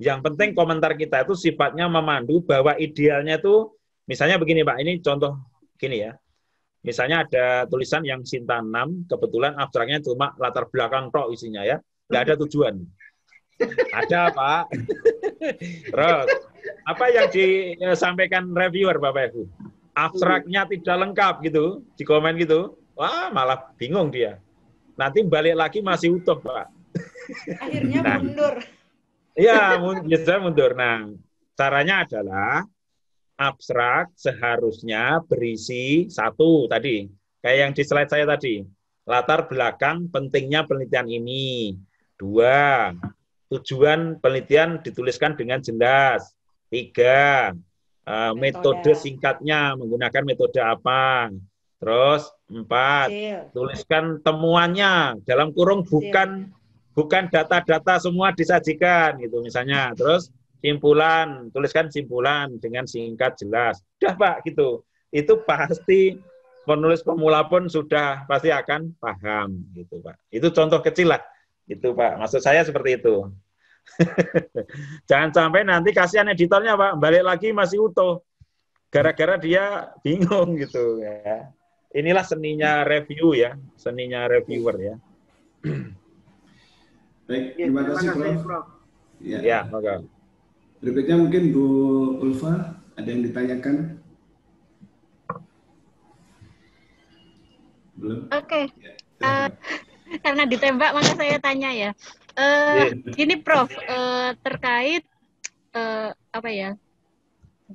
Yang penting komentar kita itu sifatnya memandu bahwa idealnya itu, misalnya begini Pak, ini contoh gini ya. Misalnya ada tulisan yang Sinta 6, kebetulan abstraknya cuma latar belakang tok isinya ya. Nggak ada tujuan. Ada Pak. Terus, apa yang disampaikan reviewer Bapak Ibu? abstraknya tidak lengkap gitu, di komen gitu, wah malah bingung dia. Nanti balik lagi masih utuh, Pak. Akhirnya nah, mundur. Iya, saya mundur. Nah, caranya adalah abstrak seharusnya berisi satu tadi, kayak yang di slide saya tadi. Latar belakang pentingnya penelitian ini. Dua, tujuan penelitian dituliskan dengan jelas. Tiga, Ah, metode. singkatnya menggunakan metode apa. Terus empat, Hasil. tuliskan temuannya dalam kurung Hasil. bukan bukan data-data semua disajikan gitu misalnya. Terus simpulan, tuliskan simpulan dengan singkat jelas. Udah Pak gitu. Itu pasti penulis pemula pun sudah pasti akan paham gitu Pak. Itu contoh kecil lah. Itu Pak, maksud saya seperti itu. Jangan sampai nanti kasihan editornya Pak, balik lagi masih utuh. Gara-gara dia bingung gitu ya. Inilah seninya review ya, seninya reviewer ya. Baik, ya, terima kasih Prof. Ya, ya maka. Berikutnya mungkin Bu Ulfa, ada yang ditanyakan? Belum? Oke. Okay. Ya. Uh, karena ditembak maka saya tanya ya. Uh, eh, iya. ini Prof uh, terkait uh, apa ya?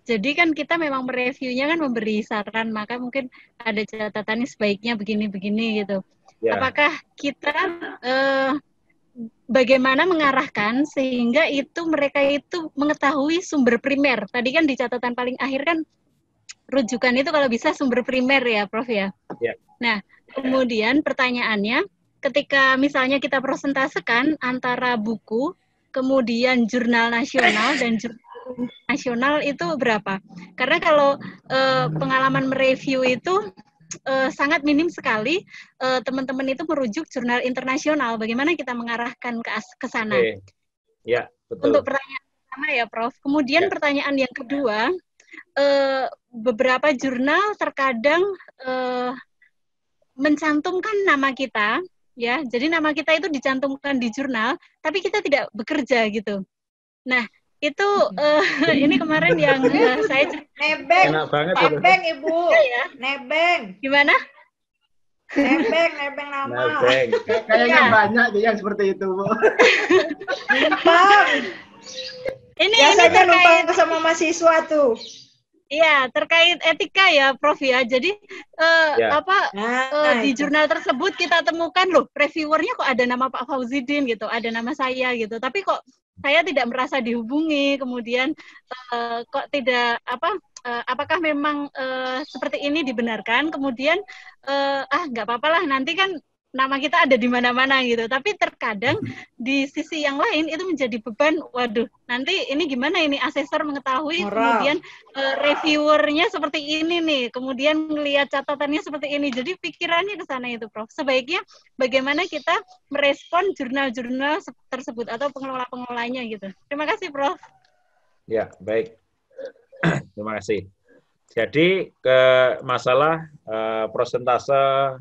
Jadi kan kita memang mereviewnya kan memberi saran, maka mungkin ada catatannya sebaiknya begini-begini gitu. Yeah. Apakah kita uh, bagaimana mengarahkan sehingga itu mereka itu mengetahui sumber primer? Tadi kan di catatan paling akhir kan rujukan itu kalau bisa sumber primer ya, Prof ya. Yeah. Nah, kemudian pertanyaannya ketika misalnya kita prosentasikan antara buku, kemudian jurnal nasional dan jurnal nasional itu berapa? Karena kalau eh, pengalaman mereview itu eh, sangat minim sekali, teman eh, teman-teman itu merujuk jurnal internasional. Bagaimana kita mengarahkan ke, ke sana? Okay. Ya, betul. Untuk pertanyaan pertama ya, Prof. Kemudian ya. pertanyaan yang kedua, eh, beberapa jurnal terkadang eh, mencantumkan nama kita ya. Jadi nama kita itu dicantumkan di jurnal, tapi kita tidak bekerja gitu. Nah, itu uh, ini kemarin yang uh, saya nebeng. banget nebeng Ibu. Ya? Nebeng. Gimana? Nebeng, nebeng nama. Nebeng. Kayaknya ya. banyak tuh yang seperti itu, Bu. Numpang. ini Biasanya ini terkait... numpang sama mahasiswa tuh. Iya, terkait etika ya, Prof ya. Jadi uh, ya. apa nah, uh, di jurnal tersebut kita temukan loh, reviewernya kok ada nama Pak Fauzidin gitu, ada nama saya gitu. Tapi kok saya tidak merasa dihubungi, kemudian uh, kok tidak apa uh, apakah memang uh, seperti ini dibenarkan kemudian uh, ah nggak apa-apalah nanti kan nama kita ada di mana-mana gitu. Tapi terkadang mm-hmm. di sisi yang lain itu menjadi beban. Waduh, nanti ini gimana ini asesor mengetahui Moral. kemudian uh, reviewernya seperti ini nih, kemudian melihat catatannya seperti ini. Jadi pikirannya ke sana itu, Prof. Sebaiknya bagaimana kita merespon jurnal-jurnal tersebut atau pengelola-pengelolanya gitu. Terima kasih, Prof. Ya, baik. Terima kasih. Jadi ke masalah uh, prosentase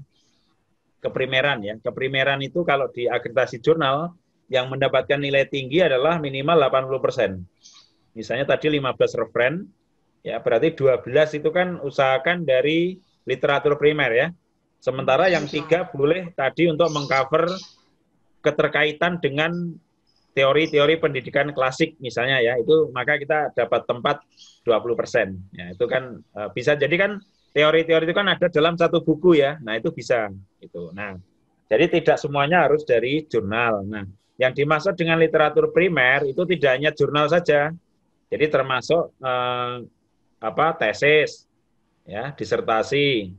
keprimeran ya. Keprimeran itu kalau di akreditasi jurnal yang mendapatkan nilai tinggi adalah minimal 80%. Misalnya tadi 15 referen, ya berarti 12 itu kan usahakan dari literatur primer ya. Sementara yang tiga boleh tadi untuk mengcover keterkaitan dengan teori-teori pendidikan klasik misalnya ya itu maka kita dapat tempat 20 persen ya itu kan eh, bisa jadi kan teori-teori itu kan ada dalam satu buku ya. Nah, itu bisa itu. Nah, jadi tidak semuanya harus dari jurnal. Nah, yang dimaksud dengan literatur primer itu tidak hanya jurnal saja. Jadi termasuk eh, apa tesis ya, disertasi.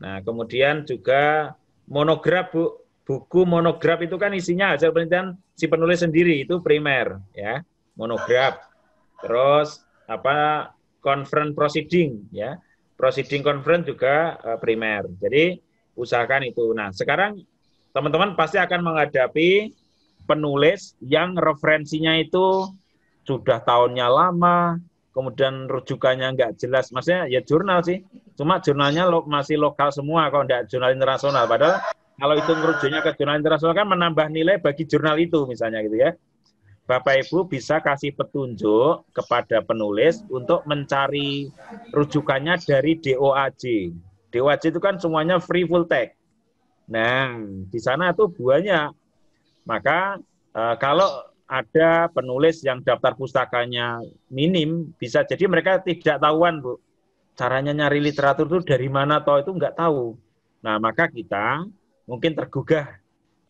Nah, kemudian juga monograf Bu. Buku monograf itu kan isinya hasil penelitian si penulis sendiri itu primer ya, monograf. Terus apa conference proceeding ya proceeding conference juga uh, primer. Jadi usahakan itu. Nah, sekarang teman-teman pasti akan menghadapi penulis yang referensinya itu sudah tahunnya lama, kemudian rujukannya nggak jelas. Maksudnya ya jurnal sih. Cuma jurnalnya lo, masih lokal semua kalau nggak jurnal internasional. Padahal kalau itu merujuknya ke jurnal internasional kan menambah nilai bagi jurnal itu misalnya gitu ya. Bapak Ibu bisa kasih petunjuk kepada penulis untuk mencari rujukannya dari DOAJ. DOAJ itu kan semuanya free full text. Nah, di sana itu banyak. Maka eh, kalau ada penulis yang daftar pustakanya minim, bisa jadi mereka tidak tahuan, Bu. Caranya nyari literatur itu dari mana atau itu nggak tahu. Nah, maka kita mungkin tergugah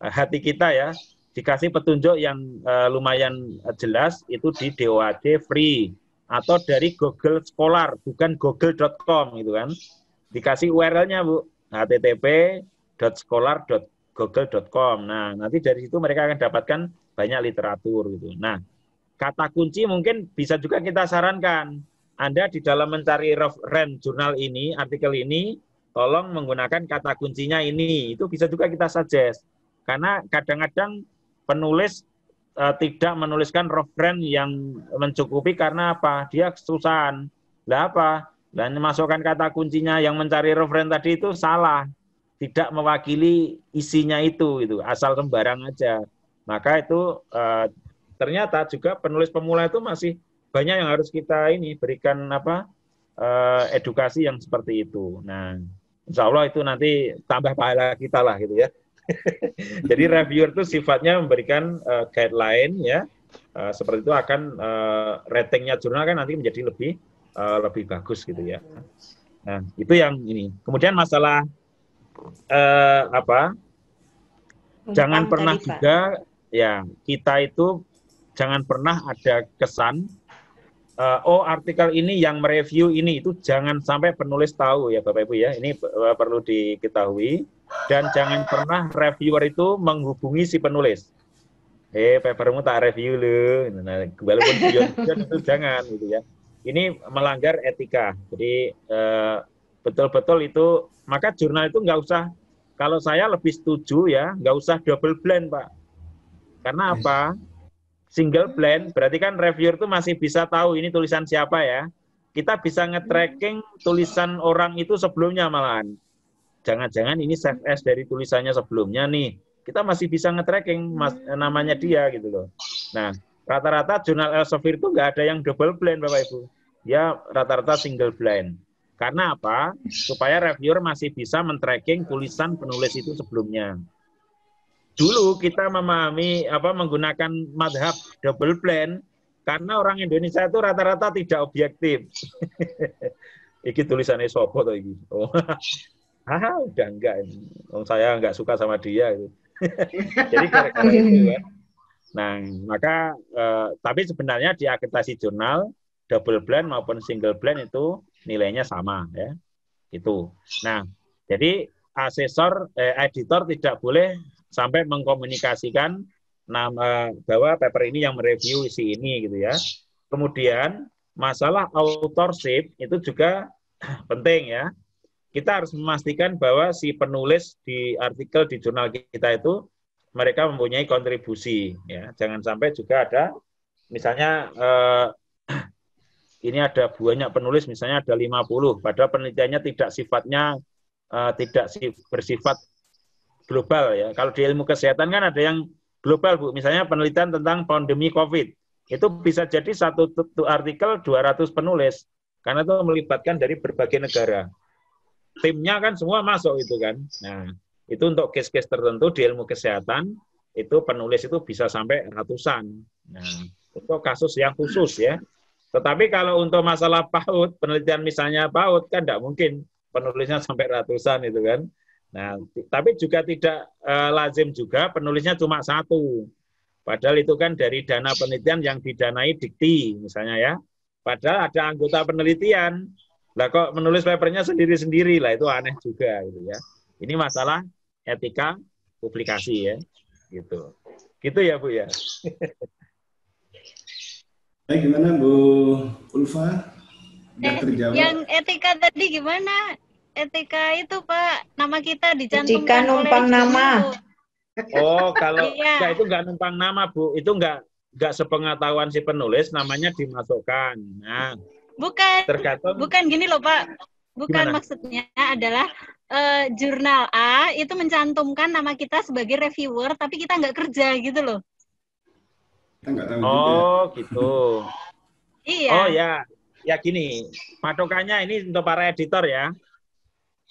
eh, hati kita ya dikasih petunjuk yang uh, lumayan eh, jelas itu di DOAD free atau dari Google Scholar bukan google.com gitu kan dikasih URL-nya bu http.scholar.google.com nah nanti dari situ mereka akan dapatkan banyak literatur gitu nah kata kunci mungkin bisa juga kita sarankan anda di dalam mencari referensi jurnal ini artikel ini tolong menggunakan kata kuncinya ini itu bisa juga kita suggest karena kadang-kadang penulis uh, tidak menuliskan referen yang mencukupi karena apa? Dia kesusahan. Lah apa? Dan masukkan kata kuncinya yang mencari referen tadi itu salah. Tidak mewakili isinya itu itu asal sembarang aja. Maka itu uh, ternyata juga penulis pemula itu masih banyak yang harus kita ini berikan apa? Uh, edukasi yang seperti itu. Nah, insya Allah itu nanti tambah pahala kita lah gitu ya. Jadi reviewer itu sifatnya memberikan uh, guideline ya. Uh, seperti itu akan uh, ratingnya jurnal kan nanti menjadi lebih uh, lebih bagus gitu ya. Nah, itu yang ini. Kemudian masalah uh, apa? Menurut jangan pernah tadi, juga Pak. ya kita itu jangan pernah ada kesan uh, oh artikel ini yang mereview ini itu jangan sampai penulis tahu ya Bapak Ibu ya. Ini perlu diketahui dan jangan pernah reviewer itu menghubungi si penulis. Eh, hey, papermu tak review lu. Nah, walaupun beyond, beyond itu jangan gitu ya. Ini melanggar etika. Jadi eh, betul-betul itu maka jurnal itu nggak usah kalau saya lebih setuju ya, nggak usah double blend, Pak. Karena apa? Single blend berarti kan reviewer itu masih bisa tahu ini tulisan siapa ya. Kita bisa nge-tracking tulisan orang itu sebelumnya malahan jangan-jangan ini save as dari tulisannya sebelumnya nih. Kita masih bisa nge-tracking mas, eh, namanya dia gitu loh. Nah, rata-rata jurnal Elsevier itu nggak ada yang double blind Bapak Ibu. ya rata-rata single blind. Karena apa? Supaya reviewer masih bisa men-tracking tulisan penulis itu sebelumnya. Dulu kita memahami apa menggunakan madhab double blind karena orang Indonesia itu rata-rata tidak objektif. iki tulisannya sopo to iki. Oh ah udah enggak ini. om oh, saya enggak suka sama dia gitu. Jadi gara itu ya. Nah, maka eh, tapi sebenarnya di akreditasi jurnal double blind maupun single blind itu nilainya sama ya. Itu. Nah, jadi asesor eh, editor tidak boleh sampai mengkomunikasikan nama eh, bahwa paper ini yang mereview isi ini gitu ya. Kemudian masalah authorship itu juga penting ya kita harus memastikan bahwa si penulis di artikel di jurnal kita itu mereka mempunyai kontribusi ya jangan sampai juga ada misalnya eh, ini ada banyak penulis misalnya ada 50 padahal penelitiannya tidak sifatnya eh, tidak bersifat global ya kalau di ilmu kesehatan kan ada yang global Bu misalnya penelitian tentang pandemi Covid itu bisa jadi satu artikel 200 penulis karena itu melibatkan dari berbagai negara timnya kan semua masuk itu kan. Nah, itu untuk case-case tertentu di ilmu kesehatan itu penulis itu bisa sampai ratusan. Nah, untuk kasus yang khusus ya. Tetapi kalau untuk masalah PAUD, penelitian misalnya PAUD kan tidak mungkin penulisnya sampai ratusan itu kan. Nah, tapi juga tidak e, lazim juga penulisnya cuma satu. Padahal itu kan dari dana penelitian yang didanai dikti misalnya ya. Padahal ada anggota penelitian lah kok menulis papernya sendiri-sendiri lah itu aneh juga gitu ya. Ini masalah etika publikasi ya. Gitu. Gitu ya Bu ya. Baik, gimana Bu Ulfa? Eh, Yang etika tadi gimana? Etika itu Pak, nama kita dicantumkan Etika numpang nama. Itu. Oh, kalau iya. itu enggak numpang nama, Bu. Itu enggak enggak sepengetahuan si penulis namanya dimasukkan. Nah, Bukan. tergantung Bukan gini loh Pak. Bukan Gimana? maksudnya adalah uh, jurnal A itu mencantumkan nama kita sebagai reviewer, tapi kita nggak kerja gitu loh. Kita Oh juga. gitu. iya. Oh ya, ya gini. Patokannya ini untuk para editor ya.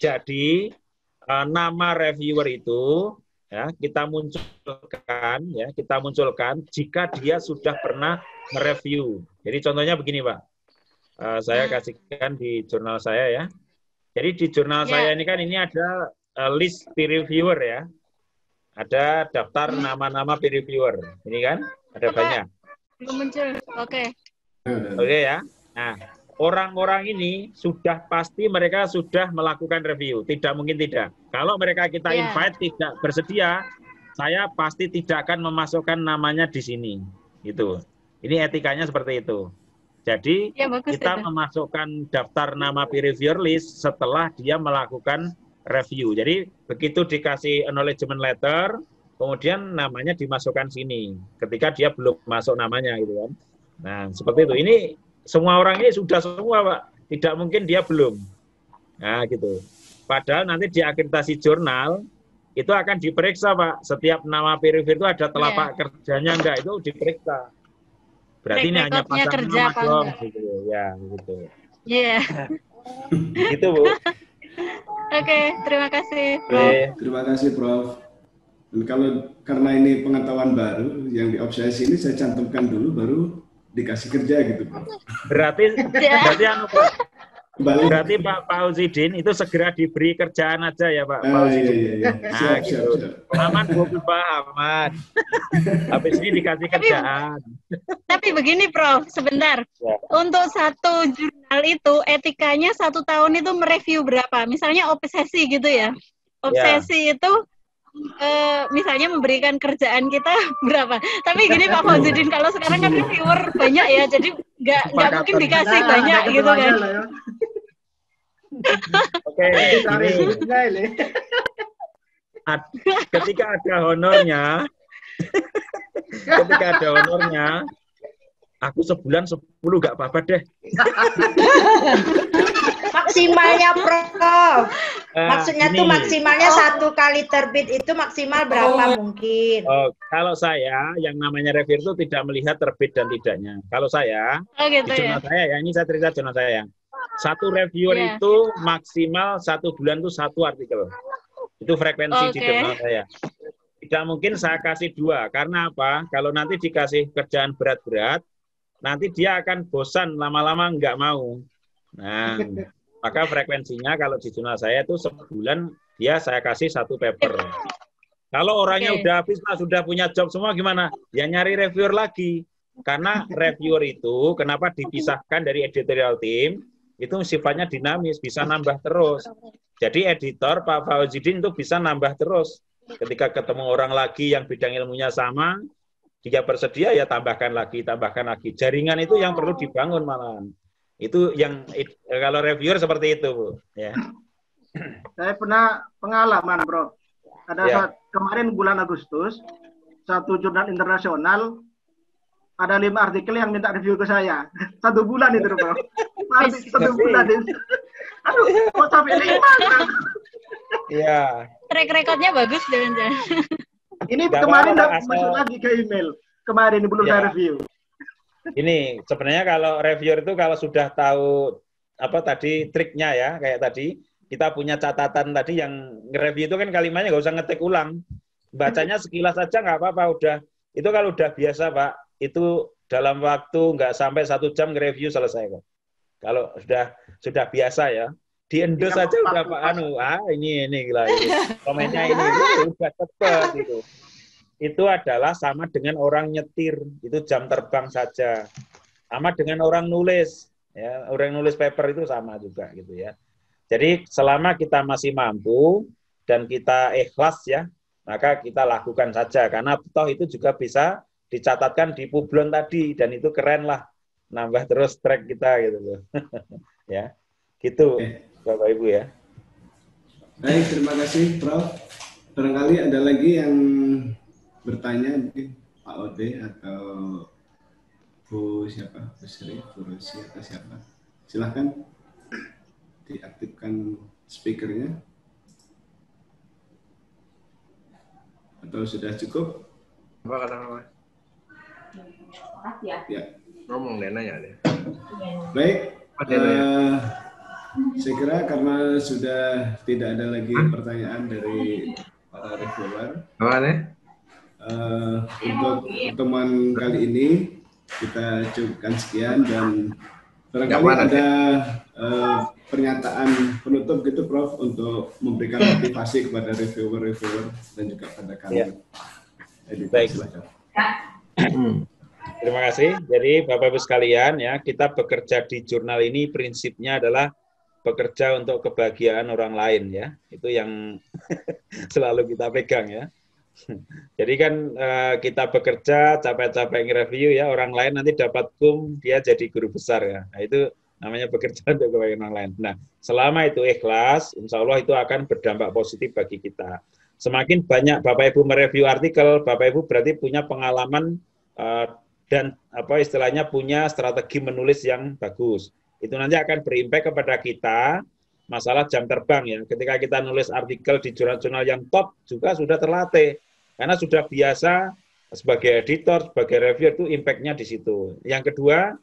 Jadi uh, nama reviewer itu ya kita munculkan ya kita munculkan jika dia sudah pernah mereview. Jadi contohnya begini pak, Eh, saya hmm. kasihkan di jurnal saya ya. Jadi di jurnal yeah. saya ini kan ini ada uh, list peer reviewer ya. Ada daftar hmm. nama-nama peer reviewer. Ini kan ada Apa? banyak. Belum muncul. Oke. Okay. Oke okay, ya. Nah, orang-orang ini sudah pasti mereka sudah melakukan review. Tidak mungkin tidak. Kalau mereka kita yeah. invite tidak bersedia, saya pasti tidak akan memasukkan namanya di sini. Itu. Ini etikanya seperti itu. Jadi ya, bagus, kita ya. memasukkan daftar nama peer reviewer list setelah dia melakukan review. Jadi begitu dikasih acknowledgement letter, kemudian namanya dimasukkan sini ketika dia belum masuk namanya gitu kan. Nah, seperti itu. Ini semua orang ini sudah semua, Pak. Tidak mungkin dia belum. Nah, gitu. Padahal nanti di akreditasi jurnal itu akan diperiksa, Pak. Setiap nama peer reviewer itu ada telapak yeah. kerjanya enggak, itu diperiksa Berarti ini hanya pasangan kerja Mas gitu ya, ya gitu. Iya. Yeah. gitu Bu. Oke, okay, terima kasih. Prof. Terima kasih Prof. Dan kalau karena ini pengetahuan baru yang di ini saya cantumkan dulu baru dikasih kerja gitu Prof. Berarti iya. berarti anu Prof. Kembali. Berarti Pak Fauzidin itu segera diberi kerjaan aja ya Pak Fauzidin. Ah, iya, iya, iya. nah, siap, gitu. siap, siap. Aman Bu Pak, aman. Habis ini dikasih tapi, kerjaan. Tapi begini Prof, sebentar. Ya. Untuk satu jurnal itu etikanya satu tahun itu mereview berapa? Misalnya obsesi gitu ya. Obsesi ya. itu Uh, misalnya memberikan kerjaan kita berapa. Tapi gini Pak Fauzidin, kalau sekarang kan reviewer banyak ya, jadi nggak nggak mungkin dikasih banyak gitu kan. Oke, ini, ketika ada honornya, ketika ada honornya, aku sebulan sepuluh gak apa-apa deh. maksimalnya Prof. Eh, Maksudnya uh, tuh maksimalnya oh. satu kali terbit itu maksimal oh. berapa oh. mungkin? Oh, kalau saya yang namanya review itu tidak melihat terbit dan tidaknya. Kalau saya, oh, gitu di ya? saya ya ini saya cerita jurnal saya. yang satu reviewer yeah. itu maksimal satu bulan itu satu artikel. Itu frekuensi okay. di jurnal saya. Tidak mungkin saya kasih dua. Karena apa? Kalau nanti dikasih kerjaan berat-berat, nanti dia akan bosan lama-lama nggak mau. Nah, maka frekuensinya kalau di jurnal saya itu sebulan dia saya kasih satu paper. Kalau orangnya okay. udah habis, nah, sudah punya job semua gimana? Ya nyari reviewer lagi. Karena reviewer itu kenapa dipisahkan dari editorial team? itu sifatnya dinamis, bisa nambah terus. Jadi editor Pak Fauzidin itu bisa nambah terus. Ketika ketemu orang lagi yang bidang ilmunya sama, jika bersedia ya tambahkan lagi, tambahkan lagi. Jaringan itu yang perlu dibangun malahan. Itu yang kalau reviewer seperti itu, Bu. Ya. Saya pernah pengalaman, Bro. Ada ya. saat, kemarin bulan Agustus, satu jurnal internasional ada lima artikel yang minta review ke saya. Satu bulan itu, bro iya. Satu bulan. Itu. Aduh, kok sampai lima? Iya. Track recordnya bagus, jangan Ini Gak kemarin asal... masuk lagi ke email. Kemarin belum ya. saya review. Ini sebenarnya kalau reviewer itu kalau sudah tahu apa tadi triknya ya kayak tadi kita punya catatan tadi yang nge-review itu kan kalimatnya nggak usah ngetik ulang bacanya mm-hmm. sekilas saja nggak apa-apa udah itu kalau udah biasa pak itu dalam waktu nggak sampai satu jam nge-review selesai kok. Kalau sudah sudah biasa ya, di endorse iya, aja udah Pak Anu, ah ini ini gila ini. komennya ini itu udah cepet gitu. Itu adalah sama dengan orang nyetir, itu jam terbang saja. Sama dengan orang nulis, ya orang nulis paper itu sama juga gitu ya. Jadi selama kita masih mampu dan kita ikhlas ya, maka kita lakukan saja karena toh itu juga bisa dicatatkan di Publon tadi dan itu keren lah nambah terus track kita gitu loh ya gitu Bapak Ibu ya baik terima kasih Prof barangkali ada lagi yang bertanya mungkin Pak Ode atau Bu siapa Bu Sri Bu Rosi atau siapa silahkan diaktifkan speakernya atau sudah cukup apa kata Makasih ya. ya. Ngomong Lena ya. Iya. Baik. Uh, saya kira karena sudah tidak ada lagi pertanyaan dari para reviewer. Uh, untuk pertemuan kali ini kita cukupkan sekian dan barangkali ada uh, pernyataan penutup gitu Prof untuk memberikan motivasi kepada reviewer-reviewer dan juga pada kami. Iya. Ya. Baik. Terima kasih. Jadi Bapak Ibu sekalian ya, kita bekerja di jurnal ini prinsipnya adalah bekerja untuk kebahagiaan orang lain ya. Itu yang selalu kita pegang ya. Jadi kan eh, kita bekerja capek-capek nge review ya orang lain nanti dapat kum dia jadi guru besar ya. Nah, itu namanya bekerja untuk kebahagiaan orang lain. Nah, selama itu ikhlas, insya Allah itu akan berdampak positif bagi kita. Semakin banyak Bapak Ibu mereview artikel, Bapak Ibu berarti punya pengalaman eh, dan apa istilahnya punya strategi menulis yang bagus. Itu nanti akan berimpact kepada kita masalah jam terbang ya. Ketika kita nulis artikel di jurnal-jurnal yang top juga sudah terlatih karena sudah biasa sebagai editor, sebagai reviewer itu impact-nya di situ. Yang kedua,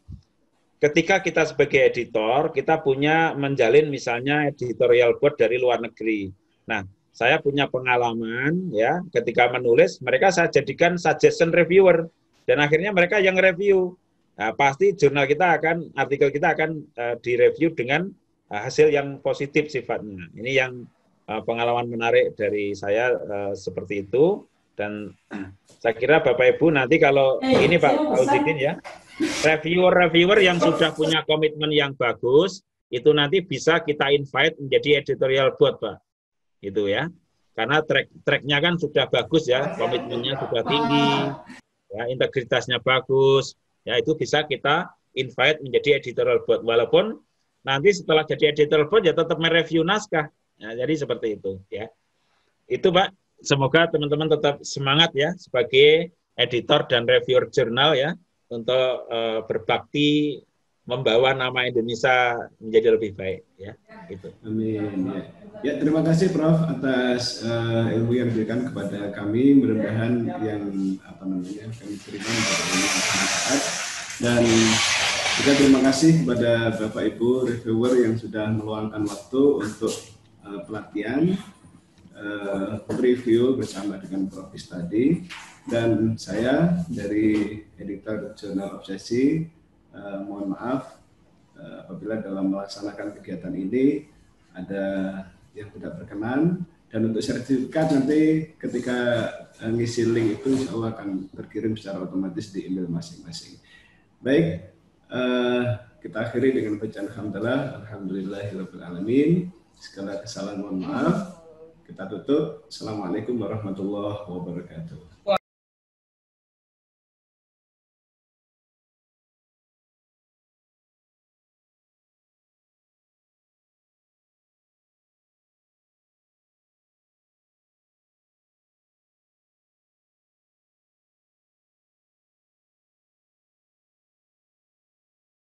ketika kita sebagai editor, kita punya menjalin misalnya editorial board dari luar negeri. Nah, saya punya pengalaman ya ketika menulis mereka saya jadikan suggestion reviewer dan akhirnya mereka yang review. Nah, pasti jurnal kita akan artikel kita akan uh, direview dengan uh, hasil yang positif sifatnya. Ini yang uh, pengalaman menarik dari saya uh, seperti itu dan saya kira Bapak Ibu nanti kalau eh, ini Pak Uzikin ya reviewer-reviewer yang sudah punya komitmen yang bagus itu nanti bisa kita invite menjadi editorial board Pak Itu ya karena track tracknya kan sudah bagus ya komitmennya sudah tinggi ya, integritasnya bagus, ya itu bisa kita invite menjadi editorial board. Walaupun nanti setelah jadi editorial board ya tetap mereview naskah. Ya, jadi seperti itu ya. Itu Pak, semoga teman-teman tetap semangat ya sebagai editor dan reviewer jurnal ya untuk uh, berbakti membawa nama Indonesia menjadi lebih baik ya itu. Amin. Ya. ya. terima kasih Prof atas uh, ilmu yang diberikan kepada kami. Mudah-mudahan yang apa namanya kami terima bermanfaat dan juga terima kasih kepada Bapak Ibu reviewer yang sudah meluangkan waktu untuk uh, pelatihan uh, review bersama dengan Prof tadi dan saya dari editor jurnal Obsesi eh, mohon maaf eh, apabila dalam melaksanakan kegiatan ini ada yang tidak berkenan dan untuk sertifikat nanti ketika eh, ngisi link itu insya Allah akan terkirim secara otomatis di email masing-masing. Baik, eh, kita akhiri dengan bacaan alhamdulillah, alhamdulillahirobbilalamin. Segala kesalahan mohon maaf. Kita tutup. Assalamualaikum warahmatullahi wabarakatuh.